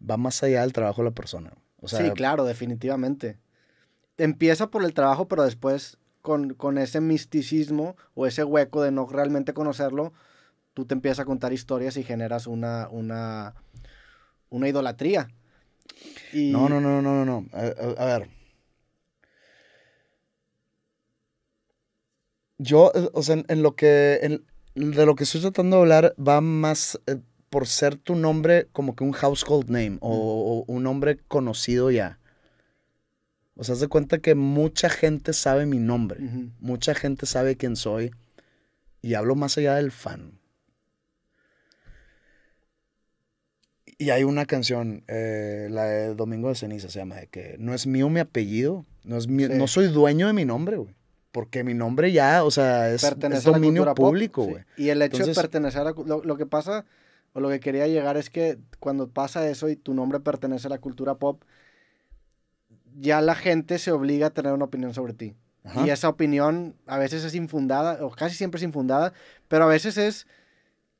[SPEAKER 2] va más allá del trabajo de la persona. sí,
[SPEAKER 1] claro, definitivamente. Empieza por el trabajo, pero después con, ese misticismo o ese hueco de no realmente conocerlo, tú te empiezas a contar historias y generas una, una, una idolatría. No,
[SPEAKER 2] no, no, no, no, no. A, ver. Yo, eh, o sea, en, lo que, de lo que estoy tratando de hablar va más... Eh, por ser tu nombre como que un household name o, un nombre conocido ya. O sea, se cuenta que mucha gente sabe mi nombre, mucha gente sabe quién soy y hablo más allá del fan. Y hay una canción, eh, la de Domingo de Ceniza se llama, de que no es mío mi apellido, no, es no soy dueño de mi nombre, güey. Porque mi nombre ya, o sea, es, dominio público, güey.
[SPEAKER 1] Y el hecho de pertenecer a lo que pasa o lo que quería llegar es que cuando pasa eso y tu nombre pertenece a la cultura pop, ya la gente se obliga a tener una opinión sobre ti. Y esa opinión a veces es infundada, o casi siempre es infundada, pero a veces es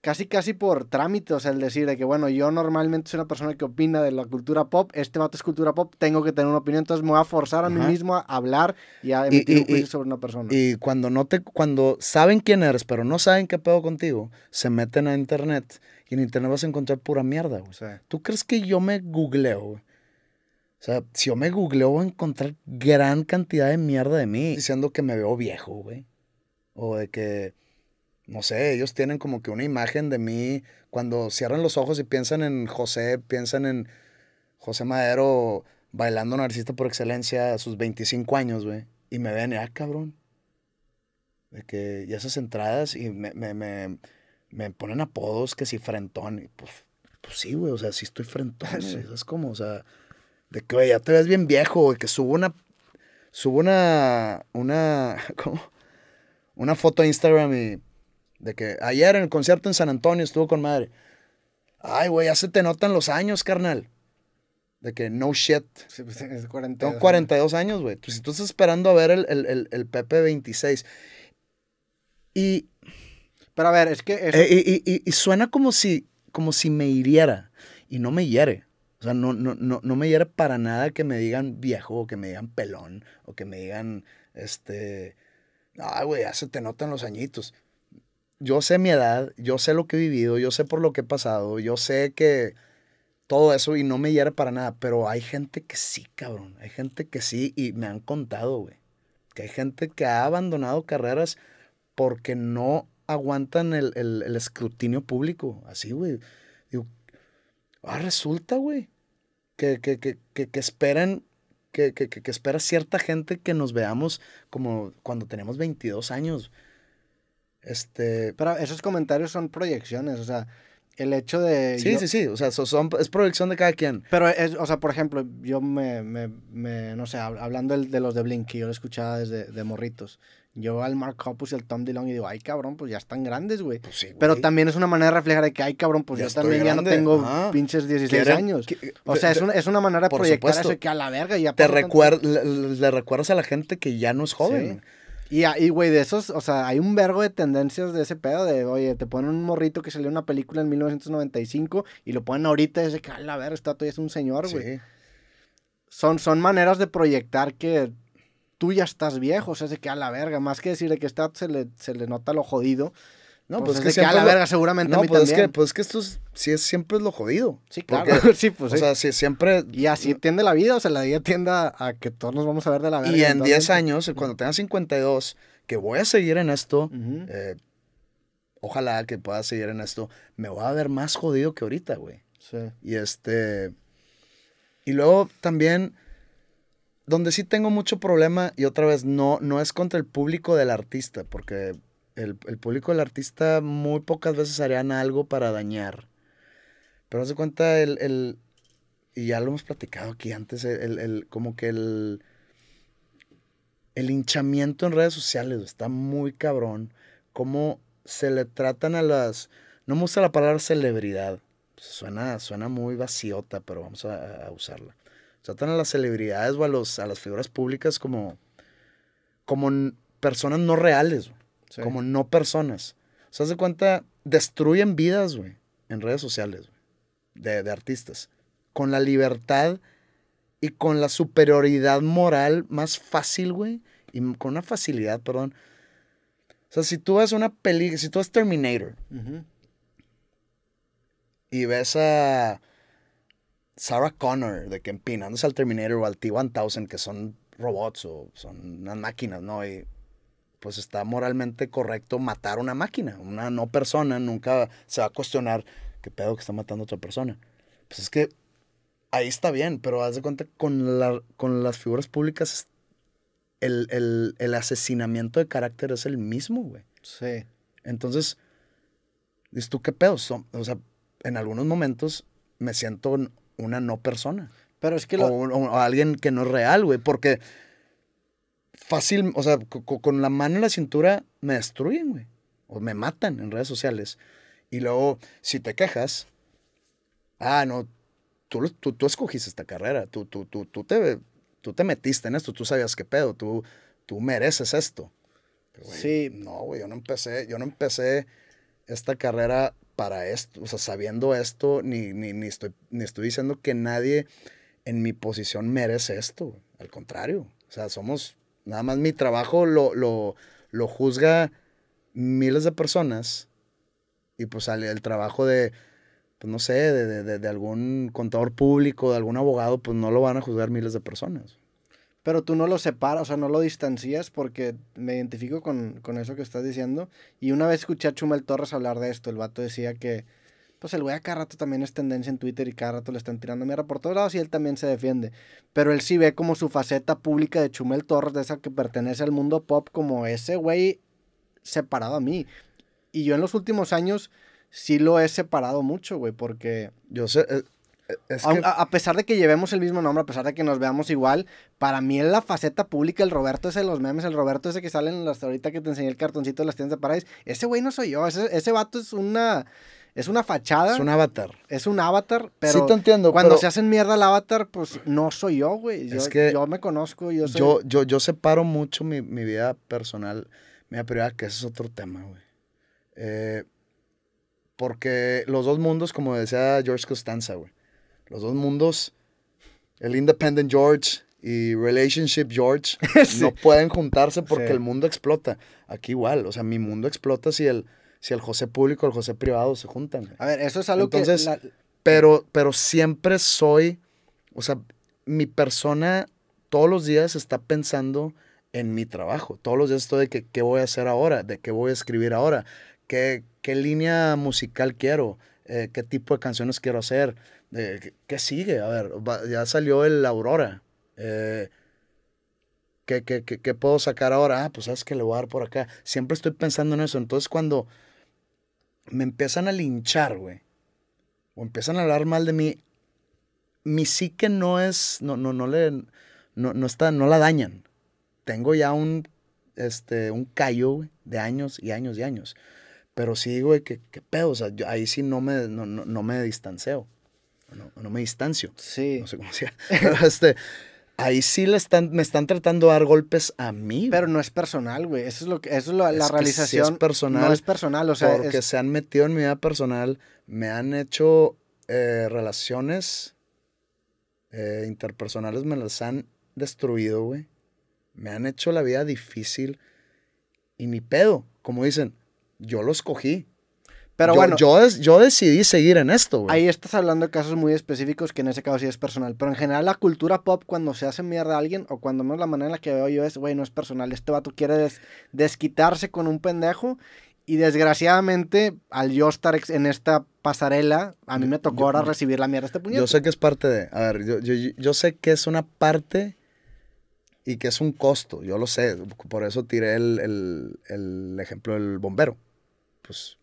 [SPEAKER 1] casi casi por trámite, o el decir de que, bueno, yo normalmente soy una persona que opina de la cultura pop, este vato es cultura pop, tengo que tener una opinión, entonces me voy a forzar a mí mismo a hablar y a emitir sobre una persona.
[SPEAKER 2] Y cuando no te, cuando saben quién eres, pero no saben qué pedo contigo, se meten a internet y en internet vas a encontrar pura mierda, güey. sea, ¿Tú crees que yo me googleo, O sea, si yo me googleo voy a encontrar gran cantidad de mierda de mí diciendo que me veo viejo, güey. O de que, no sé, ellos tienen como que una imagen de mí cuando cierran los ojos y piensan en José, piensan en José Madero bailando narcisista por excelencia a sus 25 años, güey. Y me ven, ah, cabrón. De que, y esas entradas y me, me me ponen apodos que si frentón. Y pues, pues sí, güey, o sea, sí estoy frentón. *laughs* Es como, o sea, de que, güey, ya te ves bien viejo, güey, que subo una. Subo una. Una. *laughs* ¿Cómo? Una foto a Instagram y. De que ayer en el concierto en San Antonio estuvo con madre. Ay, güey, ya se te notan los años, carnal. De que no shit.
[SPEAKER 1] Sí, pues 42, Tengo 42
[SPEAKER 2] años, güey. Pues si tú estás esperando a ver el, el, el, el Pepe 26. Y
[SPEAKER 1] pero a ver, es que... Eh, y,
[SPEAKER 2] y, y, suena como si, como si me hiriera y no me hiere. O sea, no, no, me hiere para nada que me digan viejo o que me digan pelón o que me digan, este, ah, güey, ya se te notan los añitos. Yo sé mi edad, yo sé lo que he vivido, yo sé por lo que he pasado, yo sé que todo eso y no me hiere para nada, pero hay gente que sí, cabrón, hay gente que sí y me han contado, güey, que hay gente que ha abandonado carreras porque no aguantan el, escrutinio público. Así, güey. ah, resulta, güey, que, que, que, esperan que, espera cierta
[SPEAKER 1] gente que nos veamos como cuando tenemos 22 años. Este... Pero esos comentarios son proyecciones, o sea, el hecho de... Sí, sí, sí, o sea, son, es proyección de cada quien. Pero, o sea, por ejemplo, yo me, no sé, hablando de, de los de Blink, yo lo escuchaba desde de morritos, yo al Mark Hoppus y al Tom DeLong y digo, ay cabrón, pues ya están grandes, güey. Pues Pero también es una manera de reflejar de que, ay cabrón, pues ya yo también ya no tengo pinches 16 años. O sea, es una, manera de proyectar eso que a la verga Te le,
[SPEAKER 2] recuerdas a la gente que ya no es joven.
[SPEAKER 1] Ah, y, güey, de esos, o sea, hay un vergo de tendencias de ese pedo de, oye, te ponen un morrito que salió en una película en 1995 y lo ponen ahorita y dice que, a la verga, está todavía es un señor, güey. Son, son maneras de proyectar que tú ya estás viejo, o sea, de que a la verga, más que decir de que está, se le, se le nota lo jodido. No, pues, pues es que, a la verga, seguramente no, a mí pues también. Es que, pues es que esto siempre es lo jodido. Sí, claro. *laughs* pues O sea, siempre... Y así tiende la vida, o sea, la vida tiende a, que todos nos vamos a ver de la verga. Y en 10 años, mm. cuando tenga 52, que voy a seguir en esto, eh,
[SPEAKER 2] ojalá que pueda seguir en esto, me voy a ver más jodido que ahorita, güey. Sí. Y este... Y luego también donde sí tengo mucho problema, y otra vez, no, no es contra el público del artista, porque el, público del artista muy pocas veces harían algo para dañar. Pero hace cuenta el, y ya lo hemos platicado aquí antes, el, como que el, el hinchamiento en redes sociales está muy cabrón. Cómo se le tratan a las, no me gusta la palabra celebridad, suena, suena muy vaciota, pero vamos a usarla Tratan a las celebridades o a, los, a las figuras públicas como, como personas no reales, como no personas. ¿Se hace cuenta, destruyen vidas, güey, en redes sociales, de, artistas, con la libertad y con la superioridad moral más fácil, güey, y con una facilidad, perdón. O sea, si tú ves una película, si tú ves Terminator y ves a Sarah Connor, de que empinándose al Terminator o al T-1000, que son robots o son unas máquinas, ¿no? Y pues está moralmente correcto matar una máquina. Una no persona nunca se va a cuestionar qué pedo que está matando a otra persona. Pues es que ahí está bien, pero haz de cuenta con, la, con las figuras públicas el, el asesinamiento de carácter es el mismo, güey. Sí. Entonces, dices tú, ¿qué pedo? O sea, en algunos momentos me siento una no persona. Pero es que o, alguien que no es real, güey, porque fácil, o sea, con la mano en la cintura me destruyen, güey, o me matan en redes sociales. Y luego, si te quejas, ah, no, tú, tú, escogiste esta carrera, tú, tú, tú, tú, te, tú te metiste en esto, tú sabías qué pedo, tú, tú mereces esto. sí. No, güey, yo no empecé, yo no empecé esta carrera para esto, o sea, sabiendo esto, ni, ni, ni, estoy, ni estoy diciendo que nadie en mi posición merece esto, al contrario, o sea, somos, nada más mi trabajo lo, lo, juzga miles de personas y pues el trabajo de, pues, no sé, de, de, algún contador público, de algún abogado, pues no lo van a juzgar miles de personas
[SPEAKER 1] pero tú no lo separas, o sea, no lo distancias porque me identifico con, eso que estás diciendo. Y una vez escuché a Chumel Torres hablar de esto, el vato decía que, pues el güey a cada rato también es tendencia en Twitter y cada rato le están tirando mierda por todos lados y él también se defiende. Pero él sí ve como su faceta pública de Chumel Torres, de esa que pertenece al mundo pop, como ese güey separado a mí. Y yo en los últimos años sí lo he separado mucho, güey, porque... Yo sé, eh, a, pesar de que llevemos el mismo nombre, a pesar de que nos veamos igual, para mí en la faceta pública, el Roberto ese de los memes, el Roberto ese que sale en las ahorita que te enseñé el cartoncito de las tiendas de Paradise, ese güey no soy yo, ese, vato es una... Es una fachada. Es un avatar. Es un avatar, pero. Cuando se hacen mierda el avatar, pues no soy yo, güey. Yo, yo me conozco. Yo, soy... yo, yo,
[SPEAKER 2] yo separo mucho mi, vida personal, mi vida privada, que ese es otro tema, güey. Eh, porque los dos mundos, como decía George Costanza, güey los dos mundos, el Independent George y Relationship George, *laughs* no pueden juntarse porque el mundo explota. Aquí igual, o sea, mi mundo explota si el, si el José público el José privado se juntan.
[SPEAKER 1] A ver, eso es algo que... Entonces,
[SPEAKER 2] Pero, pero siempre soy, o sea, mi persona todos los días está pensando en mi trabajo. Todos los días estoy de qué voy a hacer ahora, de qué voy a escribir ahora, qué, qué línea musical quiero, eh, qué tipo de canciones quiero hacer, de ¿qué, sigue? A ver, ya salió el Aurora. Eh, ¿qué, qué, qué, puedo sacar ahora? Ah, pues sabes que le voy a dar por acá. Siempre estoy pensando en eso. Entonces cuando me empiezan a linchar, güey, o empiezan a hablar mal de mí, mi psique no es, no, no, no le, no, no está, no la dañan. Tengo ya un, este, un callo, de años y años y años. Pero sí, güey, qué, qué pedo. O sea, ahí sí no me, no, no, no me distanceo no, me distancio. Sí. No sé cómo sea. *laughs* este, ahí sí le están, me están tratando de dar golpes a mí. Pero no es personal, güey. Eso es lo es la realización. es personal. No es personal, o sea. Porque se han metido en mi vida personal, me han hecho eh, relaciones eh, interpersonales, me las han destruido, güey. Me han hecho la vida difícil y ni pedo, como dicen, yo los
[SPEAKER 1] cogí. Pero bueno. Yo,
[SPEAKER 2] yo decidí seguir en esto, güey. Ahí
[SPEAKER 1] estás hablando de casos muy específicos que en ese caso sí es personal. Pero en general, la cultura pop, cuando se hace mierda a alguien, o cuando menos la manera en la que veo yo es, güey, no es personal. Este vato quiere desquitarse con un pendejo. Y desgraciadamente, al yo estar en esta pasarela, a mí me tocó ahora recibir la mierda este puñetazo. Yo
[SPEAKER 2] sé que es parte de. A ver, yo, sé que es una parte y que es un costo. Yo lo sé. Por eso tiré el, el ejemplo del bombero. Pues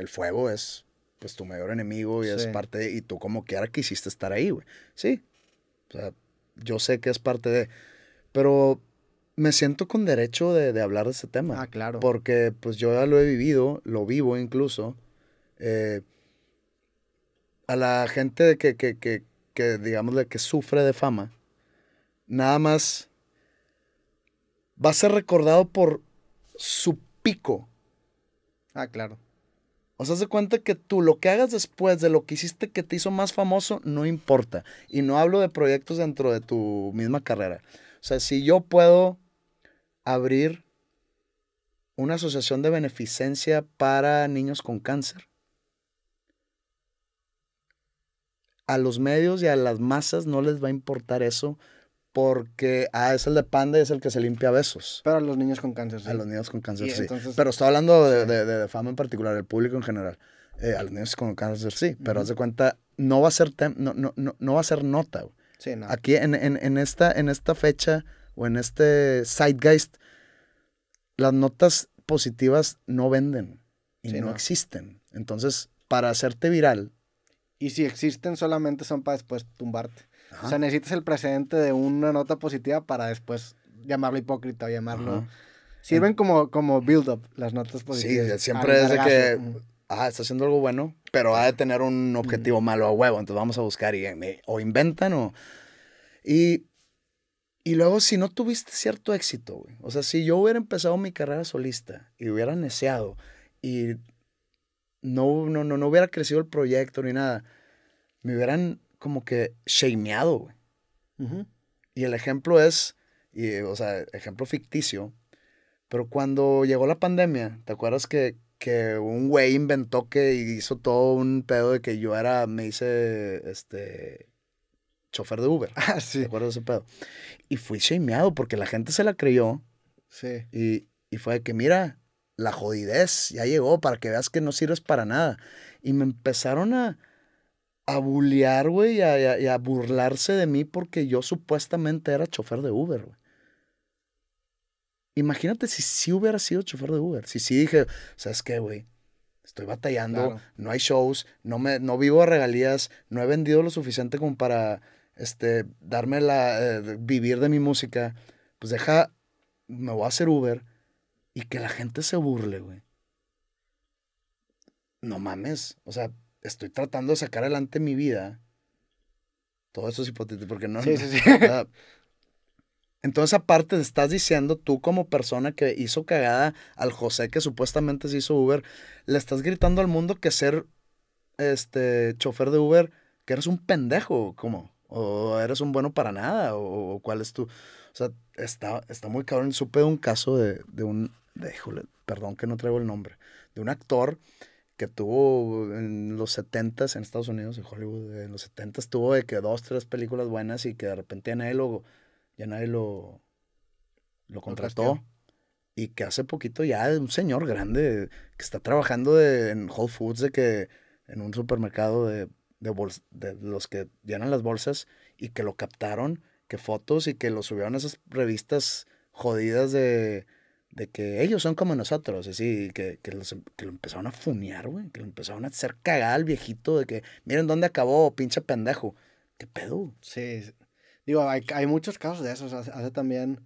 [SPEAKER 2] el fuego es pues tu mayor enemigo y es parte de, y tú como que ahora quisiste estar ahí, güey. Sí. O sea, yo sé que es parte de, pero me siento con derecho de, hablar de ese tema. Ah, claro. Porque pues yo ya lo he vivido, lo vivo incluso. Eh, a la gente que, que, que, que digamos, que sufre de fama, nada más va a ser recordado por su pico. Ah, claro. O sea, se cuenta que tú lo que hagas después de lo que hiciste que te hizo más famoso no importa. Y no hablo de proyectos dentro de tu misma carrera. O sea, si yo puedo abrir una asociación de beneficencia para niños con cáncer, a los medios y a las masas no les va a importar eso porque ah, es el de panda y es el que se limpia besos. Pero a los niños con cáncer, sí. A los niños con cáncer, sí. pero estoy hablando de, fama en particular, el público en general. Eh, a los niños con cáncer, sí. Pero haz de cuenta, no va a ser, no, va a ser nota. Aquí en, esta, en esta fecha o en este Zeitgeist, las notas positivas no venden
[SPEAKER 1] y no existen. Entonces, para hacerte viral. Y si existen, solamente son para después tumbarte. O sea, necesitas el precedente de una nota positiva para después llamarlo hipócrita o llamarlo... Sirven como, como build-up las notas positivas. Sí, siempre es de que...
[SPEAKER 2] ah, está haciendo algo bueno, pero ha de tener un objetivo mm. malo a huevo, entonces vamos a buscar y eh, o inventan o... Y, y luego si no tuviste cierto éxito, güey, o sea, si yo hubiera empezado mi carrera solista y hubiera neceado y no, no, no, no hubiera crecido el proyecto ni nada, me hubieran como que shameado, güey. Y el ejemplo es, o sea, ejemplo ficticio, pero cuando llegó la pandemia, ¿te acuerdas que, que un güey inventó que hizo todo un pedo de que yo era, me hice, este, chofer de Uber? *laughs* Ah, sí. ¿Te acuerdas de ese pedo? Y fui shameado porque la gente se la creyó. Sí. Y, y fue de que, mira, la jodidez ya llegó para que veas que no sirves para nada. Y me empezaron a, a bullear, güey, y a, burlarse de mí porque yo supuestamente era chofer de Uber, güey. Imagínate si sí hubiera sido chofer de Uber. Si sí dije, ¿sabes qué, güey? Estoy batallando, no hay shows, no, me, no vivo a regalías, no he vendido lo suficiente como para este, darme la, eh, vivir de mi música. Pues deja, me voy a hacer Uber y que la gente se burle, güey. No mames. O sea, estoy tratando de sacar adelante mi vida. Todo eso es hipotético, porque no. Entonces, aparte, estás diciendo tú, como persona que hizo cagada al José, que supuestamente se hizo Uber, le estás gritando al mundo que ser este chofer de Uber, que eres un pendejo, cómo o eres un bueno para nada, o, cuál es tu. O sea, está, está muy cabrón. Supe de un caso de, de un. De, perdón que no traigo el nombre. De un actor que tuvo en los 70 en Estados Unidos, en Hollywood, en los 70 s tuvo de que dos, tres películas buenas y que de repente ya nadie lo, ya nadie lo, contrató. y que hace poquito ya un señor grande que está trabajando de, en Whole Foods, de que en un supermercado de, de los que llenan las bolsas y que lo captaron, que fotos y que lo subieron a esas revistas jodidas de de que ellos son como nosotros, así, que, que, los, que lo empezaron a funear, güey, que lo empezaron a hacer cagada al viejito, de que miren dónde acabó, pinche
[SPEAKER 1] pendejo. ¿Qué pedo? Sí, digo, hay, hay muchos casos de esos. Hace, también,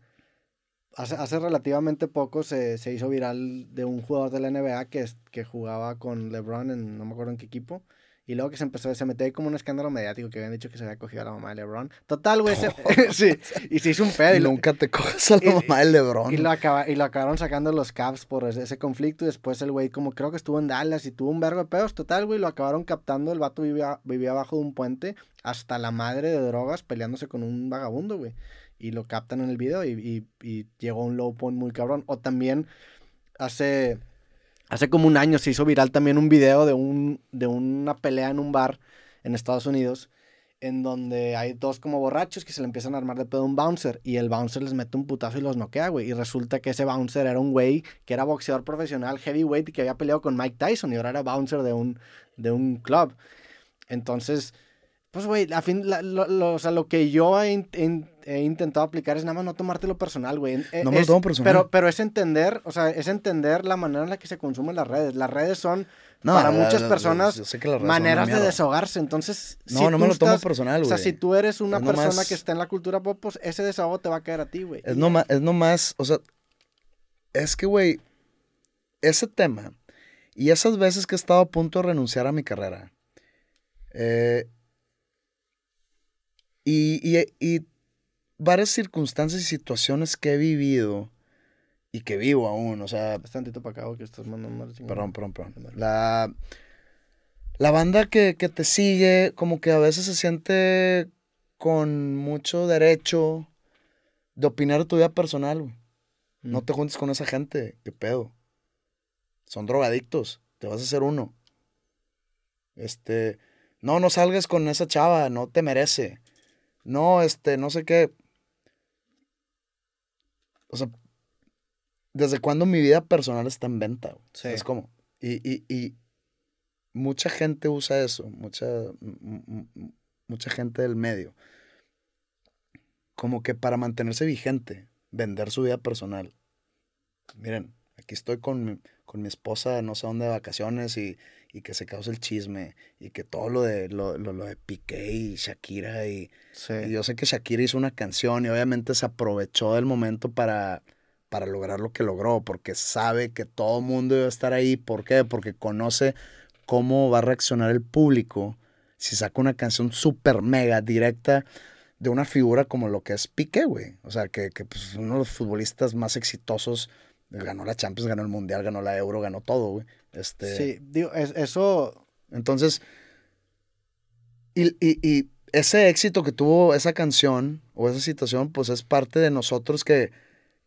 [SPEAKER 1] hace, relativamente poco se, hizo viral de un jugador de la NBA que, que jugaba con LeBron en, no me acuerdo en qué equipo, y luego que se empezó, se metió ahí como un escándalo mediático que habían dicho que se había cogido a la mamá de LeBron. Total, güey. *laughs* *laughs* sí. Y se hizo un pedo. Y nunca te coges a la mamá de LeBron. Y lo, acabaron sacando los caps por ese, conflicto. Y después el güey, como creo que estuvo en Dallas y tuvo un vergo de pedos. Total, güey. Lo acabaron captando. El vato vivía, vivía abajo de un puente hasta la madre de drogas peleándose con un vagabundo, güey. Y lo captan en el video y, llegó un low point muy cabrón. O también hace Hace como un año se hizo viral también un video de, un, de una pelea en un bar en Estados Unidos en donde hay dos como borrachos que se le empiezan a armar de pedo a un bouncer y el bouncer les mete un putazo y los noquea, güey. Y resulta que ese bouncer era un güey que era boxeador profesional, heavyweight, y que había peleado con Mike Tyson y ahora era bouncer de un, de un club. Entonces, pues, güey, a fin, lo, lo, que yo entiendo he intentado aplicar es nada más no tomártelo personal, güey. Eh, no me lo tomo personal. Pero, pero es entender, o sea, es entender la manera en la que se consumen las redes. Las redes son para muchas personas maneras de desahogarse. Entonces, no, si no me lo tomo personal, güey. O sea, si tú eres una persona que está en la cultura pop, pues ese desahogo te va a caer a ti, güey. Es
[SPEAKER 2] nomás, es nomás, o sea, es que, güey, ese tema y esas veces que he estado a punto de renunciar a mi carrera, eh, y, y varias circunstancias y situaciones que he vivido y que vivo aún, o sea... bastante para que estás mandando Perdón, perdón, perdón. La, la banda que, te sigue como que a veces se siente con mucho derecho de opinar tu vida personal, No mm. te juntes con esa gente, qué pedo. Son drogadictos, te vas a hacer uno. Este, no, no salgas con esa chava, no te merece. No, este, no sé qué o sea, desde cuándo mi vida personal está en venta. Es como, y, y, y, mucha gente usa eso, mucha, mucha gente del medio, como que para mantenerse vigente, vender su vida personal. Miren, aquí estoy con mi, con mi esposa, no sé dónde, de vacaciones y, y que se cause el chisme y que todo lo de, lo, de Piqué y Shakira y, yo sé que Shakira hizo una canción y obviamente se aprovechó del momento para, para lograr lo que logró porque sabe que todo el mundo iba a estar ahí. ¿Por qué? Porque conoce cómo va a reaccionar el público si saca una canción súper mega directa de una figura como lo que es Piqué, güey. O sea, que, es pues, uno de los futbolistas más exitosos ganó la Champions, ganó el Mundial, ganó la Euro, ganó todo, güey. Este... Sí, digo, eso... Entonces, y, ese éxito que tuvo esa canción o esa situación, pues es parte de nosotros que,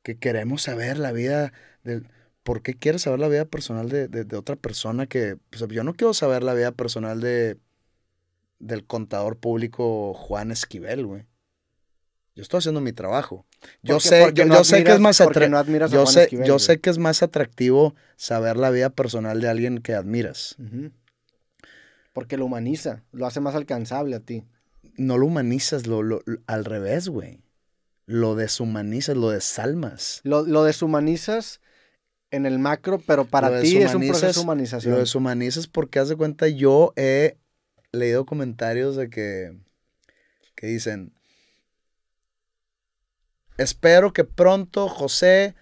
[SPEAKER 2] que queremos saber la vida del... ¿Por qué quieres saber la vida personal de, otra persona que... Pues, yo no quiero saber la vida personal de, del contador público Juan Esquivel, güey. Yo estoy haciendo mi trabajo.
[SPEAKER 1] Yo sé, sé que es más
[SPEAKER 2] atractivo. saber la vida personal de alguien que admiras.
[SPEAKER 1] Porque lo humaniza, lo hace más alcanzable a ti.
[SPEAKER 2] No lo humanizas, lo, al revés, güey. Lo deshumanizas, lo
[SPEAKER 1] desalmas. Lo, deshumanizas en el macro, pero para ti es un proceso de humanización. Lo
[SPEAKER 2] deshumanizas porque, haz de cuenta, yo he leído comentarios de que, que dicen, Espero que pronto José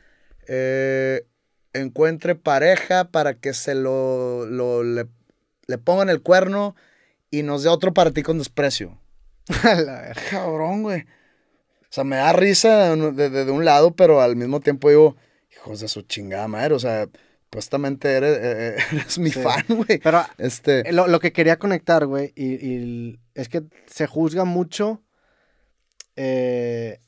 [SPEAKER 2] eh, encuentre pareja para que se lo, lo le, ponga en el cuerno y nos dé otro para ti con desprecio. *laughs* la cabrón, güey. O sea, me da risa de, un lado, pero al mismo tiempo digo, hijos de su chingada madre, o sea, puestamente eh, eh,
[SPEAKER 1] *laughs* eres, mi fan, güey. Pero este... lo, que quería conectar, güey, y, y, es que se juzga mucho eh,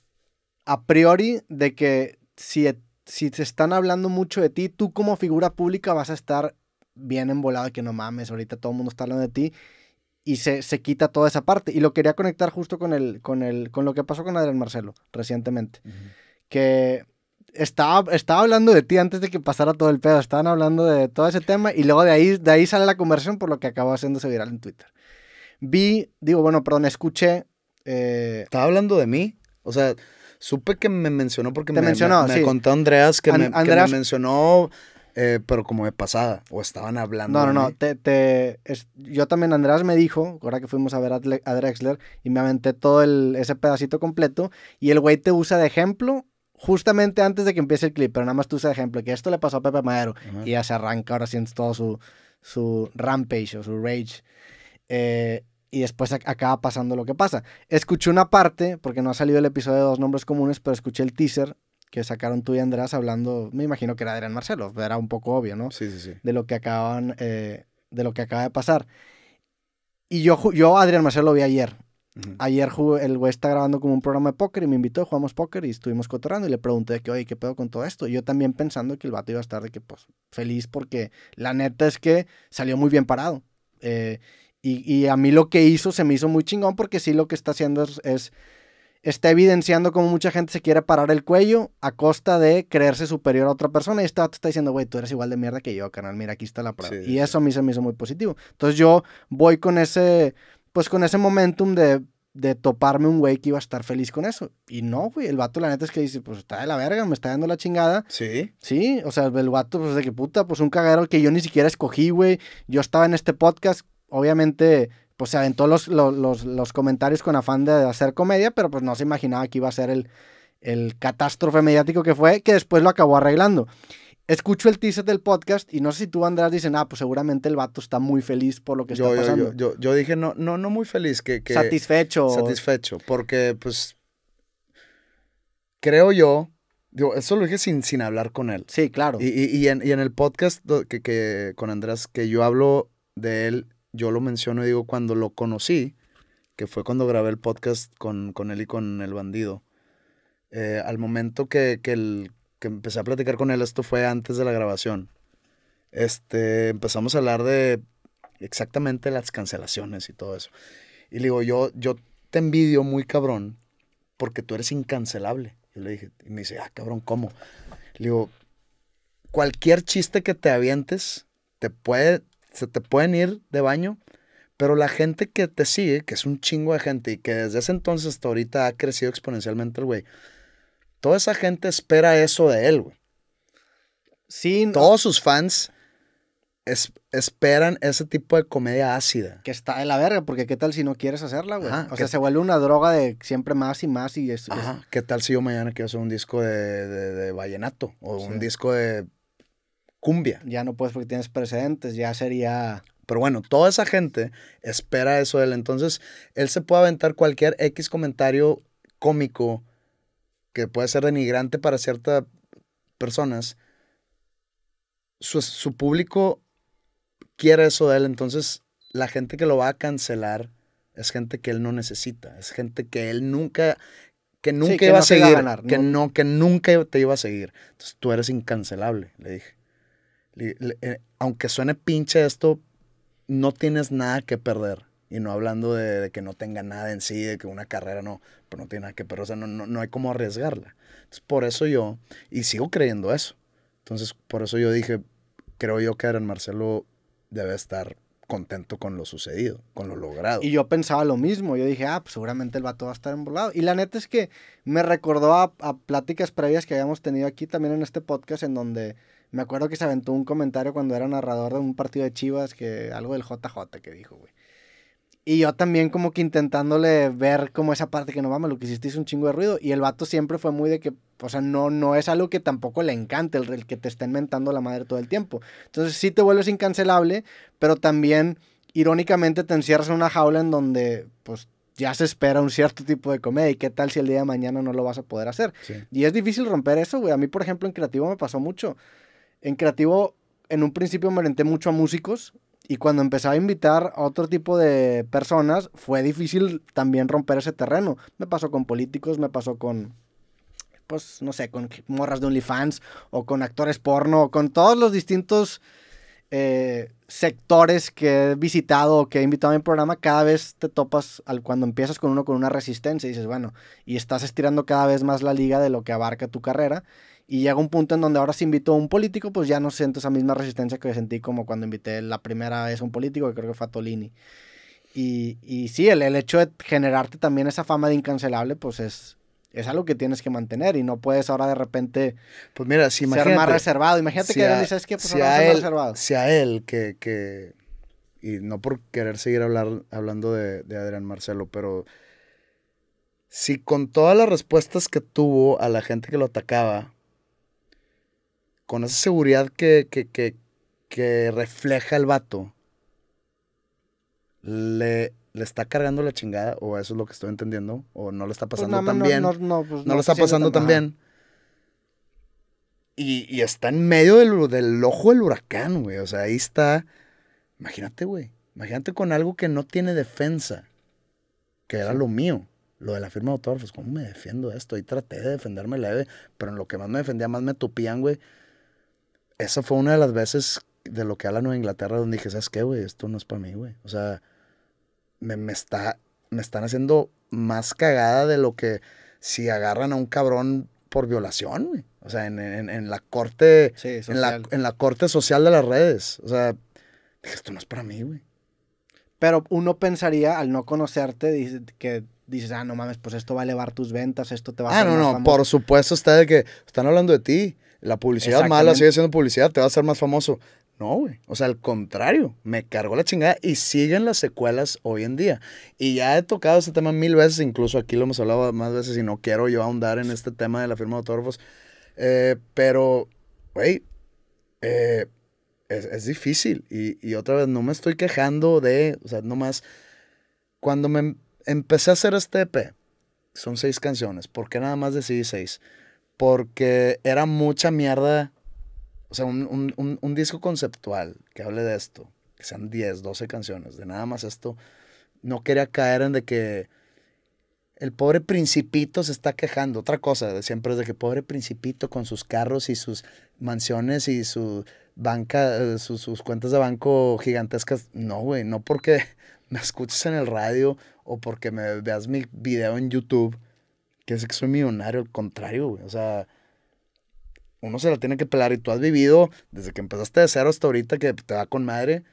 [SPEAKER 1] a priori de que si, e, si están hablando mucho de ti, tú como figura pública vas a estar bien envolado que no mames, ahorita todo el mundo está hablando de ti y se, quita toda esa parte. Y lo quería conectar justo con, el, con, el, con lo que pasó con Adrián Marcelo recientemente, que estaba, estaba hablando de ti antes de que pasara todo el pedo, estaban hablando de todo ese tema y luego de ahí, de ahí sale la conversión por lo que acabó haciéndose viral en Twitter. Vi, digo, bueno, perdón, escuché... Eh, ¿Estaba hablando de mí? O sea, Supe que me mencionó porque
[SPEAKER 2] me, mencionó, contó
[SPEAKER 1] Andreas que, me, mencionó, eh, pero como de pasada, o estaban hablando. No, no, no. Te, te, yo también, Andreas me dijo, ahora que fuimos a ver a, Drexler, y me aventé todo el, ese pedacito completo, y el güey te usa de ejemplo justamente antes de que empiece el clip, pero nada más tú usa de ejemplo, que esto le pasó a Pepe Madero, y ya se arranca ahora sientes todo su, su rampage o su rage. Eh, y después acaba pasando lo que pasa. Escuché una parte, porque no ha salido el episodio de Dos Nombres Comunes, pero escuché el teaser que sacaron tú y Andrés hablando, me imagino que era Adrián Marcelo, era un poco obvio, ¿no? Sí, sí, sí. De lo que acaban, eh, de lo que acaba de pasar. Y yo, yo Adrián Marcelo lo vi ayer. Ayer el güey está grabando como un programa de póker y me invitó, jugamos póker y estuvimos cotorrando y le pregunté que, oye, ¿qué pedo con todo esto? Y yo también pensando que el vato iba a estar de que, pues, feliz porque la neta es que salió muy bien parado. Eh, y, a mí lo que hizo se me hizo muy chingón porque sí lo que está haciendo es, está evidenciando cómo mucha gente se quiere parar el cuello a costa de creerse superior a otra persona. Y está está diciendo, güey, tú eres igual de mierda que yo, canal. Mira, aquí está la prueba. y eso a mí se me hizo muy positivo. Entonces yo voy con ese, pues con ese momentum de, de toparme un güey que iba a estar feliz con eso. Y no, güey, el vato la neta es que dice, pues está de la verga, me está dando la chingada. Sí. Sí, o sea, el vato, pues de que puta, pues un cagadero que yo ni siquiera escogí, güey. Yo estaba en este podcast, obviamente, pues se aventó los, los, comentarios con afán de hacer comedia, pero pues no se imaginaba que iba a ser el, el catástrofe mediático que fue, que después lo acabó arreglando. Escucho el teaser del podcast y no sé si tú, Andrés, dicen, ah, pues seguramente el vato está muy feliz por lo que yo, está pasando.
[SPEAKER 2] Yo, dije, no, no, no muy feliz, que, Satisfecho. Satisfecho, porque pues creo yo, digo, eso lo dije sin, sin hablar con él. Sí, claro. Y, en, el podcast que, que, con Andrés, que yo hablo de él yo lo menciono y digo, cuando lo conocí, que fue cuando grabé el podcast con, él y con el bandido, eh, al momento que, que, el, que empecé a platicar con él, esto fue antes de la grabación, este, empezamos a hablar de exactamente las cancelaciones y todo eso. Y le digo, yo, yo te envidio muy cabrón porque tú eres incancelable. Yo le dije, y me dice, ah, cabrón, ¿cómo? Le digo, cualquier chiste que te avientes te puede, se te pueden ir de baño, pero la gente que te sigue, que es un chingo de gente y que desde ese entonces hasta ahorita ha crecido exponencialmente el güey, toda esa gente espera eso de él, güey. Todos sus fans esperan ese tipo de comedia ácida. Que
[SPEAKER 1] está en la verga, porque qué
[SPEAKER 2] tal si no quieres hacerla, güey. o sea, se
[SPEAKER 1] vuelve una droga de siempre más y más y esto ¿Qué tal si yo mañana quiero hacer un disco de, de, vallenato? O un disco de cumbia. Ya no puedes porque tienes precedentes,
[SPEAKER 2] ya sería... Pero bueno, toda esa gente espera eso de él. Entonces, él se puede aventar cualquier X comentario cómico que puede ser denigrante para ciertas personas. Su, público quiere eso de él. Entonces, la gente que lo va a cancelar es gente que él no necesita. Es gente que él nunca, que nunca iba a seguir. que no. que nunca te iba a seguir. Entonces, tú eres incancelable, le dije. Eh, aunque suene pinche esto, no tienes nada que perder. Y no hablando de, que no tenga nada en sí, de que una carrera no, pero no tiene nada que perder. O sea, no, no, hay cómo arriesgarla. Entonces, por eso yo, y sigo creyendo eso. Entonces, por eso yo dije, creo yo que Aaron Marcelo
[SPEAKER 1] debe estar contento con lo sucedido, con lo logrado. Y yo pensaba lo mismo, yo dije, ah, pues, seguramente el vato va a estar embolado. Y la neta es que me recordó a, a pláticas previas que habíamos tenido aquí también en este podcast en donde me acuerdo que se aventó un comentario cuando era narrador de un partido de Chivas, que algo del JJ que dijo, güey. Y yo también como que intentándole ver como esa parte que no mames, lo que hiciste es un chingo de ruido. Y el vato siempre fue muy de que, o sea, no, no es algo que tampoco le encante, el, que te estén inventando la madre todo el tiempo. Entonces sí te vuelves incancelable, pero también irónicamente te encierras en una jaula en donde pues ya se espera un cierto tipo de comedia y qué tal si el día de mañana no lo vas a poder hacer. Y es difícil romper eso, güey. A mí, por ejemplo, en creativo me pasó mucho. En creativo, en un principio me orienté mucho a músicos y cuando empezaba a invitar a otro tipo de personas, fue difícil también romper ese terreno. Me pasó con políticos, me pasó con, pues, no sé, con morras de OnlyFans o con actores porno, con todos los distintos eh, sectores que he visitado o que he invitado a mi programa, cada vez te topas al cuando empiezas con uno con una resistencia y dices, bueno, y estás estirando cada vez más la liga de lo que abarca tu carrera y llega un punto en donde ahora si invito a un político, pues ya no siento esa misma resistencia que sentí como cuando invité la primera vez a un político, que creo que fue Tolini. Y, y sí, el, el, hecho de generarte también esa fama de incancelable, pues es, es algo que tienes que mantener y no puedes ahora de repente pues mira, si ser más reservado. Imagínate que a, él dices que pues, a más reservado. Si a él,
[SPEAKER 2] que, que, y no por querer seguir hablar, hablando de, de Adrián Marcelo, pero si con todas las respuestas que tuvo a la gente que lo atacaba, con esa seguridad que, que, refleja el vato, le, le está cargando la chingada, o eso es lo que estoy entendiendo, o no le está pues pasando tan no, bien. No, no, lo pues está pasando tan, bien. Y, está en medio del, del ojo del huracán, güey. O sea, ahí está. Imagínate, güey. Imagínate con algo que no tiene defensa, que era lo mío. Lo de la firma de autógrafos, ¿cómo me defiendo esto? Ahí traté de defenderme leve, pero en lo que más me defendía, más me tupían, güey esa fue una de las veces de lo que habla Nueva Inglaterra donde dije, ¿sabes qué, güey? Esto no es para mí, güey. O sea, me, está, me están haciendo más cagada de lo que si agarran a un cabrón por violación, güey. O sea, en, en, la corte, social de las redes. O sea, dije, esto no es para mí, güey.
[SPEAKER 1] Pero uno pensaría, al no conocerte, que dices, ah, no mames, pues esto va a elevar tus ventas, esto te va a... Ah, no, no, por
[SPEAKER 2] supuesto está de que están hablando de ti. La publicidad mala sigue siendo publicidad, te va a hacer más famoso. No, güey. O sea, al contrario, me cargó la chingada y siguen las secuelas hoy en día. Y ya he tocado este tema mil veces, incluso aquí lo hemos hablado más veces y no quiero yo ahondar en este tema de la firma de autógrafos. Eh, pero, güey, eh, es, difícil. Y, y, otra vez, no me estoy quejando de, o sea, nomás, cuando me em, empecé a hacer este EP, son seis canciones, ¿por qué nada más decidí seis? porque era mucha mierda. O sea, un, un, un, disco conceptual que hable de esto, que sean 10, 12 canciones, de nada más esto. No quería caer en de que el pobre principito se está quejando. Otra cosa de siempre es de que pobre principito con sus carros y sus mansiones y su banca, eh, sus, sus cuentas de banco gigantescas. No, güey, no porque *laughs* me escuches en el radio o porque me veas mi video en YouTube que es que soy millonario, al contrario, güey. O sea, uno se la tiene que pelar y tú has vivido desde que empezaste de cero hasta ahorita que te va con madre,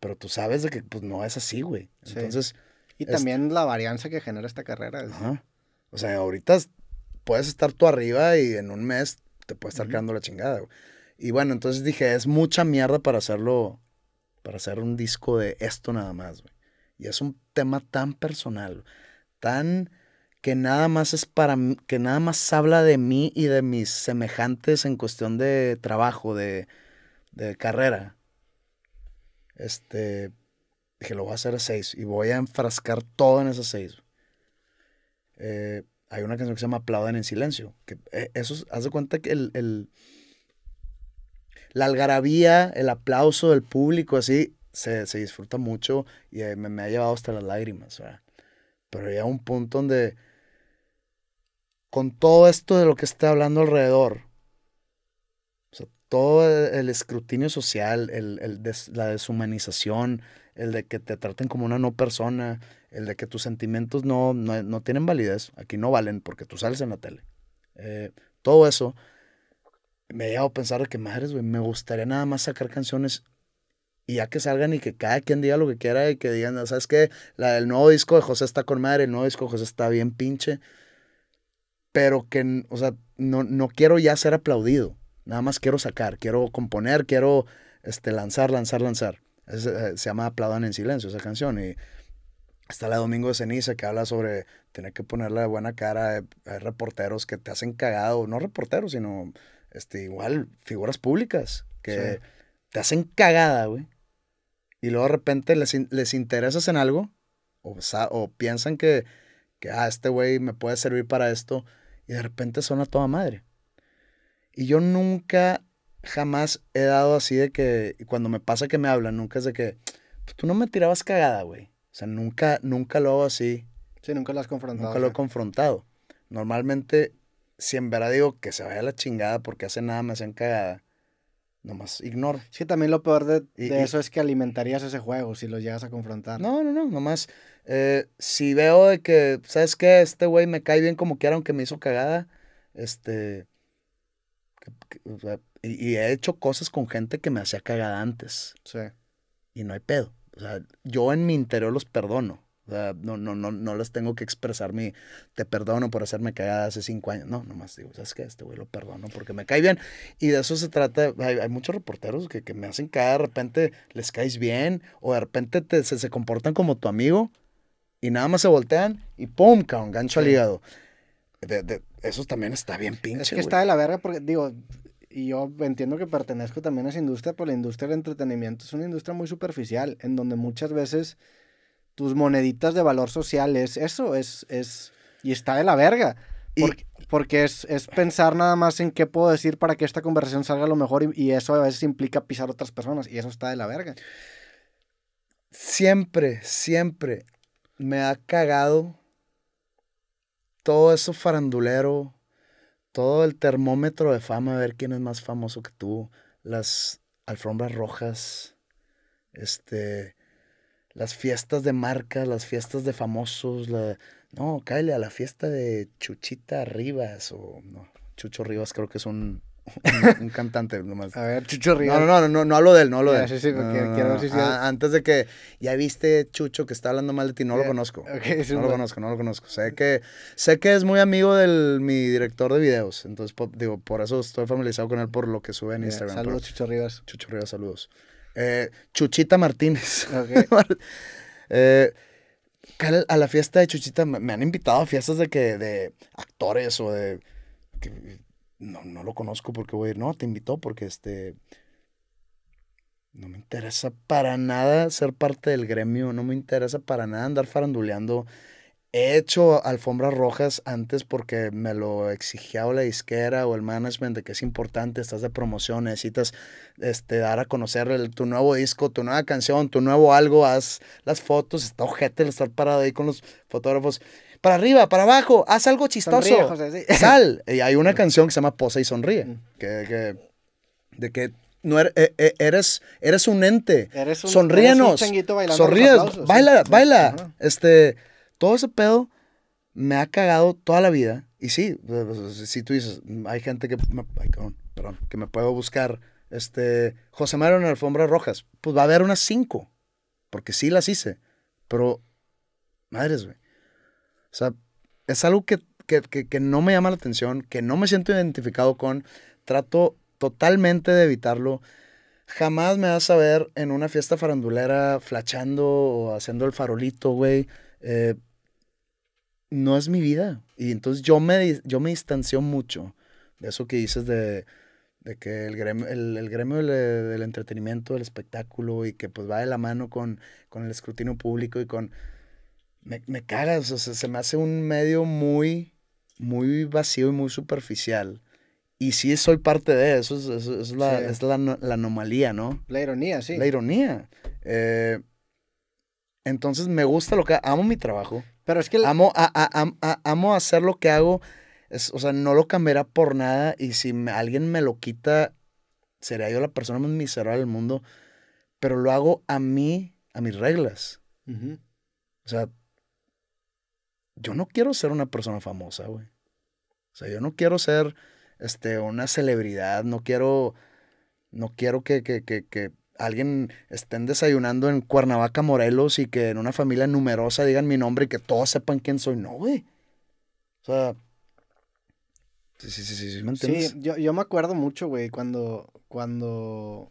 [SPEAKER 2] pero tú sabes de que pues no es así, güey. Entonces... Y también la varianza que genera esta carrera. Ajá. O sea, ahorita puedes estar tú arriba y en un mes te puede estar uh quedando la chingada, güey. Y bueno, entonces dije, es mucha mierda para hacerlo, para hacer un disco de esto nada más, güey. Y es un tema tan personal, tan que nada más es para que nada más habla de mí y de mis semejantes en cuestión de trabajo, de, carrera. Este, dije, lo voy a hacer a seis y voy a enfrascar todo en esas seis. Eh, hay una canción que se llama Aplauden en Silencio. Que eh, eso, haz de cuenta que el, la algarabía, el aplauso del público, así, se, disfruta mucho y eh, me, ha llevado hasta las lágrimas. Pero había un punto donde con todo esto de lo que está hablando alrededor, todo el escrutinio social, el, la deshumanización, el de que te traten como una no persona, el de que tus sentimientos no, no, tienen validez, aquí no valen porque tú sales en la tele. Eh, todo eso me ha llevado a pensar que madres, me gustaría nada más sacar canciones y ya que salgan y que cada quien diga lo que quiera y que digan, ¿sabes qué? La del nuevo disco de José está con madre, el nuevo disco de José está bien pinche pero que, o sea, no, no quiero ya ser aplaudido. Nada más quiero sacar, quiero componer, quiero este, lanzar, lanzar, lanzar. Eh, se llama Aplaudan en Silencio esa canción. Y está la Domingo de Ceniza que habla sobre tener que ponerle buena cara a, reporteros que te hacen cagado. No reporteros, sino este, igual figuras públicas que te hacen cagada, güey. Y luego de repente les, interesas en algo o, o piensan que, que ah, este güey me puede servir para esto y de repente suena toda madre. Y yo nunca, jamás he dado así de que, cuando me pasa que me hablan, nunca es de que, pues tú no me tirabas cagada, güey. O sea, nunca, nunca lo hago así. Sí, nunca lo has confrontado. Nunca lo he confrontado. Normalmente, si en verdad digo que se vaya a la chingada porque hace nada me hacen cagada, nomás ignoro. Sí, también lo peor de, y, eso es que alimentarías ese juego si lo llegas a confrontar. No, no, no, nomás eh, si veo de que, ¿sabes qué? Este güey me cae bien como quiera, aunque me hizo cagada. Este. y, he hecho cosas con gente que me hacía cagada antes. Sí. Y no hay pedo. O sea, yo en mi interior los perdono. O sea, no, no, no, no les tengo que expresar mi te perdono por hacerme cagada hace cinco años. No, nomás digo, ¿sabes qué? Este güey lo perdono porque me cae bien. Y de eso se trata. Hay, muchos reporteros que, que me hacen cagada de repente les caes bien, o de repente te, se, se comportan como tu amigo y nada más se voltean y ¡pum! un gancho al hígado. eso también está bien pinche. Es que está de
[SPEAKER 1] la verga porque, digo, y yo entiendo que pertenezco también a esa industria, pero la industria del entretenimiento es una industria muy superficial, en donde muchas veces tus moneditas de valor social es eso, es, es, y está de la verga. Porque, y, porque es, es, pensar nada más en qué puedo decir para que esta conversación salga lo mejor y, eso a veces implica pisar otras personas y eso está de la verga. Siempre, siempre me ha cagado
[SPEAKER 2] todo eso farandulero, todo el termómetro de fama, a ver quién es más famoso que tú, las alfombras rojas, este, las fiestas de marcas, las fiestas de famosos, no, cállate a la fiesta de Chuchita Rivas o no, Chucho Rivas creo que es un un, cantante nomás. A ver, Chucho Rivas. No, no, no, no, no hablo de él, no hablo de no, ah, Antes de que ya viste Chucho que está hablando mal de ti, no lo conozco. no lo conozco, no lo conozco. Sé que, sé que es muy amigo del mi director de videos. Entonces, digo, por eso estoy familiarizado con él por lo que sube en Instagram. Saludos, Chucho Rivas. Chucho Rivas, saludos. Eh, Chuchita Martínez. *laughs* Eh, a la fiesta de Chuchita me han invitado a fiestas de que de actores o de no, no lo conozco porque voy a ir, no, te invitó porque este, no me interesa para nada ser parte del gremio, no me interesa para nada andar faranduleando. He hecho alfombras rojas antes porque me lo exigía la disquera o el management de que es importante, estás de promoción, necesitas este, dar a conocer tu nuevo disco, tu nueva canción, tu nuevo algo, haz las fotos, está ojete el estar parado ahí con los fotógrafos para arriba, para abajo, haz algo chistoso. *laughs* Sal. *laughs* Y hay una canción que se llama Posa y Sonríe, mm. que, que de que no er, eh, eh, eres, eres, un ente. Eres un, Sonríenos. baila, baila. Este, todo ese pedo me ha cagado toda la vida. Y sí, eh, pues, si tú dices, hay gente que me, perdón, que me puedo buscar, este, José Mario en alfombras rojas, pues va a haber unas cinco, porque sí las hice, pero, madres, güey. O sea, es algo que, que, que, que no me llama la atención, que no me siento identificado con. Trato totalmente de evitarlo. Jamás me vas a ver en una fiesta farandulera flachando o haciendo el farolito, güey. Eh, no es mi vida. Y entonces yo me, yo me distancio mucho de eso que dices de, de que el gremio, el, gremio del, del, entretenimiento, del espectáculo y que pues va de la mano con, con el escrutinio público y con me, me cagas, o se me hace un medio muy, muy vacío y muy superficial. Y sí soy parte de eso, es, es, la, anomalía, ¿no?
[SPEAKER 1] La ironía, sí. La
[SPEAKER 2] ironía. Eh, entonces me gusta lo que amo mi trabajo.
[SPEAKER 1] Pero es que... Amo,
[SPEAKER 2] a, a, a, amo hacer lo que hago, o sea, no lo cambiará por nada y si alguien me lo quita, sería yo la persona más miserable del mundo, pero lo hago a mí, a mis reglas. O sea, yo no quiero ser una persona famosa, güey. O sea, yo no quiero ser este, una celebridad, no quiero, no quiero que, que, que, alguien estén desayunando en Cuernavaca, Morelos y que en una familia numerosa digan mi nombre y que todos sepan quién soy.
[SPEAKER 1] No, güey. O sea,
[SPEAKER 2] sí, sí, sí, sí, ¿me Sí,
[SPEAKER 1] yo, me acuerdo mucho, güey, cuando, cuando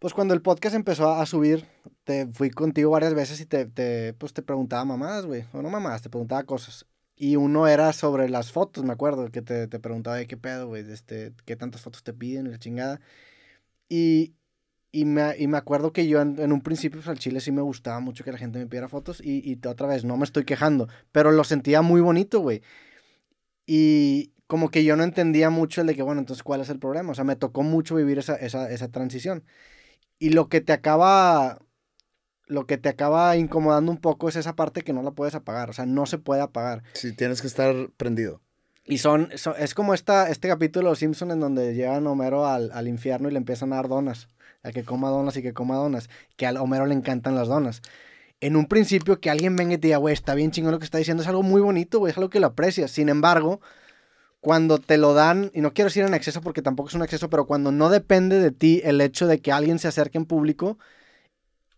[SPEAKER 1] pues cuando el podcast empezó a subir, te fui contigo varias veces y te, te pues te preguntaba mamadas, güey, o no mamadas, te preguntaba cosas. Y uno era sobre las fotos, me acuerdo, que te, preguntaba, de ¿qué pedo, güey? Este, ¿Qué tantas fotos te piden? Y la chingada. Y, me, acuerdo que yo en, un principio pues, al Chile sí me gustaba mucho que la gente me pidiera fotos y, y otra vez, no me estoy quejando, pero lo sentía muy bonito, güey. Y como que yo no entendía mucho el de que, bueno, entonces, ¿cuál es el problema? O sea, me tocó mucho vivir esa, esa, esa transición. Y lo que te acaba. Lo que te acaba incomodando un poco es esa parte que no la puedes apagar. O sea, no se puede apagar. Sí, tienes que estar prendido. Y son. es como esta, este capítulo de los Simpsons en donde llegan a Homero al, al infierno y le empiezan a dar donas. A que coma donas y que coma donas. Que a Homero le encantan las donas en un principio que alguien venga y te diga, güey, está bien chingón lo que está diciendo, es algo muy bonito, güey, es algo que lo aprecias. Sin embargo, cuando te lo dan, y no quiero decir en exceso porque tampoco es un exceso, pero cuando no depende de ti el hecho de que alguien se acerque en público,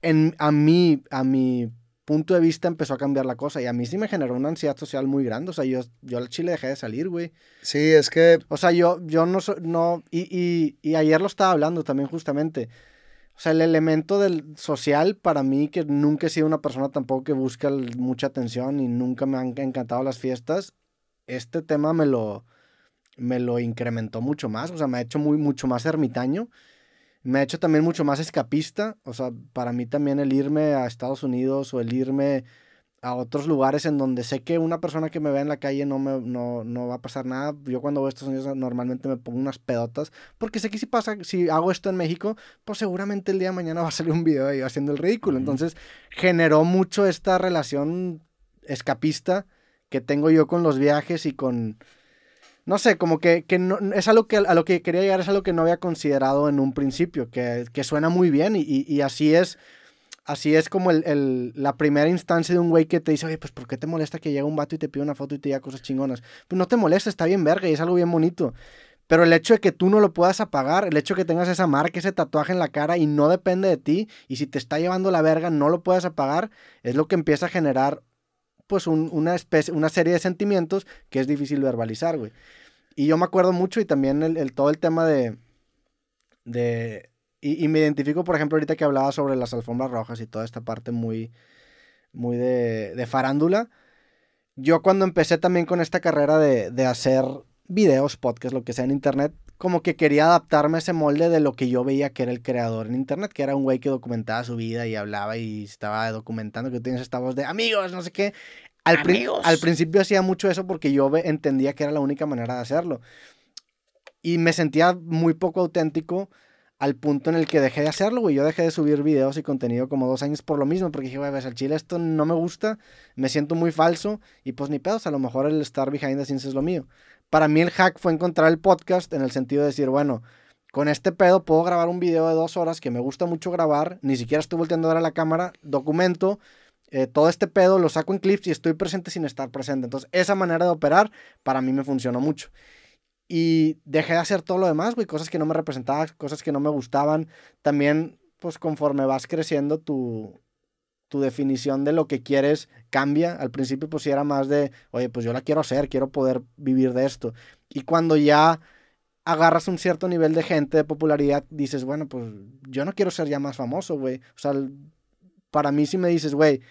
[SPEAKER 1] en, a mí, a mi punto de vista empezó a cambiar la cosa y a mí sí me generó una ansiedad social muy grande, o sea, yo, yo al chile dejé de salir, güey. Sí, es que... O sea, yo, yo no, no, y, y, y ayer lo estaba hablando también justamente, o sea, el elemento del social para mí, que nunca he sido una persona tampoco que busca mucha atención y nunca me han encantado las fiestas, este tema me lo, me lo incrementó mucho más, o sea, me ha hecho muy, mucho más ermitaño, me ha hecho también mucho más escapista, o sea, para mí también el irme a Estados Unidos o el irme a otros lugares en donde sé que una persona que me vea en la calle no, me, no, va a pasar nada. Yo cuando voy a Estados Unidos normalmente me pongo unas pedotas, porque sé que si pasa, si hago esto en México, pues seguramente el día de mañana va a salir un video de yo haciendo el ridículo. Entonces generó mucho esta relación escapista que tengo yo con los viajes y con, no sé, como que, no, es algo que a lo que quería llegar, es algo que no había considerado en un principio, que, suena muy bien y, y, así es. Así es como la primera instancia de un güey que te dice, oye, pues ¿por qué te molesta que llegue un vato y te pida una foto y te diga cosas chingonas? Pues no te molesta, está bien verga y es algo bien bonito. Pero el hecho de que tú no lo puedas apagar, el hecho de que tengas esa marca, ese tatuaje en la cara y no depende de ti, y si te está llevando la verga, no lo puedas apagar, es lo que empieza a generar pues una, especie, una serie de sentimientos que es difícil verbalizar, güey. Y yo me acuerdo mucho y también el, todo el tema de... de y, me identifico, por ejemplo, ahorita que hablaba sobre las alfombras rojas y toda esta parte muy, muy de, de farándula. Yo cuando empecé también con esta carrera de, de hacer videos, podcasts, lo que sea en internet, como que quería adaptarme a ese molde de lo que yo veía que era el creador en internet, que era un güey que documentaba su vida y hablaba y estaba documentando que tienes esta voz de amigos, no sé qué. Al, principio hacía mucho eso porque yo entendía que era la única manera de hacerlo. Y me sentía muy poco auténtico al punto en el que dejé de hacerlo, güey. Yo dejé de subir videos y contenido como dos años por lo mismo, porque dije, güey, ves, pues, al chile esto no me gusta, me siento muy falso, y pues ni pedos, a lo mejor el estar behind the scenes es lo mío. Para mí el hack fue encontrar el podcast en el sentido de decir, bueno, con este pedo puedo grabar un video de dos horas que me gusta mucho grabar, ni siquiera estoy volteando a ver a la cámara, documento, eh, todo este pedo lo saco en clips y estoy presente sin estar presente. Entonces, esa manera de operar para mí me funcionó mucho. Y dejé de hacer todo lo demás, güey, cosas que no me representaban, cosas que no me gustaban. También, pues conforme vas creciendo, tu, tu definición de lo que quieres cambia. Al principio pues si era más de, oye, pues yo la quiero hacer, quiero poder vivir de esto. Y cuando ya agarras un cierto nivel de gente, de popularidad, dices, bueno, pues yo no quiero ser ya más famoso, güey. O sea, para mí si me dices, güey,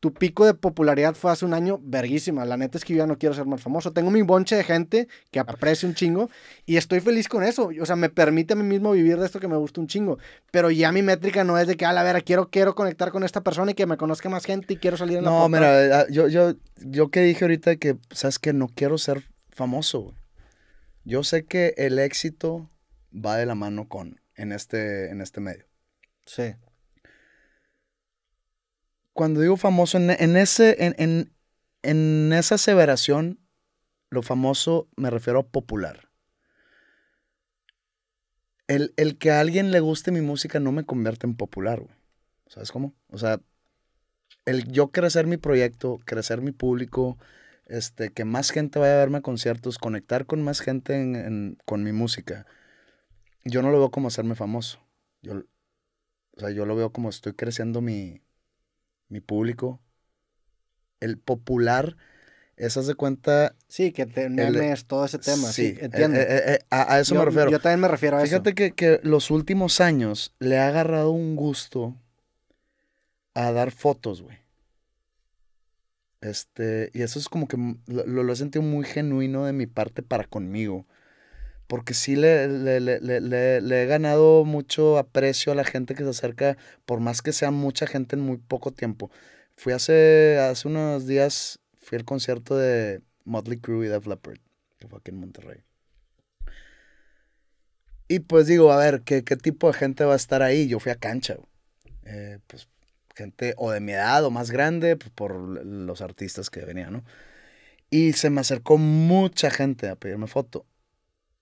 [SPEAKER 1] tu pico de popularidad fue hace un año verguísima. La neta es que yo ya no quiero ser más famoso. Tengo mi bonche de gente que aprecia un chingo y estoy feliz con eso. O sea, me permite a mí mismo vivir de esto que me gusta un chingo. Pero ya mi métrica no es de que, a la vera, quiero, quiero conectar con esta persona y que me conozca más gente y quiero salir en la No, mira, eh,
[SPEAKER 2] ah, yo, yo, yo que dije ahorita que, sabes que no quiero ser famoso, Yo sé que el éxito va de la mano con, en este, en este medio. Sí cuando digo famoso, en, ese, en, esa aseveración, lo famoso me refiero a popular. El, que a alguien le guste mi música no me convierte en popular, ¿Sabes cómo? O sea, el yo crecer mi proyecto, crecer mi público, este, que más gente vaya a verme a conciertos, conectar con más gente con mi música. Yo no lo veo como hacerme famoso. Yo, o sea, yo lo veo como estoy creciendo mi, mi público, el popular, esas de cuenta. Sí, que te todo ese tema. Sí, eh, entiende eh, eh, a, eso me refiero. Yo también me refiero a eso. Fíjate que, que, los últimos años le ha agarrado un gusto a dar fotos, güey. Este, y eso es como que lo, lo he sentido muy genuino de mi parte para conmigo porque sí le, le, le, he ganado mucho aprecio a la gente que se acerca, por más que sea mucha gente en muy poco tiempo. Fui hace, hace unos días, fui al concierto de Motley Crue y Def Leppard, que fue aquí en Monterrey. Y pues digo, a ver, ¿qué, tipo de gente va a estar ahí? Yo fui a cancha, eh, pues gente o de mi edad o más grande, pues, por los artistas que venían, ¿no? Y se me acercó mucha gente a pedirme foto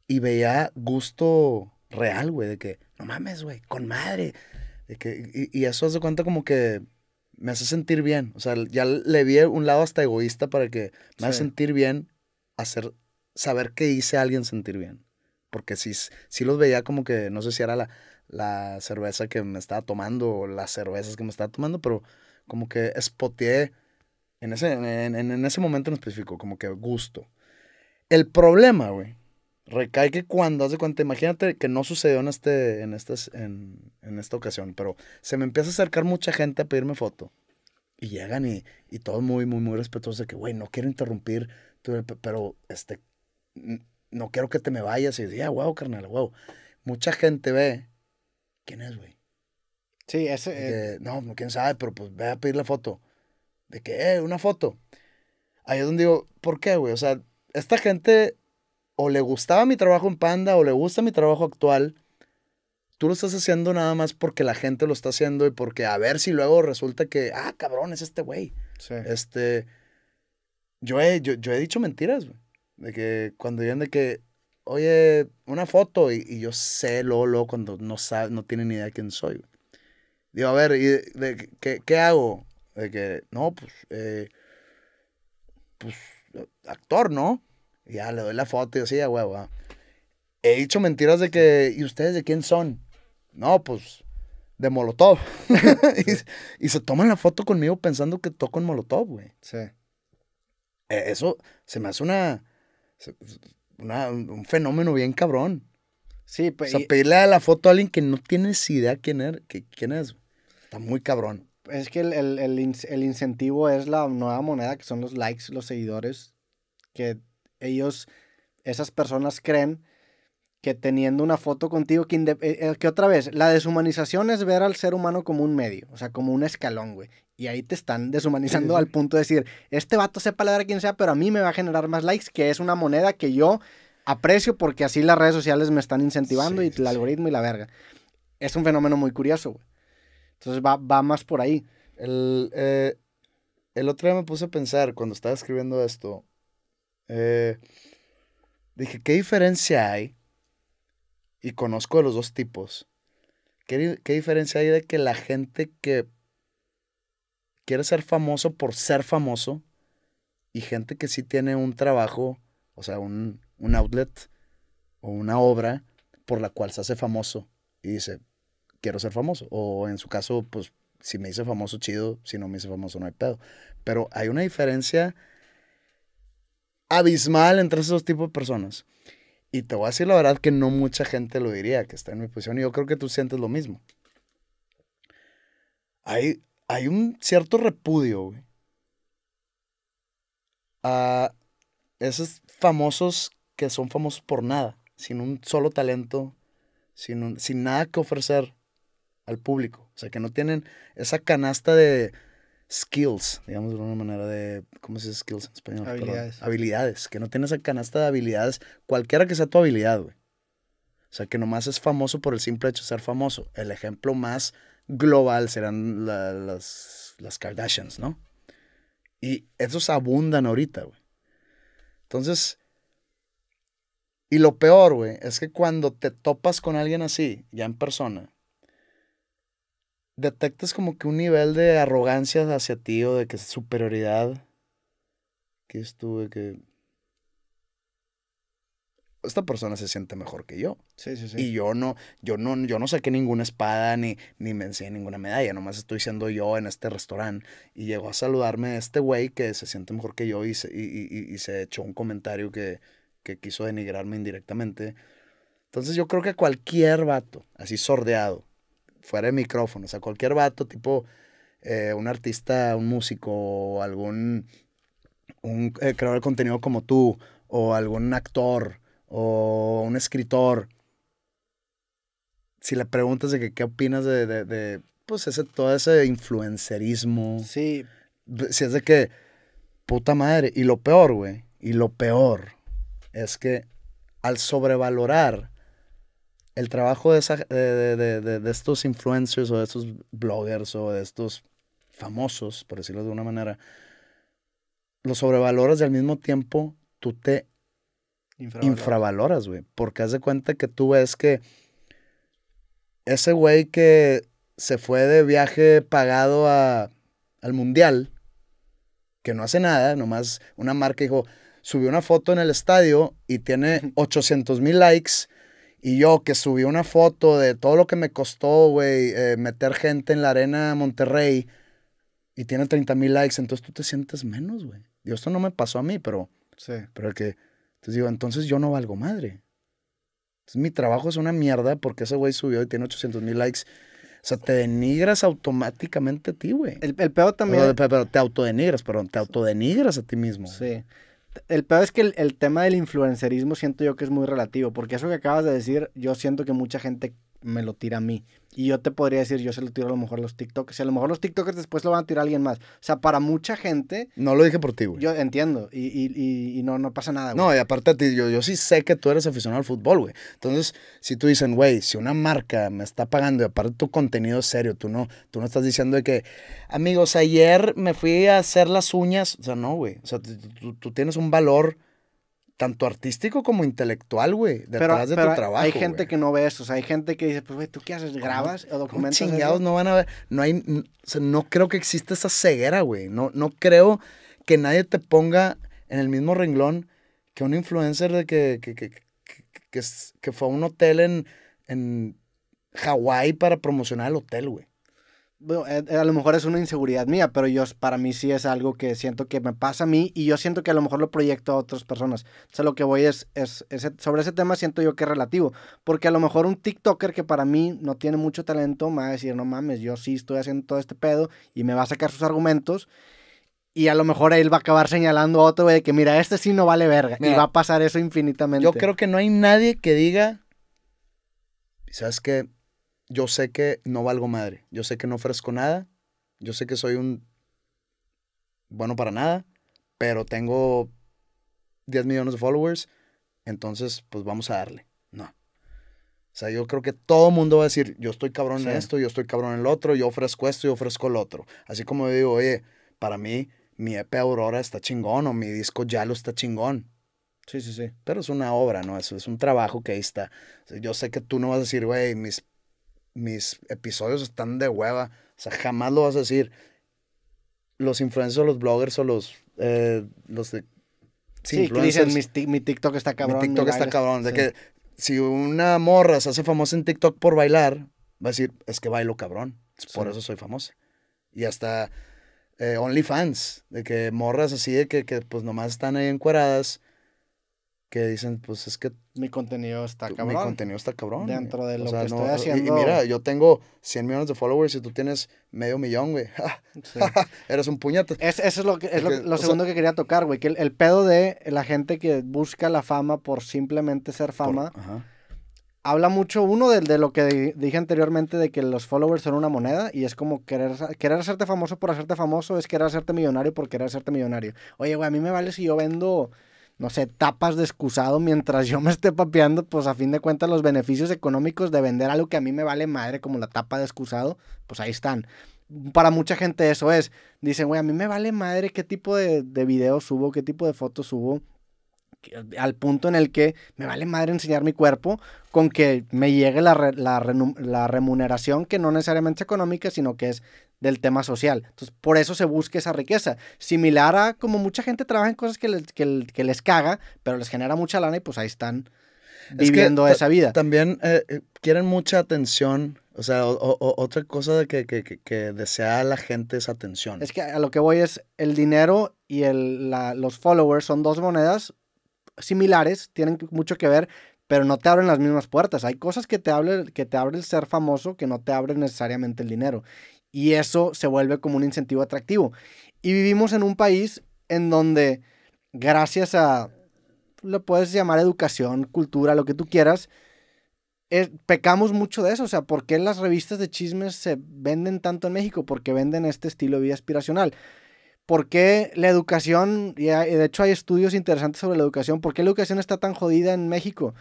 [SPEAKER 2] y veía gusto real, güey, de que, no mames, güey, con madre. De que, y, eso hace cuenta como que me hace sentir bien. O sea, ya le vi un lado hasta egoísta para que me hace sentir bien, hacer, saber que hice a alguien sentir bien. Porque si, si los veía como que, no sé si era la, la cerveza que me estaba tomando o las cervezas que me estaba tomando, pero como que espoteé en ese, en ese momento en específico, como que gusto. El problema, güey, recae que cuando, hace cuenta, imagínate que no sucedió en, este, en, estas, en, esta ocasión, pero se me empieza a acercar mucha gente a pedirme foto. Y llegan y, y todos muy, muy, muy respetuosos de que, güey, no quiero interrumpir, pero este, no quiero que te me vayas. Y ya, wow, ah, carnal, wow. Mucha gente ve, ¿quién es, güey? Sí, ese. Eh. No, quién sabe, pero pues ve a la foto. De que, eh, una foto. Ahí es donde digo, ¿por qué, güey? O sea, esta gente o le gustaba mi trabajo en Panda o le gusta mi trabajo actual, tú lo estás haciendo nada más porque la gente lo está haciendo y porque a ver si luego resulta que, ah, cabrón, es este güey. Este, yo he, yo, he dicho mentiras, güey. De que cuando vienen de que, oye, una foto y, yo sé lo lo cuando no, sabe, no tienen ni idea de quién soy. Digo, a ver, ¿y ¿qué, hago? De que, no, pues, eh, pues, actor, ¿no? ya le doy la foto y así, güey, huevo. He dicho mentiras de que, ¿y ustedes de quién son? No, pues de Molotov. *laughs* y, se toman la foto conmigo pensando que toco en Molotov, güey. Sí. E, eso se me hace una, una, un fenómeno bien cabrón. Sí, pues. O sea, pedirle a la foto a alguien que no tienes idea quién, es er, que, quién es. Está muy cabrón.
[SPEAKER 1] Es que el, el, el, el incentivo es la nueva moneda que son los likes, los seguidores, que ellos, esas personas creen que teniendo una foto contigo, eh, eh, que, otra vez, la deshumanización es ver al ser humano como un medio, o sea, como un escalón, güey. Y ahí te están deshumanizando al punto de decir, este vato sepa la quien sea, pero a mí me va a generar más likes, que es una moneda que yo aprecio porque así las redes sociales me están incentivando y el algoritmo y la verga. Es un fenómeno muy curioso, güey. Entonces va, más por ahí. El, eh, el otro día me puse a pensar,
[SPEAKER 2] cuando estaba escribiendo esto, eh, dije, ¿qué diferencia hay? Y conozco de los dos tipos. ¿Qué, diferencia hay de que la gente que quiere ser famoso por ser famoso y gente que sí tiene un trabajo, o sea, un, un outlet o una obra por la cual se hace famoso y dice, quiero ser famoso? O en su caso, pues, si me hice famoso, chido, si no me hice famoso, no hay pedo. Pero hay una diferencia abismal entre esos tipos de personas. Y te voy a decir la verdad que no mucha gente lo diría, que está en mi posición, y yo creo que tú sientes lo mismo. Hay, hay un cierto repudio, a esos famosos que son famosos por nada, sin un solo talento, sin, sin nada que ofrecer al público. O sea, que no tienen esa canasta de skills, digamos de una manera de, ¿cómo se dice skills en español? Habilidades. Habilidades, que no tienes el canasta de habilidades, cualquiera que sea tu habilidad, güey. O sea, que nomás es famoso por el simple hecho de ser famoso. El ejemplo más global serán las Kardashians, ¿no? Y esos abundan ahorita, güey. Entonces, y lo peor, güey, es que cuando te topas con alguien así, ya en persona, detectas como que un nivel de arrogancia hacia ti o de que superioridad que estuve que esta persona se siente mejor que yo.
[SPEAKER 1] Sí, sí, sí. Y yo
[SPEAKER 2] no, yo no, yo no saqué ninguna espada ni, ni me enseñé ninguna medalla. Nomás estoy siendo yo en este restaurante. Y llegó a saludarme este güey que se siente mejor que yo y se, y, se echó un comentario que, que quiso denigrarme indirectamente. Entonces yo creo que cualquier vato, así sordeado, fuera de micrófono, o sea, cualquier vato, tipo eh, un artista, un músico, o algún un eh, creador de contenido como tú, o algún actor, o un escritor, si le preguntas de que, qué opinas de, pues ese, todo ese influencerismo. Sí. Si es de que, puta madre, y lo peor, güey, y lo peor es que al sobrevalorar el trabajo de, esa, de, estos influencers o de estos bloggers o de estos famosos, por decirlo de una manera, los sobrevaloras y al mismo tiempo tú te infravaloras, güey. Porque haz de cuenta que tú ves que ese güey que se fue de viaje pagado a, al mundial, que no hace nada, nomás una marca dijo, subió una foto en el estadio y tiene 800 *laughs* mil likes y yo que subí una foto de todo lo que me costó, güey, eh, meter gente en la arena Monterrey y tiene 30 mil likes, entonces tú te sientes menos, güey. Y esto no me pasó a mí, pero. Sí. Pero el que. Entonces digo, entonces yo no valgo madre. Entonces mi trabajo es una mierda porque ese güey subió y tiene 800 mil likes. O sea, te denigras
[SPEAKER 1] automáticamente a ti, güey. El, peor también. Pero, pero, te autodenigras, perdón, te autodenigras a ti mismo. Sí el peor es que el, el, tema del influencerismo siento yo que es muy relativo, porque eso que acabas de decir, yo siento que mucha gente me lo tira a mí. Y yo te podría decir, yo se lo tiro a lo mejor los TikToks Y a lo mejor los TikTokers después lo van a tirar alguien más. O sea, para mucha gente.
[SPEAKER 2] No lo dije por ti, güey. Yo
[SPEAKER 1] entiendo. Y, no, no pasa nada, güey. No, y
[SPEAKER 2] aparte a ti, yo, sí sé que tú eres aficionado al fútbol, güey. Entonces, si tú dicen, güey, si una marca me está pagando y aparte tu contenido es serio, tú no, tú no estás diciendo de que, amigos, ayer me fui a hacer las uñas. O sea, no, güey. O sea, tú tienes un valor tanto artístico como intelectual, güey, detrás de tu trabajo. Hay gente
[SPEAKER 1] que no ve eso, o sea, hay gente que dice, pues, güey, ¿tú qué haces? ¿Grabas o documentas? chingados no
[SPEAKER 2] van a ver, no hay, no, no creo que exista esa ceguera, güey, no, no creo que nadie te ponga en el mismo renglón que un influencer de que, que, que, que, fue a un hotel en, en Hawái para promocionar el hotel, güey.
[SPEAKER 1] Eh, eh, a lo mejor es una inseguridad mía, pero yo para mí sí es algo que siento que me pasa a mí y yo siento que a lo mejor lo proyecto a otras personas. O sea, lo que voy es, es, e, sobre ese tema siento yo que es relativo, porque a lo mejor un TikToker que para mí no tiene mucho talento me va a decir, no mames, yo sí estoy haciendo todo este pedo y me va a sacar sus argumentos. Y a lo mejor él va a acabar señalando a otro de que mira, este sí no vale verga. y va a pasar eso infinitamente. Yo creo que no hay nadie que diga,
[SPEAKER 2] ¿sabes qué? yo sé que no valgo madre, yo sé que no ofrezco nada, yo sé que soy un bueno para nada, pero tengo 10 millones de followers, entonces pues vamos a darle. No. O sea, yo creo que todo mundo va a decir, yo estoy cabrón en esto, yo estoy cabrón en el otro, yo ofrezco esto, y ofrezco el otro. Así como digo, oye, para mí mi EP Aurora está chingón o mi disco Yalo está chingón. Sí, sí, sí. Pero es una obra, ¿no? Eso es un trabajo que ahí está. yo sé que tú no vas a decir, güey, mis mis episodios están de hueva. O sea, jamás lo vas a decir. Los influencers, o los bloggers o los, eh, los Sí, que dicen, mi, TikTok está cabrón. Mi TikTok está cabrón. De que si una morra se hace famosa en TikTok por bailar, va a decir, es que bailo cabrón. Por eso soy famosa. Y hasta eh, OnlyFans, de que morras así de que, pues nomás están ahí encueradas que dicen, pues es que... Mi contenido está cabrón. Mi contenido está cabrón. Dentro de lo que estoy haciendo. Y, mira, yo tengo 100 millones de followers y tú
[SPEAKER 1] tienes medio millón, güey. *laughs* *laughs* Eres un puñato. Es, eso es lo, que, es lo, segundo que quería tocar, güey. Que el, pedo de la gente que busca la fama por simplemente ser fama. Habla mucho uno de, de, lo que dije anteriormente de que los followers son una moneda y es como querer, querer hacerte famoso por hacerte famoso es querer hacerte millonario por querer hacerte millonario. Oye, güey, a mí me vale si yo vendo no sé, tapas de excusado mientras yo me esté papeando, pues a fin de cuentas los beneficios económicos de vender algo que a mí me vale madre, como la tapa de excusado, pues ahí están. Para mucha gente eso es. Dicen, güey, a mí me vale madre qué tipo de, de video subo, qué tipo de fotos subo al punto en el que me vale madre enseñar mi cuerpo con que me llegue la, la, remuneración que no necesariamente es económica, sino que es del tema social. Entonces, por eso se busca esa riqueza. Similar a como mucha gente trabaja en cosas que les, que, caga, pero les genera mucha lana y pues ahí están viviendo esa vida. También eh, eh, quieren mucha atención. O sea, otra cosa que, que, desea la gente es atención. Es que a lo que voy es el dinero y el, los followers son dos monedas similares, tienen mucho que ver, pero no te abren las mismas puertas. Hay cosas que te, abren que te abre el ser famoso que no te abren necesariamente el dinero. Y eso se vuelve como un incentivo atractivo. Y vivimos en un país en donde, gracias a, lo puedes llamar educación, cultura, lo que tú quieras, eh, pecamos mucho de eso. O sea, ¿por qué las revistas de chismes se venden tanto en México? Porque venden este estilo de vida aspiracional. ¿Por qué la educación, y de hecho hay estudios interesantes sobre la educación, ¿por qué la educación está tan jodida en México?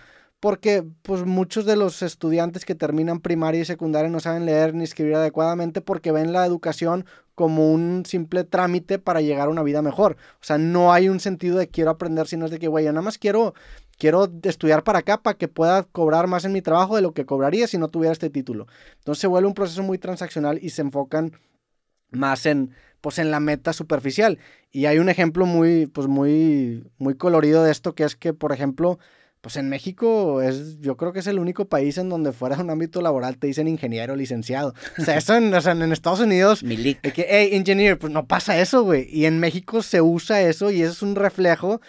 [SPEAKER 1] porque pues muchos de los estudiantes que terminan primaria y secundaria no saben leer ni escribir adecuadamente porque ven la educación como un simple trámite para llegar a una vida mejor. O sea, no hay un sentido de quiero aprender, sino es de que, güey, nada más quiero, quiero estudiar para acá para que pueda cobrar más en mi trabajo de lo que cobraría si no tuviera este título. Entonces se vuelve un proceso muy transaccional y se enfocan más en pues en la meta superficial. Y hay un ejemplo muy pues muy muy colorido de esto que es que, por ejemplo, pues en México es, yo creo que es el único país en donde fuera un ámbito laboral te dicen ingeniero, licenciado. O sea, eso en, Estados Unidos. que, hey, engineer, pues no pasa eso, güey. Y en México se usa eso y eso es un reflejo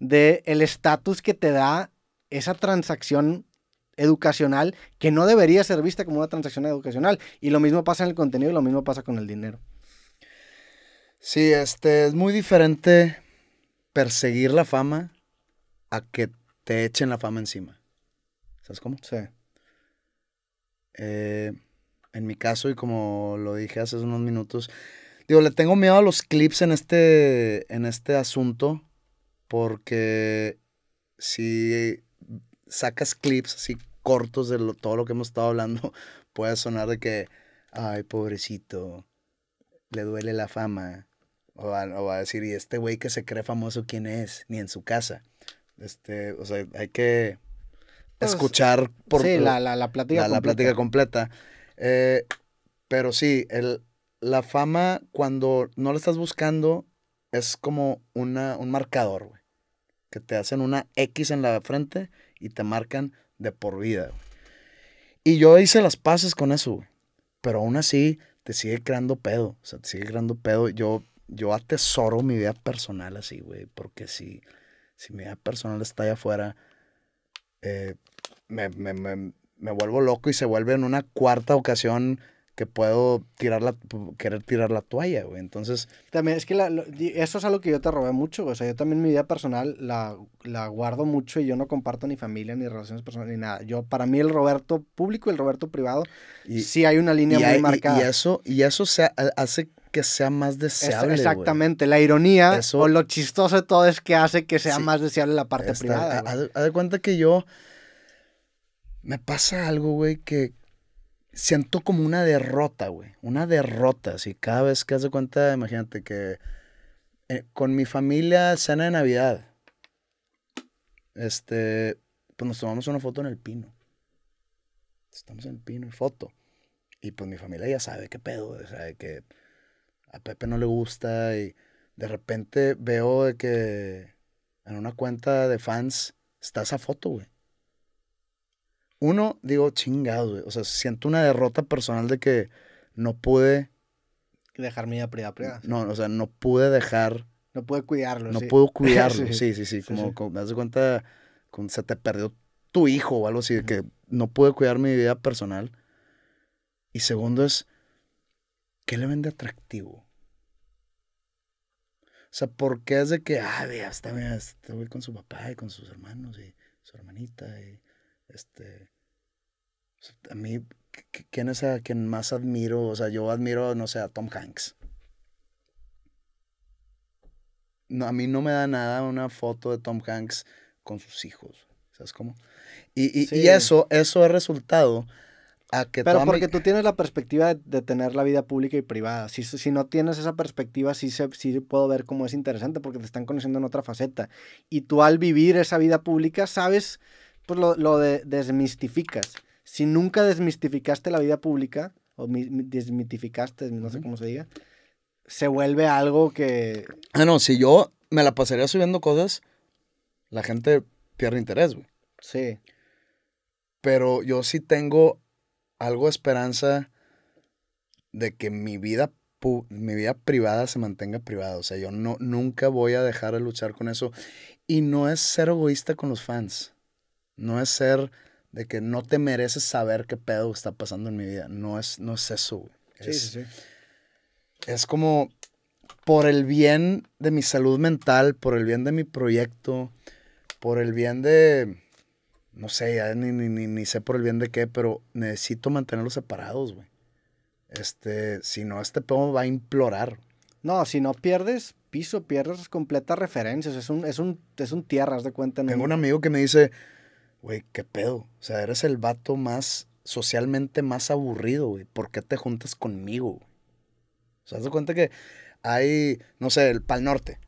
[SPEAKER 1] del el estatus que te da esa transacción educacional que no debería ser vista como una transacción educacional. Y lo mismo pasa en el contenido y lo mismo pasa con el dinero. Sí, este, es muy diferente
[SPEAKER 2] perseguir la fama a que te echen la fama encima. ¿Sabes cómo? Sí. Eh, en mi caso, y como lo dije hace unos minutos, digo, le tengo miedo a los clips en este, en este asunto, porque si sacas clips así cortos de todo lo que hemos estado hablando, *laughs* puede sonar de que, ay, pobrecito, le duele la fama. O va, o va a decir, ¿y este güey que se cree famoso quién es? Ni en su casa. Este, o sea, hay que pues, escuchar por sí, la, plática la, completa. plática completa. Eh, pero sí, el, la fama, cuando no la estás buscando, es como un marcador, güey. Que te hacen una X en la frente y te marcan de por vida, Y yo hice las paces con eso, güey. Pero aún así, te sigue creando pedo. O sea, te sigue creando pedo. Yo, yo atesoro mi vida personal así, güey. Porque sí. Si, si mi vida personal está allá afuera, eh, me, me, me, me, vuelvo loco y se vuelve en una cuarta ocasión que puedo tirar
[SPEAKER 1] la, querer tirar la toalla, güey. Entonces... También es que eso es algo que yo te robé mucho, O sea, yo también mi vida personal la, la guardo mucho y yo no comparto ni familia, ni relaciones personales, ni nada. Yo, para mí el Roberto público y el Roberto privado, y, sí hay una línea muy marcada. Y, eso, y eso se hace que sea más deseable. exactamente, la ironía o lo chistoso de todo es que hace que sea más deseable la parte privada. Haz de cuenta que yo
[SPEAKER 2] me pasa algo, güey, que siento como una derrota, güey. Una derrota, así cada vez que haz de cuenta, imagínate que eh, con mi familia cena de Navidad. Este, pues nos tomamos una foto en el pino. Estamos en el pino, y foto. Y pues mi familia ya sabe qué pedo, sabe que a Pepe no le gusta y de repente veo de que en una cuenta de fans está esa foto, güey. Uno, digo, chingado, güey. O sea, siento una derrota personal de que no pude...
[SPEAKER 1] Dejar mi vida privada,
[SPEAKER 2] No, o sea, no pude dejar...
[SPEAKER 1] No pude cuidarlo, No puedo *laughs* cuidarlo, sí, sí,
[SPEAKER 2] sí. Como, me das cuenta, como se te perdió tu hijo o algo así, de que no pude cuidar mi vida personal. Y segundo es, ¿qué le vende atractivo? O sea, porque es de que, ah, vea, está, bien con su papá y con sus hermanos y su hermanita y este... a mí, ¿quién es a quien más admiro? O sea, yo admiro, no sé, a Tom Hanks. No, a mí no me da nada una foto de Tom Hanks con sus hijos. ¿Sabes cómo? Y, eso, eso ha resultado a Pero porque
[SPEAKER 1] tú tienes la perspectiva de, tener la vida pública y privada. Si, si no tienes esa perspectiva, sí, se, sí puedo ver cómo es interesante porque te están conociendo en otra faceta. Y tú al vivir esa vida pública, sabes, pues lo, lo desmistificas. Si nunca desmistificaste la vida pública, o desmitificaste, no sé cómo se diga, se vuelve algo que...
[SPEAKER 2] Ah, no, si yo me la pasaría subiendo cosas, la gente pierde interés, güey. Sí. Pero yo sí tengo algo esperanza de que mi vida, mi vida privada se mantenga privada. O sea, yo no, nunca voy a dejar de luchar con eso. Y no es ser egoísta con los fans. No es ser de que no te mereces saber qué pedo está pasando en mi vida. No es, no eso, sí, sí. Es como por el bien de mi salud mental, por el bien de mi proyecto, por el bien de, no sé, ni, ni, sé por el bien de qué, pero necesito mantenerlos separados, güey. Este, si
[SPEAKER 1] no, este pedo va a implorar. No, si no pierdes piso, pierdes completas referencias. Es un, es un, es un tierras de cuenta. Tengo un amigo que me dice, güey, qué pedo. O
[SPEAKER 2] sea, eres el vato más socialmente más aburrido, güey. ¿Por qué te juntas conmigo? Güey? O sea, haz de cuenta que hay, no sé, el Pal Norte.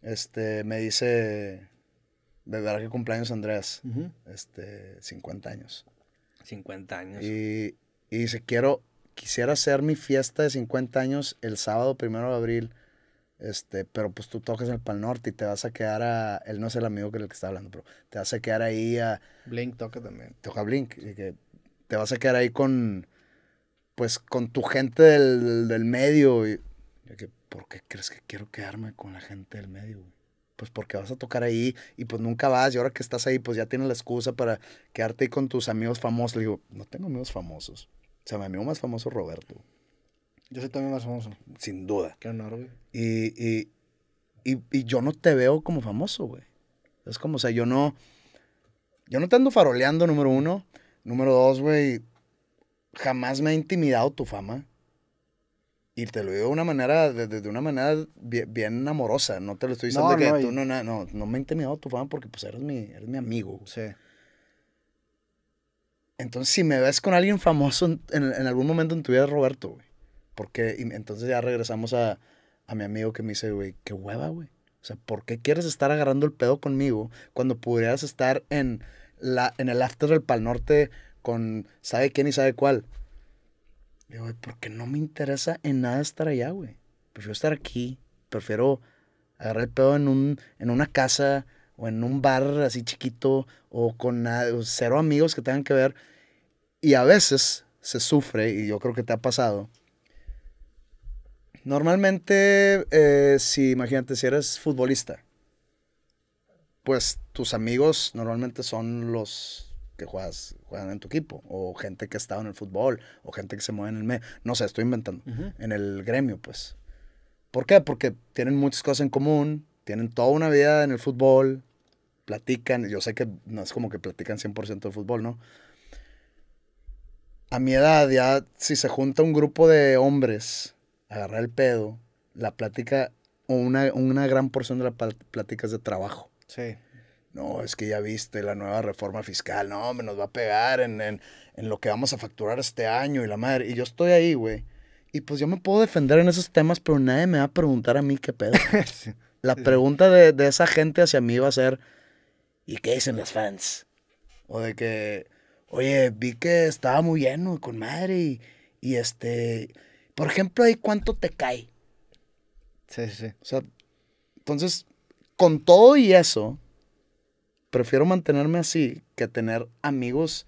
[SPEAKER 2] Este, me dice, de verdad que cumpleaños Andrés, este, 50 años.
[SPEAKER 1] 50 años.
[SPEAKER 2] Y, y dice, quiero, quisiera hacer mi fiesta de 50 años el sábado primero de abril, este, pero pues tú tocas el Pal Norte y te vas a quedar a, él no es el amigo que el que está hablando, pero te vas a quedar ahí a... Blink toca también. Toca Blink, y que te vas a quedar ahí con, pues, con tu gente del, medio. Y, porque ¿por qué crees que quiero quedarme con la gente del medio, güey? pues porque vas a tocar ahí y pues nunca vas y ahora que estás ahí pues ya tienes la excusa para quedarte con tus amigos famosos. Le digo, no tengo amigos famosos. O sea, mi amigo más famoso es Roberto.
[SPEAKER 1] Yo soy también más famoso. Sin duda. Qué
[SPEAKER 2] Y, y, yo no te veo como famoso, güey. Es como, o sea, yo no... Yo no te ando faroleando, número uno. Número dos, güey, jamás me ha intimidado tu fama. Y te lo digo de una manera, una manera bien, amorosa. No te lo estoy diciendo que tú no, no, me he intimidado tu fama porque pues eres mi, eres mi amigo. Sí. Entonces, si me ves con alguien famoso en, en, algún momento en tu vida, Roberto, güey. Porque entonces ya regresamos a, mi amigo que me dice, güey, qué hueva, güey. O sea, ¿por qué quieres estar agarrando el pedo conmigo cuando pudieras estar en, la, en el after del Pal Norte con sabe quién y sabe cuál? porque no me interesa en nada estar allá, güey. Prefiero estar aquí. Prefiero agarrar el pedo en, un, en una casa o en un bar así chiquito o con cero amigos que tengan que ver. Y a veces se sufre, y yo creo que te ha pasado. Normalmente, eh, si imagínate, si eres futbolista, pues tus amigos normalmente son los que juegas, juegan en tu equipo, o gente que ha estado en el fútbol, o gente que se mueve en el medio. No sé, estoy inventando. En el gremio, pues. ¿Por qué? Porque tienen muchas cosas en común, tienen toda una vida en el fútbol, platican. Yo sé que no es como que platican 100% de fútbol, ¿no? A mi edad, ya si se junta un grupo de hombres agarra agarrar el pedo, la plática, una, una gran porción de la plática es de trabajo. Sí. No, es que ya viste la nueva reforma fiscal, no, me nos va a pegar en, lo que vamos a facturar este año y la madre. Y yo estoy ahí, güey. Y pues yo me puedo defender en esos temas, pero nadie me va a preguntar a mí qué pedo. *laughs* La pregunta de, esa gente hacia mí va a ser, ¿y qué dicen los fans? O de que, oye, vi que estaba muy lleno con madre y, este, por ejemplo, ahí cuánto te cae. Sí, sí. O sea, entonces, con todo y eso, prefiero mantenerme así que tener amigos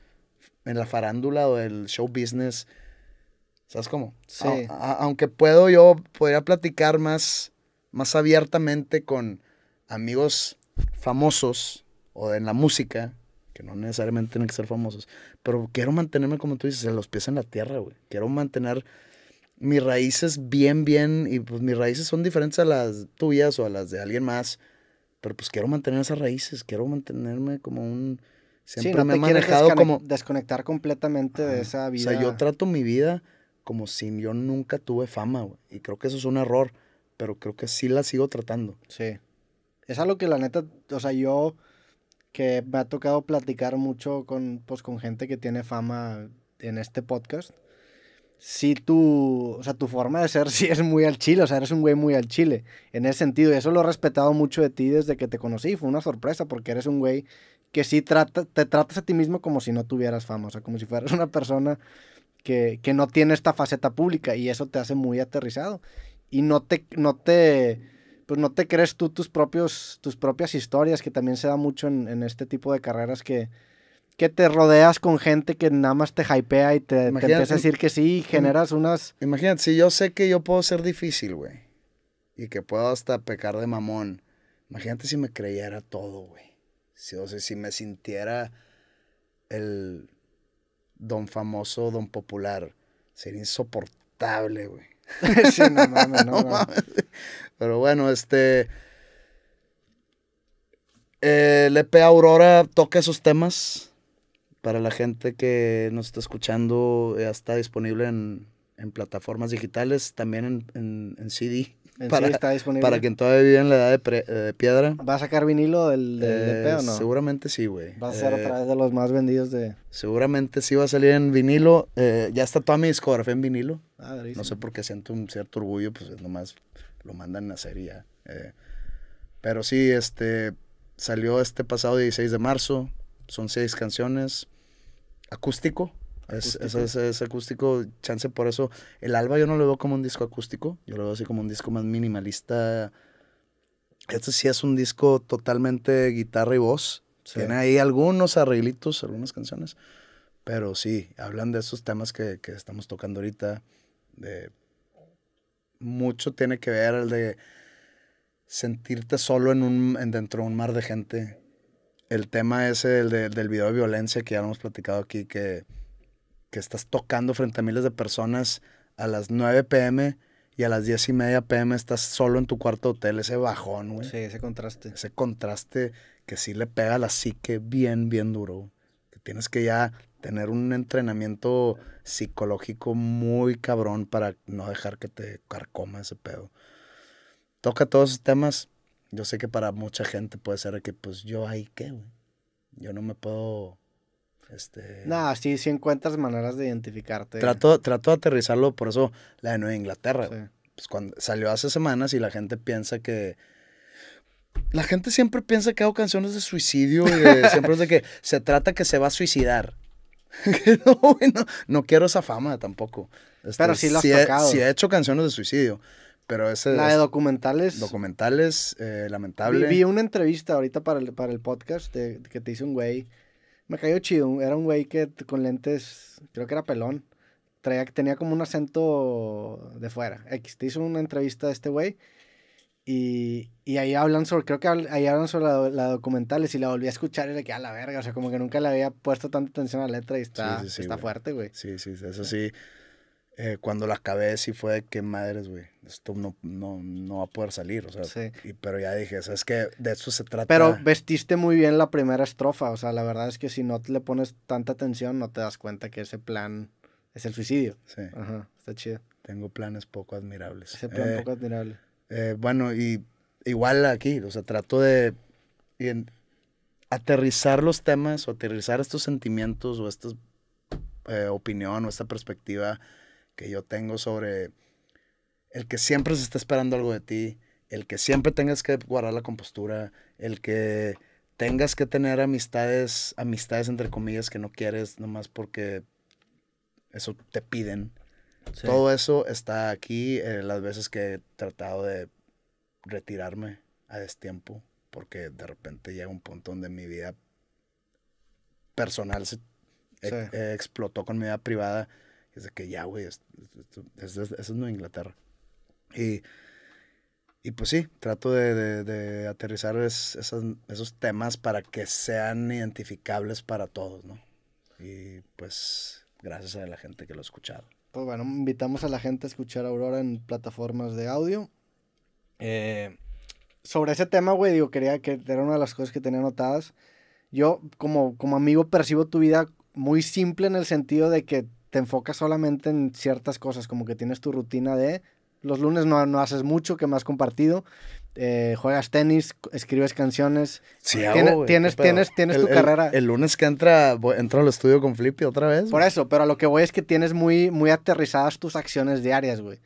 [SPEAKER 2] en la farándula o el show business. ¿Sabes cómo? Sí. aunque puedo, yo podría platicar más, más abiertamente con amigos famosos o en la música, que no necesariamente tienen que ser famosos, pero quiero mantenerme, como tú dices, en los pies en la tierra, güey. Quiero mantener mis raíces bien, bien, y pues mis raíces son diferentes a las tuyas o a las de alguien más pero pues quiero mantener esas raíces, quiero mantenerme como un... Siempre me he manejado como...
[SPEAKER 1] Desconectar completamente de esa vida. O sea, yo
[SPEAKER 2] trato mi vida como si yo nunca tuve fama, güey. Y creo que eso es un error, pero creo que sí la sigo tratando. Sí.
[SPEAKER 1] Es algo que la neta, o sea, yo que me ha tocado platicar mucho con, pues, con gente que tiene fama en este podcast si tú, o sea, tu forma de ser *laughs* sí es muy al chile, o sea, eres un güey muy al chile, en ese sentido, y eso lo he respetado mucho de ti desde que te conocí, fue una sorpresa, porque eres un güey que sí te tratas a ti mismo como si no tuvieras fama, o sea, como si fueras *laughs* una persona que, que no tiene esta faceta pública, y eso te hace muy aterrizado, y no te, no te, pues no te crees tú tus propios, tus propias historias, que también se da mucho en este tipo de carreras que que te rodeas con gente que nada más te hypea y te, te a decir que sí y generas unas...
[SPEAKER 2] Imagínate, si yo sé que yo puedo ser difícil, güey, y que puedo hasta pecar de mamón, imagínate si me creyera todo, güey. Si, si me sintiera el don famoso, don popular, sería insoportable, güey. *laughs* *laughs* sí, no no, Pero bueno, este... Eh, el Aurora toca esos temas para la gente que nos está escuchando, ya eh, está disponible en, plataformas digitales, también en, en, CD. *laughs* Para, quien todavía vive en la edad de, eh, piedra.
[SPEAKER 1] ¿Va a sacar vinilo del, del eh, o no?
[SPEAKER 2] Seguramente sí, güey. Va a ser a otra
[SPEAKER 1] vez de los más vendidos de...
[SPEAKER 2] Seguramente sí va a salir en vinilo. ya está toda mi discografía en vinilo. Ah, no sé por qué siento un cierto orgullo, pues nomás lo mandan a hacer ya. pero sí, este, salió este pasado 16 de marzo. Son seis canciones. Acústico. Es, acústico. Es, acústico, chance por eso. El Alba yo no lo veo como un disco acústico, yo lo veo así como un disco más minimalista. Este sí es un disco totalmente guitarra y voz. Tiene ahí algunos arreglitos, algunas canciones, pero sí, hablan de esos temas que, estamos tocando ahorita. De, mucho tiene que ver el de sentirte solo en un, dentro de un mar de gente el tema ese del del video de violencia que ya lo hemos platicado aquí, que, que estás tocando frente a miles de personas a las 9 pm y a las 10 y media pm estás solo en tu cuarto hotel, ese bajón, güey. Sí, ese contraste. Ese contraste que sí le pega a la psique bien, bien duro. Que tienes que ya tener un entrenamiento psicológico muy cabrón para no dejar que te carcoma ese pedo. Toca todos esos temas yo sé que para mucha gente puede ser que, pues, yo ahí qué, güey. Yo no me puedo. Este...
[SPEAKER 1] No, sí, sí encuentras maneras de identificarte. Trato,
[SPEAKER 2] trato de aterrizarlo, por eso la de Nueva Inglaterra. Pues cuando salió hace semanas y la gente piensa que. La gente siempre piensa que hago canciones de suicidio *laughs* siempre es de que se trata que se va a suicidar. *laughs* no, no, no, quiero esa fama tampoco. Este, Pero sí has si tocado. si he hecho canciones de suicidio. Pero ese... La de documentales. Documentales, eh, lamentable. Vi, una
[SPEAKER 1] entrevista ahorita para el, para el podcast que te hizo un güey. Me cayó chido. Era un güey que con lentes, creo que era pelón. Traía, tenía como un acento de fuera. X, te hizo una entrevista de este güey. Y, y, ahí hablan sobre, creo que ahí hablan sobre la, documentales y la volví a escuchar y le quedé a la verga. O sea, como que nunca le había puesto tanta atención a la letra y está, está
[SPEAKER 2] fuerte, güey. Sí, sí, eso sí. Eh, cuando la acabé sí fue que madres, güey, esto no, no, no, va a poder salir, o sea, pero ya dije, sabes es que de eso se trata. Pero
[SPEAKER 1] vestiste muy bien la primera estrofa, o sea, la verdad es que si no le pones tanta atención no te das cuenta que ese plan es el suicidio. Sí. Ajá, está chido. Tengo planes poco admirables. Ese plan eh, poco admirable.
[SPEAKER 2] Eh, bueno, y
[SPEAKER 1] igual aquí, o
[SPEAKER 2] sea, trato de aterrizar los temas o aterrizar estos sentimientos o esta opinión o esta perspectiva que yo tengo sobre el que siempre se está esperando algo de ti, el que siempre tengas que guardar la compostura, el que tengas que tener amistades, amistades entre comillas que no quieres nomás porque eso te piden. Todo eso está aquí eh, las veces que he tratado de retirarme a destiempo, porque de repente llega un punto donde mi vida personal se eh, explotó con mi vida privada es de que ya, güey, eso es, Nueva Inglaterra. Y, y pues sí, trato de, aterrizar esos temas para que sean identificables para todos, ¿no? Y pues gracias a la gente que lo ha escuchado.
[SPEAKER 1] Pues bueno, invitamos a la gente a escuchar Aurora en plataformas de audio. Eh, sobre ese tema, güey, digo, quería que era una de las cosas que tenía anotadas. Yo, como, como amigo, percibo tu vida muy simple en el sentido de que te enfocas solamente en ciertas cosas, como que tienes tu rutina de los lunes no, no haces mucho, que me has compartido, eh, juegas tenis, escribes canciones. Sí, tienes, tienes, tienes, tu carrera. El lunes que entra, entra al estudio con Flippy otra vez. Por eso, pero a lo que voy es que tienes muy, muy aterrizadas tus acciones diarias, güey.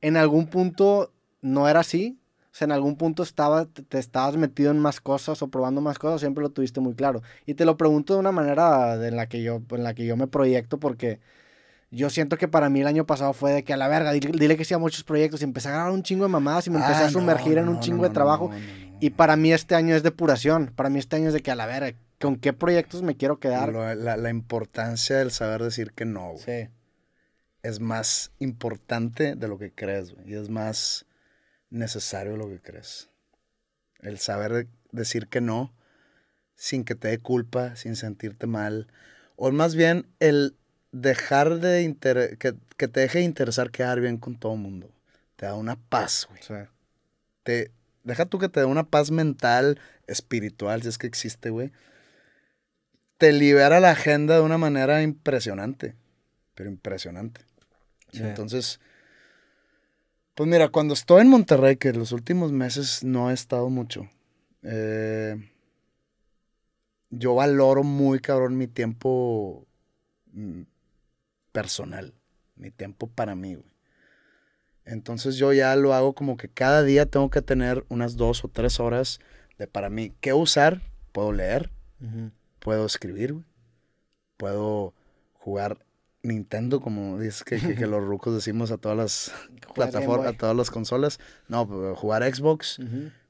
[SPEAKER 1] En algún punto no era así. O sea, en algún punto estaba, te, estabas metido en más cosas o probando más cosas, siempre lo tuviste muy claro. Y te lo pregunto de una manera de, la que yo, en la que yo me proyecto porque yo siento que para mí el año pasado fue de que a la verga, dile, que sí muchos proyectos y empecé a ganar un chingo de mamadas y me empecé a sumergir en un chingo de trabajo. Y para mí este año es depuración. Para mí este año es de que a la verga, ¿con qué proyectos me quiero quedar? La, importancia del saber decir que no. Güey. Sí. Es más importante
[SPEAKER 2] de lo que crees, güey. Y es más necesario de lo que crees. El saber decir que no sin que te dé culpa, sin sentirte mal. O más bien el dejar de inter que, te deje de interesar quedar bien con todo el mundo. Te da una paz, güey. Te, deja tú que te dé una paz mental, espiritual, si es que existe, güey. Te libera la agenda de una manera impresionante. Pero impresionante. Entonces, pues mira, cuando estoy en Monterrey, que en los últimos meses no he estado mucho, eh, yo valoro muy cabrón mi tiempo mm, personal, mi tiempo para mí, güey. Entonces yo ya lo hago como que cada día tengo que tener unas dos o tres horas de para mí. ¿Qué usar? Puedo leer, puedo escribir, güey. Puedo jugar Nintendo, como dices que, *laughs* los rucos decimos a todas las plataformas, a todas las consolas. No, jugar Xbox,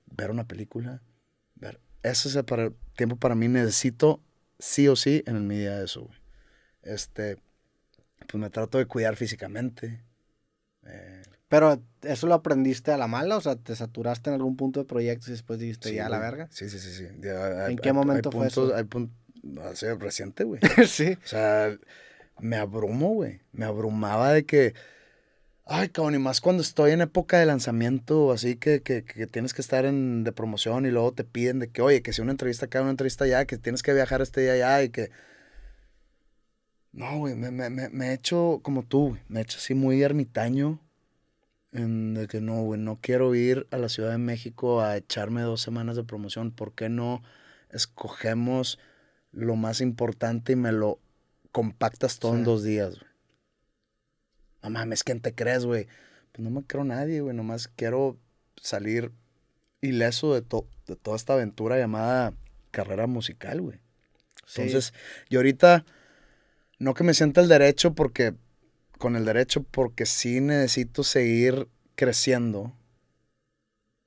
[SPEAKER 2] ver una película. Ver. Eso es el tiempo para mí. Necesito sí o sí en el día de
[SPEAKER 1] eso, güey. Este, pues me trato de cuidar físicamente. Eh, Pero eso lo aprendiste a la mala, o sea, te saturaste en algún punto de proyectos y después dijiste ya a la verga.
[SPEAKER 2] Sí, sí, sí, sí. ¿En qué momento fue eso? hace reciente, güey. *laughs* sí. O sea, me abrumó güey. Me abrumaba de que, ay, cabrón, y más cuando estoy en época de lanzamiento, así que, tienes que estar en, de promoción y luego te piden de que, oye, que si una entrevista acá, una entrevista allá, que tienes que viajar este día allá y que no, güey, me, he hecho como tú, güey. Me he hecho así muy ermitaño. En de que no, güey, no quiero ir a la Ciudad de México a echarme dos semanas de promoción. ¿Por qué no escogemos lo más importante y me lo compactas todo en dos días, güey? No mames, ¿quién te crees, güey? Pues no me creo nadie, güey. Nomás quiero salir ileso de, de toda esta aventura llamada carrera musical, güey. Entonces, y ahorita no que me sienta el derecho porque, con el derecho porque sí necesito seguir creciendo.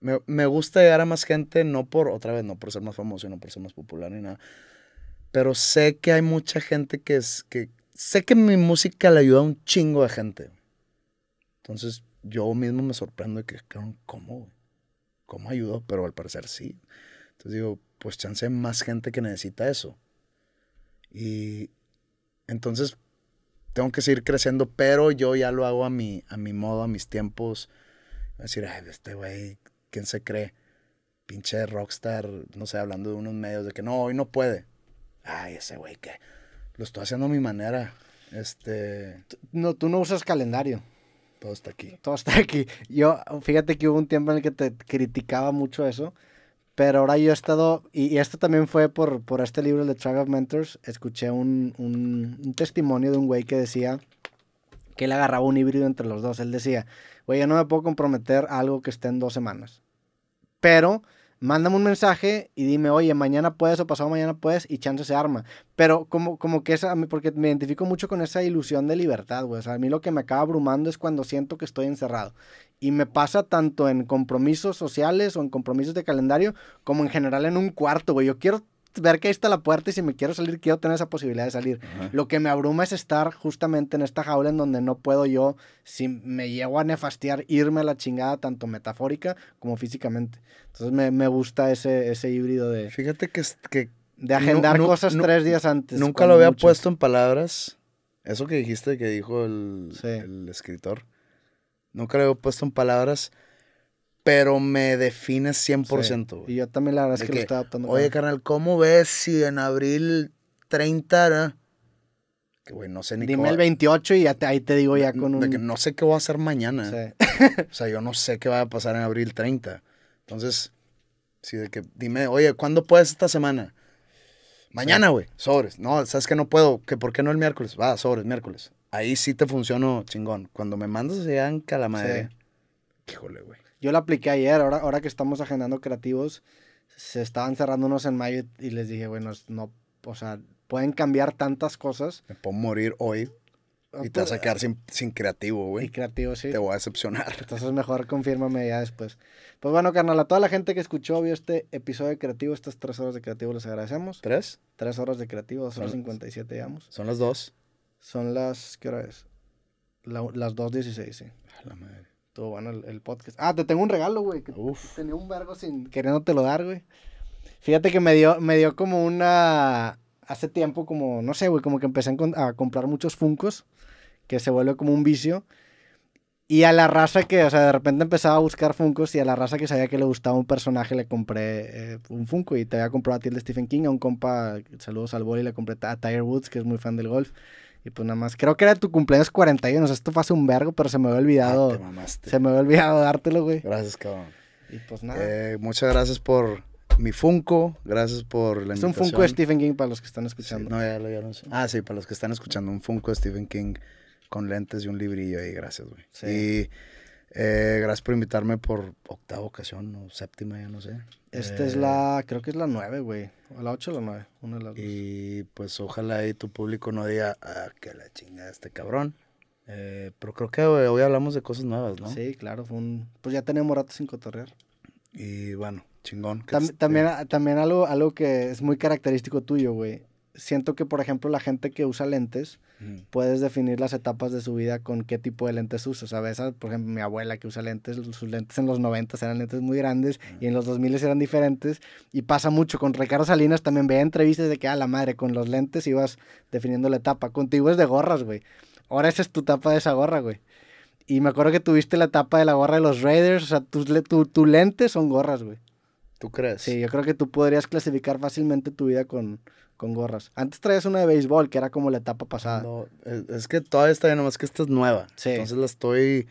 [SPEAKER 2] Me, gusta llegar a más gente, no por, otra vez, no por ser más famoso, no por ser más popular ni nada. Pero sé que hay mucha gente que es, que sé que mi música le ayuda a un chingo de gente. Entonces yo mismo me sorprendo de que, ¿cómo? ¿Cómo ayudó? Pero al parecer sí. Entonces digo, pues chance más gente que necesita eso. Y, entonces, tengo que seguir creciendo, pero yo ya lo hago a mi, a mi modo, a mis tiempos. Decir, este güey, ¿quién se cree? Pinche rockstar, no sé, hablando de unos medios de que no, hoy no puede. Ay, ese güey que
[SPEAKER 1] lo estoy haciendo a mi manera. Este. No, tú no usas calendario. Todo está aquí. Todo está aquí. Yo, fíjate que hubo un tiempo en el que te criticaba mucho eso pero ahora yo he estado, y, esto también fue por, por este libro de Track of Mentors, escuché un, testimonio de un güey que decía que él agarraba un híbrido entre los dos. Él decía, güey, yo no me puedo comprometer a algo que esté en dos semanas. Pero mándame un mensaje y dime, oye, mañana puedes o pasado mañana puedes y chance se arma. Pero como, como que esa, porque me identifico mucho con esa ilusión de libertad, güey. O sea, a mí lo que me acaba abrumando es cuando siento que estoy encerrado. Y me pasa tanto en compromisos sociales o en compromisos de calendario como en general en un cuarto, güey. Yo quiero ver que ahí está la puerta y si me quiero salir, quiero tener esa posibilidad de salir. Lo que me abruma es estar justamente en esta jaula en donde no puedo yo, si me llego a nefastear, irme a la chingada, tanto metafórica como físicamente. Entonces me, me gusta ese, ese híbrido de... Fíjate que... que de agendar cosas tres días antes. Nunca lo había puesto
[SPEAKER 2] en palabras. Eso que dijiste que dijo el, el escritor nunca lo he puesto en palabras, pero me define 100%.
[SPEAKER 1] Y yo también la verdad es que, lo estaba adaptando. Oye,
[SPEAKER 2] carnal, ¿cómo ves si en abril 30... era? Que, güey, no sé ni Dime el 28 y ahí te digo ya con un... De que no sé qué voy a hacer mañana. *laughs* o sea, yo no sé qué va a pasar en abril 30. Entonces, sí, de que dime, oye, ¿cuándo puedes esta semana? Mañana, güey, sobres. No, sabes que no puedo, que por qué no el miércoles. Va, sobres, miércoles. Ahí sí te funcionó chingón. Cuando me mandas allá en madre Híjole, güey.
[SPEAKER 1] Yo la apliqué ayer, ahora, ahora que estamos agendando creativos, se estaban cerrando unos en mayo y les dije, bueno, no, o sea, pueden cambiar tantas cosas. Me puedo morir hoy ah, y te vas a pues, quedar ah. sin, creativo, güey. Y creativo, sí. Te voy a decepcionar. Entonces mejor confírmame ya después. Pues bueno, carnal, a toda la gente que escuchó, vio este episodio de creativo, estas tres horas de creativo, les agradecemos. ¿Tres? Tres horas de creativo, dos horas cincuenta y siete, digamos. Son las dos. Son las, ¿qué hora es? las 2.16, sí. la madre. Todo bueno el, podcast. Ah, te tengo un regalo, güey. Uf. Tenía un vergo sin lo dar, güey. Fíjate que me dio, me dio como una... Hace tiempo como, no sé, güey, como que empecé a, comprar muchos funcos, que se vuelve como un vicio. Y a la raza que, o sea, de repente empezaba a buscar Funkos y a la raza que sabía que le gustaba un personaje le compré eh, un Funko y te había comprado a ti el de Stephen King, a un compa, saludos al boli, le compré a Tiger Woods, que es muy fan del golf. Y pues nada más, creo que era tu cumpleaños 41, o sea, esto fue hace un vergo, pero se me había olvidado. Se me había olvidado dártelo, güey. Gracias, cabrón. Y pues nada. Eh, muchas gracias por
[SPEAKER 2] mi Funko, gracias por la invitación. Es un Funko de
[SPEAKER 1] Stephen King para los que están escuchando. no, ya lo vieron. Ah,
[SPEAKER 2] sí, para los que están escuchando, un Funko de Stephen King con lentes y un librillo ahí, gracias, güey. Sí. Eh, gracias por invitarme por octava ocasión o séptima, ya no sé. Esta es eh,
[SPEAKER 1] la, creo que es la nueve, güey. O la ocho o la nueve, una de las Y
[SPEAKER 2] pues ojalá y tu público no diga, ah, que la chingada este cabrón. Eh, pero creo que hoy hablamos de cosas nuevas, ¿no? Sí,
[SPEAKER 1] claro, fue un... Pues ya tenemos rato sin cotorrear. Y bueno, chingón. también, eh, también algo, algo que es muy característico tuyo, güey siento que, por ejemplo, la gente que usa lentes, puedes definir las etapas de su vida con qué tipo de lentes usas a veces por ejemplo, mi abuela que usa lentes, sus lentes en los 90 eran lentes muy grandes ah. y en los 2000 eran diferentes. Y pasa mucho. Con Ricardo Salinas también veía entrevistas de que, a ah, la madre, con los lentes ibas definiendo la etapa. Contigo es de gorras, güey. Ahora esa es tu etapa de esa gorra, güey. Y me acuerdo que tuviste la etapa de la gorra de los Raiders. O sea, tus, tu, tu lentes son gorras, güey. ¿Tú crees? Sí, yo creo que tú podrías clasificar fácilmente tu vida con, con gorras. Antes traías una de béisbol, que era como la etapa pasada. No,
[SPEAKER 2] e-, es, que todavía está bien, nomás que esta es nueva. Sí. Entonces la estoy,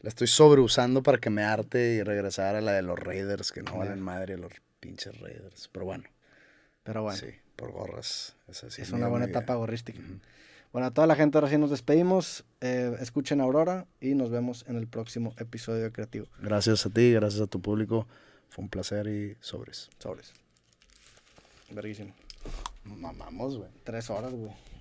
[SPEAKER 2] la estoy sobreusando para que me arte y regresar a la de los Raiders, que no valen madre los pinches Raiders. Pero bueno. Pero bueno. Sí, por gorras. Es, así, es una buena etapa
[SPEAKER 1] gorrística. Bueno, a toda la gente ahora sí nos despedimos. Eh, escuchen Aurora y nos vemos en el próximo episodio Creativo.
[SPEAKER 2] Gracias a ti, gracias a tu público. Fue un placer y sobres.
[SPEAKER 1] Sobres. Verguísimo. Mamamos, güey. Tres horas, güey.